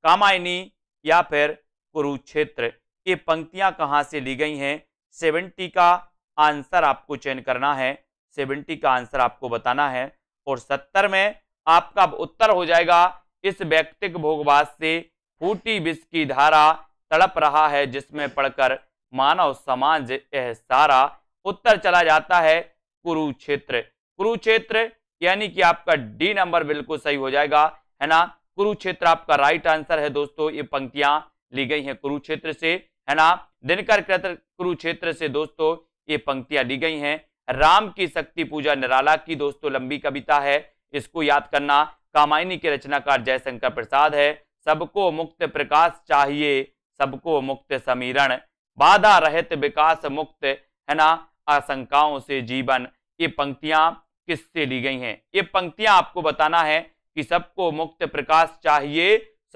कामायनी या फिर कुरुक्षेत्र ये पंक्तियां कहाँ से ली गई हैं सेवेंटी का आंसर आपको चयन करना है सेवेंटी का आंसर आपको बताना है और सत्तर में आपका उत्तर हो जाएगा इस व्यक्तिक भोगवास से फूटी विष की धारा तड़प रहा है जिसमें पड़कर मानव समाज यह सारा उत्तर चला जाता है कुरुक्षेत्र कुरुक्षेत्र यानी कि आपका डी नंबर बिल्कुल सही हो जाएगा है ना कुरुक्षेत्र आपका राइट आंसर है दोस्तों ये पंक्तियां ली गई हैं कुरुक्षेत्र से है ना दिनकर कृत कुरुक्षेत्र से दोस्तों ये पंक्तियां ली गई हैं राम की शक्ति पूजा निराला की दोस्तों लंबी कविता है इसको याद करना कामायनी के रचनाकार जयशंकर प्रसाद है सबको मुक्त प्रकाश चाहिए सबको मुक्त समीरण बाधा रहित विकास मुक्त है ना आशंकाओं से जीवन ये पंक्तियां किससे ली गई हैं ये पंक्तियां आपको बताना है कि सबको मुक्त प्रकाश चाहिए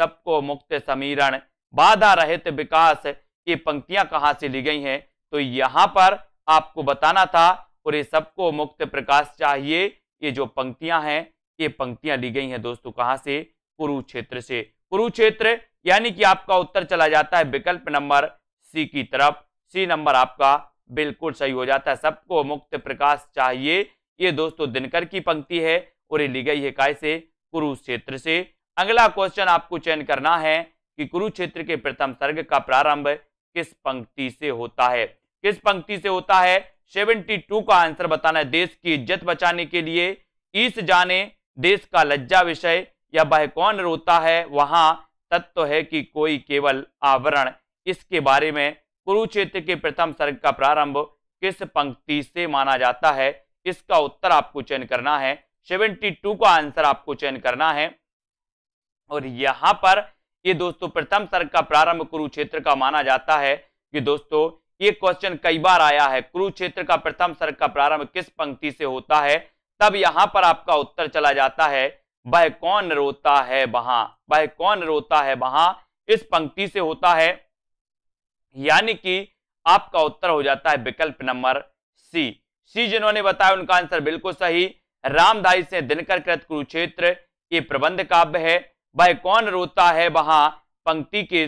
सबको मुक्त समीरण बाधा रहित विकास ये पंक्तियां कहाँ से ली गई हैं तो यहाँ पर आपको बताना था और ये सबको मुक्त प्रकाश चाहिए ये जो पंक्तियां हैं ये पंक्तियां ली गई हैं दोस्तों कहाँ से कुरुक्षेत्र से कुरुक्षेत्र यानी कि आपका उत्तर चला जाता है विकल्प नंबर सी की तरफ सी नंबर आपका बिल्कुल सही हो जाता है सबको मुक्त प्रकाश चाहिए ये दोस्तों दिनकर की पंक्ति है और ये ली गई है काय से कुरुक्षेत्र से अगला क्वेश्चन आपको चयन करना है कि कुरुक्षेत्र के प्रथम सर्ग का प्रारंभ किस पंक्ति से होता है किस पंक्ति से होता है 72 का आंसर बताना है देश की इज्जत बचाने के लिए ईस जाने देश का लज्जा विषय या वह कौन रोता है वहां तत्व तो है कि कोई केवल आवरण इसके बारे में कुरुक्षेत्र के प्रथम सर्ग का प्रारंभ किस पंक्ति से माना जाता है इसका उत्तर आपको चयन करना है 72 का आंसर आपको चयन करना है और यहाँ पर ये दोस्तों प्रथम सर्ग का प्रारंभ कुरुक्षेत्र का माना जाता है कि दोस्तों ये क्वेश्चन कई बार आया है कुरुक्षेत्र का प्रथम सर्ग का प्रारंभ किस पंक्ति से होता है तब यहाँ पर आपका उत्तर चला जाता है वह कौन रोता है वहां वह कौन रोता है वहां इस पंक्ति से होता है यानी कि आपका उत्तर हो जाता है विकल्प नंबर सी सी जिन्होंने बताया उनका आंसर बिल्कुल सही रामधाई से दिनकर कृत कुरुक्षेत्र ये प्रबंध काव्य है वह कौन रोता है वहां पंक्ति के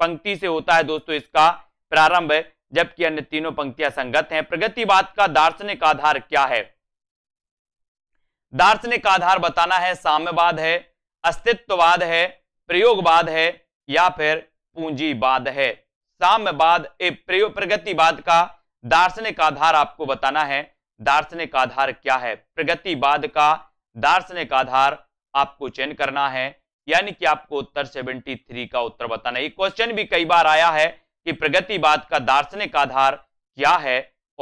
पंक्ति से होता है दोस्तों इसका प्रारंभ जबकि अन्य तीनों पंक्तियां संगत हैं प्रगतिवाद का दार्शनिक आधार क्या है दार्शनिक आधार बताना है साम्यवाद है अस्तित्ववाद है प्रयोगवाद है या फिर पूंजीवाद है साम्यवाद प्रगतिवाद का दार्शनिक आधार आपको बताना है दार्शनिक आधार क्या है प्रगतिवाद का दार्शनिक आधार आपको चयन करना है यानी कि आपको उत्तर 73 का उत्तर बताना है क्वेश्चन भी कई बार आया है कि प्रगतिवाद का दार्शनिक आधार क्या है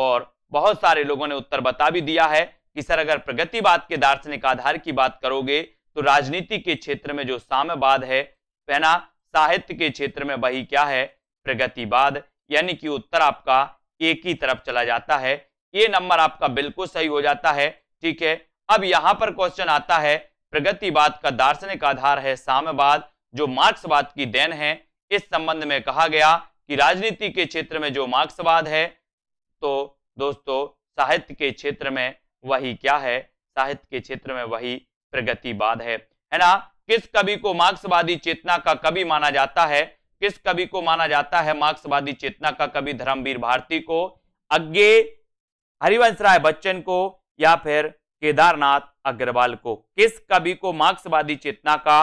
और बहुत सारे लोगों ने उत्तर बता भी दिया है कि सर अगर प्रगतिवाद के दार्शनिक आधार की बात करोगे तो राजनीति के क्षेत्र में जो साम्यवाद है पहना साहित्य के क्षेत्र में वही क्या है प्रगतिवाद यानी कि उत्तर आपका एक ही तरफ चला जाता है ये नंबर आपका बिल्कुल सही हो जाता है ठीक है अब यहाँ पर क्वेश्चन आता है प्रगतिवाद का दार्शनिक आधार है साम्यवाद जो मार्क्सवाद की देन है इस संबंध में कहा गया कि राजनीति के क्षेत्र में जो मार्क्सवाद है तो दोस्तों साहित्य के क्षेत्र में वही क्या है साहित्य के क्षेत्र में वही प्रगतिवाद है है ना किस कवि को मार्क्सवादी चेतना का कवि माना जाता है किस कवि को माना जाता है मार्क्सवादी चेतना का कवि धर्मवीर भारती को अज्ञे हरिवंश राय बच्चन को या फिर केदारनाथ अग्रवाल को किस कवि को मार्क्सवादी चेतना का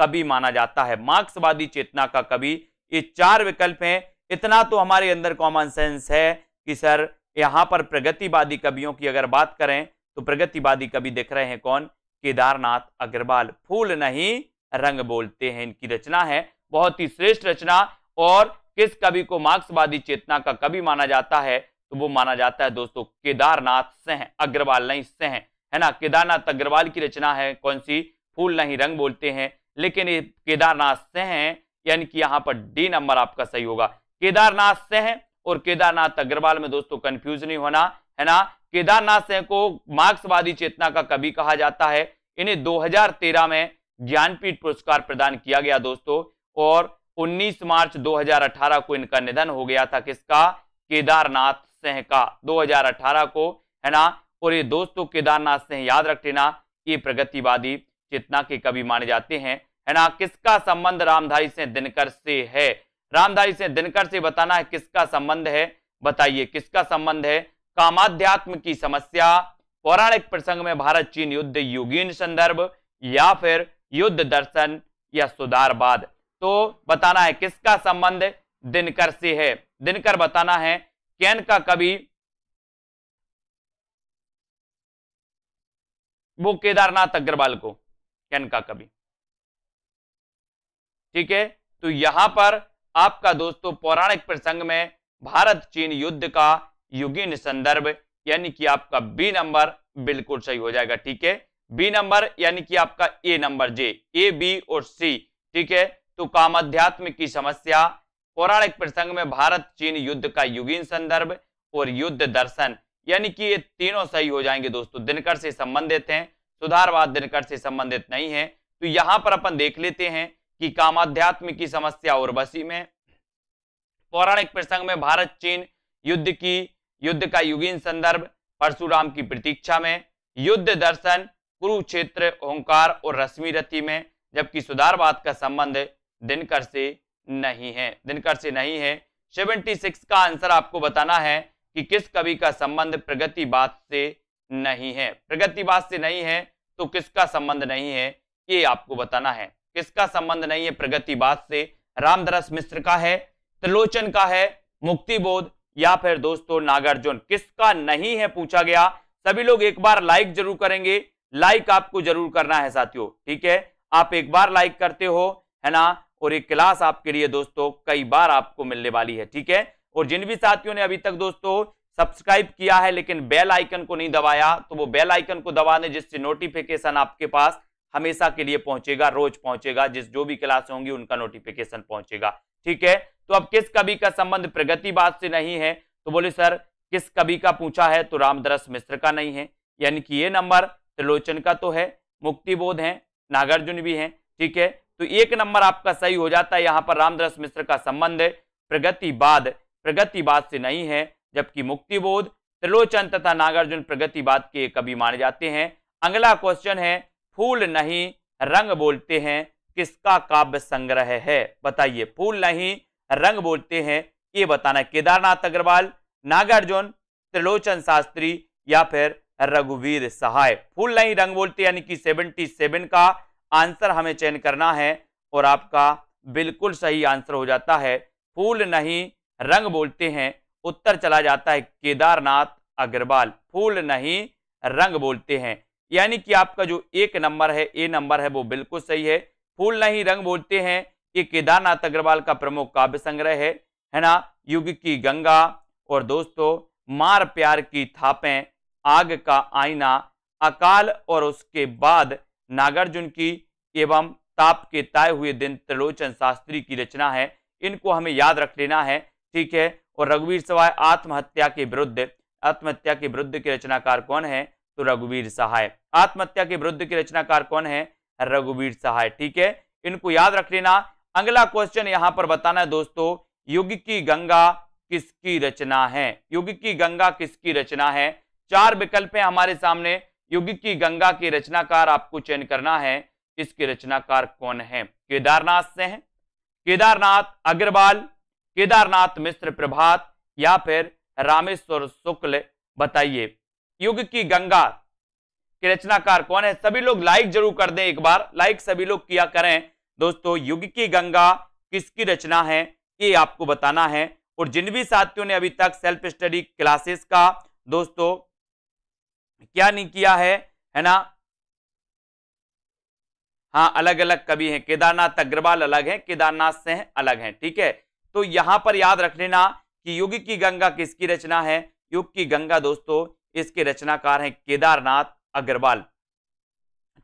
कवि माना जाता है मार्क्सवादी चेतना का कवि ये चार विकल्प हैं इतना तो हमारे अंदर कॉमन सेंस है कि सर यहाँ पर प्रगतिवादी कवियों की अगर बात करें तो प्रगतिवादी कवि देख रहे हैं कौन केदारनाथ अग्रवाल फूल नहीं रंग बोलते हैं इनकी रचना है बहुत ही श्रेष्ठ रचना और किस कवि को मार्क्सवादी चेतना का कवि माना जाता है तो वो माना जाता है दोस्तों केदारनाथ सह अग्रवाल नहीं सह है ना केदारनाथ अग्रवाल की रचना है कौन सी फूल नहीं रंग बोलते हैं लेकिन ये केदारनाथ सह यानी कि यहाँ पर डी नंबर आपका सही होगा केदारनाथ सह और केदारनाथ अग्रवाल में दोस्तों कंफ्यूज नहीं होना है ना केदारनाथ सिंह को मार्क्सवादी चेतना का कवि कहा जाता है इन्हें 2013 में ज्ञानपीठ पुरस्कार प्रदान किया गया दोस्तों और 19 मार्च 2018 को इनका निधन हो गया था किसका केदारनाथ सिंह का 2018 को है ना और ये दोस्तों केदारनाथ सिंह याद रख लेना ये प्रगतिवादी चेतना के कवि माने जाते हैं है ना किसका संबंध रामधारी सिंह दिनकर से है रामधारी से दिनकर से बताना है किसका संबंध है बताइए किसका संबंध है कामाध्यात्म की समस्या पौराणिक प्रसंग में भारत चीन युद्ध युगीन संदर्भ या फिर युद्ध दर्शन या सुधारवाद तो बताना है किसका संबंध दिनकर से है दिनकर बताना है कैन का कवि वो केदारनाथ अग्रवाल को कैन का कवि ठीक है तो यहां पर आपका दोस्तों पौराणिक प्रसंग में भारत चीन युद्ध का युगीन संदर्भ यानी कि आपका बी नंबर बिल्कुल सही हो जाएगा ठीक है बी नंबर यानी कि आपका ए नंबर जे ए बी और सी ठीक है तो काम अध्यात्म की समस्या पौराणिक प्रसंग में भारत चीन युद्ध का युगीन संदर्भ और युद्ध दर्शन यानी कि ये तीनों सही हो जाएंगे दोस्तों दिनकर से संबंधित हैं सुधारवाद दिनकर से संबंधित नहीं है तो यहां पर अपन देख लेते हैं कि कामाध्यात्म की समस्या और बसी में पौराणिक प्रसंग में भारत चीन युद्ध की युद्ध का युगीन संदर्भ परशुराम की प्रतीक्षा में युद्ध दर्शन कुरुक्षेत्र ओंकार और रश्मि रथी में जबकि सुधारवाद का संबंध दिनकर से नहीं है दिनकर से नहीं है 76 का आंसर आपको बताना है कि किस कवि का संबंध प्रगतिवाद से नहीं है प्रगतिवाद से नहीं है तो किसका संबंध नहीं है ये आपको बताना है किसका संबंध नहीं है प्रगतिवाद से रामदरस मिश्र का है त्रिलोचन का है मुक्तिबोध या फिर दोस्तों नागार्जुन किसका नहीं है पूछा गया सभी लोग एक बार लाइक जरूर करेंगे लाइक आपको जरूर करना है साथियों ठीक है आप एक बार लाइक करते हो है ना और एक क्लास आपके लिए दोस्तों कई बार आपको मिलने वाली है ठीक है और जिन भी साथियों ने अभी तक दोस्तों सब्सक्राइब किया है लेकिन बेल आइकन को नहीं दबाया तो वो बेल आइकन को दबाने जिससे नोटिफिकेशन आपके पास हमेशा के लिए पहुंचेगा रोज पहुंचेगा जिस जो भी क्लास होंगी उनका नोटिफिकेशन पहुंचेगा ठीक है तो अब किस कवि का संबंध प्रगतिवाद से नहीं है तो बोले सर किस कवि का पूछा है तो रामदरस मिश्र का नहीं है यानी कि ये नंबर त्रिलोचन का तो है मुक्तिबोध है नागार्जुन भी है ठीक है तो एक नंबर आपका सही हो जाता है यहाँ पर रामदरस मिश्र का संबंध प्रगतिवाद प्रगतिवाद से नहीं है जबकि मुक्तिबोध त्रिलोचन तथा नागार्जुन प्रगतिवाद के कवि माने जाते हैं अगला क्वेश्चन है फूल नहीं रंग बोलते हैं किसका काव्य संग्रह है बताइए फूल नहीं रंग बोलते हैं ये बताना केदारनाथ अग्रवाल नागार्जुन त्रिलोचन शास्त्री या फिर रघुवीर सहाय फूल नहीं रंग बोलते यानी कि 77 का आंसर हमें चयन करना है और आपका बिल्कुल सही आंसर हो जाता है फूल नहीं रंग बोलते हैं उत्तर चला जाता है केदारनाथ अग्रवाल फूल नहीं रंग बोलते हैं यानी कि आपका जो एक नंबर है ए नंबर है वो बिल्कुल सही है फूल नहीं रंग बोलते हैं कि केदारनाथ अग्रवाल का प्रमुख काव्य संग्रह है है ना युग की गंगा और दोस्तों मार प्यार की थापें आग का आईना अकाल और उसके बाद नागार्जुन की एवं ताप के ताए हुए दिन त्रिलोचन शास्त्री की रचना है इनको हमें याद रख लेना है ठीक है और रघुवीर सवाय आत्महत्या के विरुद्ध आत्महत्या के विरुद्ध के रचनाकार कौन है तो रघुवीर सहाय आत्महत्या के विरुद्ध के रचनाकार कौन है रघुवीर सहाय ठीक है इनको याद रख लेना अगला क्वेश्चन यहां पर बताना है दोस्तों युग की गंगा किसकी रचना है युग की गंगा किसकी रचना है चार विकल्प है हमारे सामने युग की गंगा के रचनाकार आपको चयन करना है इसके रचनाकार कौन है केदारनाथ से है केदारनाथ अग्रवाल केदारनाथ मिश्र प्रभात या फिर रामेश्वर शुक्ल बताइए युग की गंगा के रचनाकार कौन है सभी लोग लाइक जरूर कर दें एक बार लाइक सभी लोग किया करें दोस्तों युग की गंगा किसकी रचना है ये आपको बताना है और जिन भी साथियों ने अभी तक सेल्फ स्टडी क्लासेस का दोस्तों क्या नहीं किया है है ना हाँ अलग अलग कवि हैं केदारनाथ अग्रवाल अलग है केदारनाथ सिंह अलग हैं ठीक है तो यहां पर याद रख लेना कि युग की गंगा किसकी रचना है युग की गंगा दोस्तों इसके रचनाकार हैं केदारनाथ अग्रवाल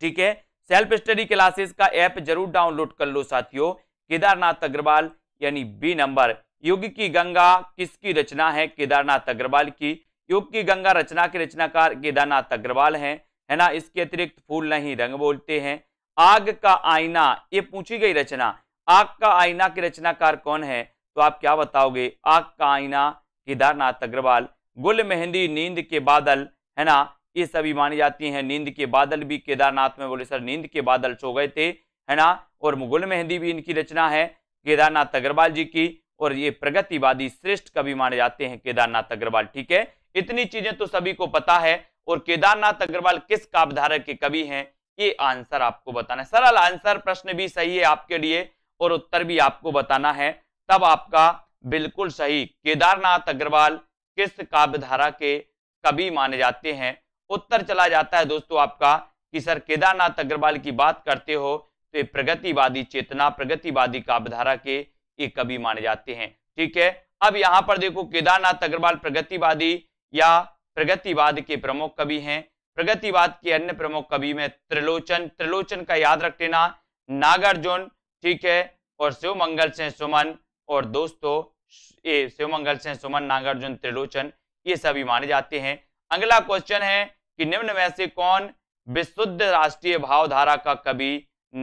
ठीक है सेल्फ स्टडी क्लासेस का ऐप जरूर डाउनलोड कर लो साथियों केदारनाथ अग्रवाल यानी बी नंबर युग की गंगा किसकी रचना है केदारनाथ अग्रवाल की युग की गंगा रचना के रचनाकार केदारनाथ अग्रवाल हैं है ना इसके अतिरिक्त फूल नहीं रंग बोलते हैं आग का आईना ये पूछी गई रचना आग का आईना के रचनाकार कौन है तो आप क्या बताओगे आग का आईना केदारनाथ अग्रवाल गुल मेहंदी नींद के बादल है ना ये सभी मानी जाती हैं नींद के बादल भी केदारनाथ में बोले सर नींद के बादल सो गए थे है ना और गुल मेहंदी भी इनकी रचना है केदारनाथ अग्रवाल जी की और ये प्रगतिवादी श्रेष्ठ कवि माने जाते हैं केदारनाथ अग्रवाल ठीक है इतनी चीजें तो सभी को पता है और केदारनाथ अग्रवाल किस काव्यधारक के कवि हैं ये आंसर आपको बताना है सरल आंसर प्रश्न भी सही है आपके लिए और उत्तर भी आपको बताना है तब आपका बिल्कुल सही केदारनाथ अग्रवाल किस काव्यधारा के कवि माने जाते हैं उत्तर चला जाता है दोस्तों आपका कि सर केदारनाथ अग्रवाल की बात करते हो तो ये प्रगतिवादी चेतना प्रगतिवादी काव्यधारा के ये कवि माने जाते हैं ठीक है अब यहाँ पर देखो केदारनाथ अग्रवाल प्रगतिवादी या प्रगतिवाद के प्रमुख कवि हैं प्रगतिवाद के अन्य प्रमुख कवि में त्रिलोचन त्रिलोचन का याद रख लेना नागार्जुन ठीक है और शिव मंगल से सुमन और दोस्तों शिवमंगल सेन सुमन नागार्जुन त्रिलोचन ये सभी माने जाते हैं अगला क्वेश्चन है कि निम्न में से कौन विशुद्ध राष्ट्रीय भावधारा का कवि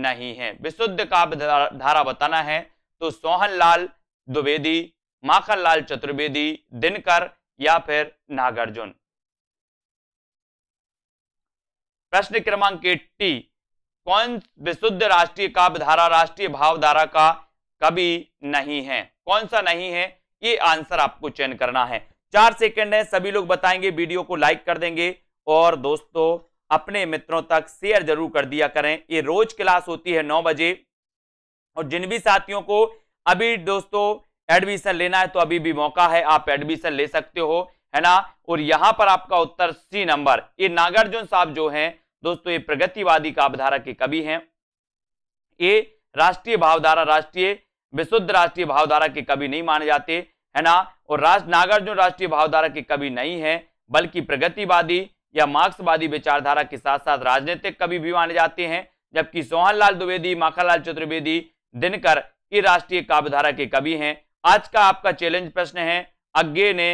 नहीं है विशुद्ध का धारा बताना है तो सोहन लाल द्विवेदी माखन लाल चतुर्वेदी दिनकर या फिर नागार्जुन प्रश्न क्रमांक टी कौन विशुद्ध राष्ट्रीय धारा राष्ट्रीय भावधारा का कभी नहीं है कौन सा नहीं है ये आंसर आपको चयन करना है चार सेकंड है सभी लोग बताएंगे वीडियो को लाइक कर देंगे और दोस्तों अपने मित्रों तक शेयर जरूर कर दिया करें ये रोज क्लास होती है नौ बजे और जिन भी साथियों को अभी दोस्तों एडमिशन लेना है तो अभी भी मौका है आप एडमिशन ले सकते हो है ना और यहां पर आपका उत्तर सी नंबर ये नागार्जुन साहब जो हैं दोस्तों ये प्रगतिवादी अवधारा के कवि हैं ये राष्ट्रीय भावधारा राष्ट्रीय विशुद्ध राष्ट्रीय भावधारा के कवि नहीं माने जाते है ना और राष्ट्र नागार्जुन राष्ट्रीय भावधारा के कवि नहीं है बल्कि प्रगतिवादी या मार्क्सवादी विचारधारा के साथ साथ राजनीतिक कवि भी माने जाते हैं जबकि सोहनलाल द्विवेदी माखालाल चतुर्वेदी दिनकर ये राष्ट्रीय काव्यधारा के कवि हैं आज का आपका चैलेंज प्रश्न है अज्ञे ने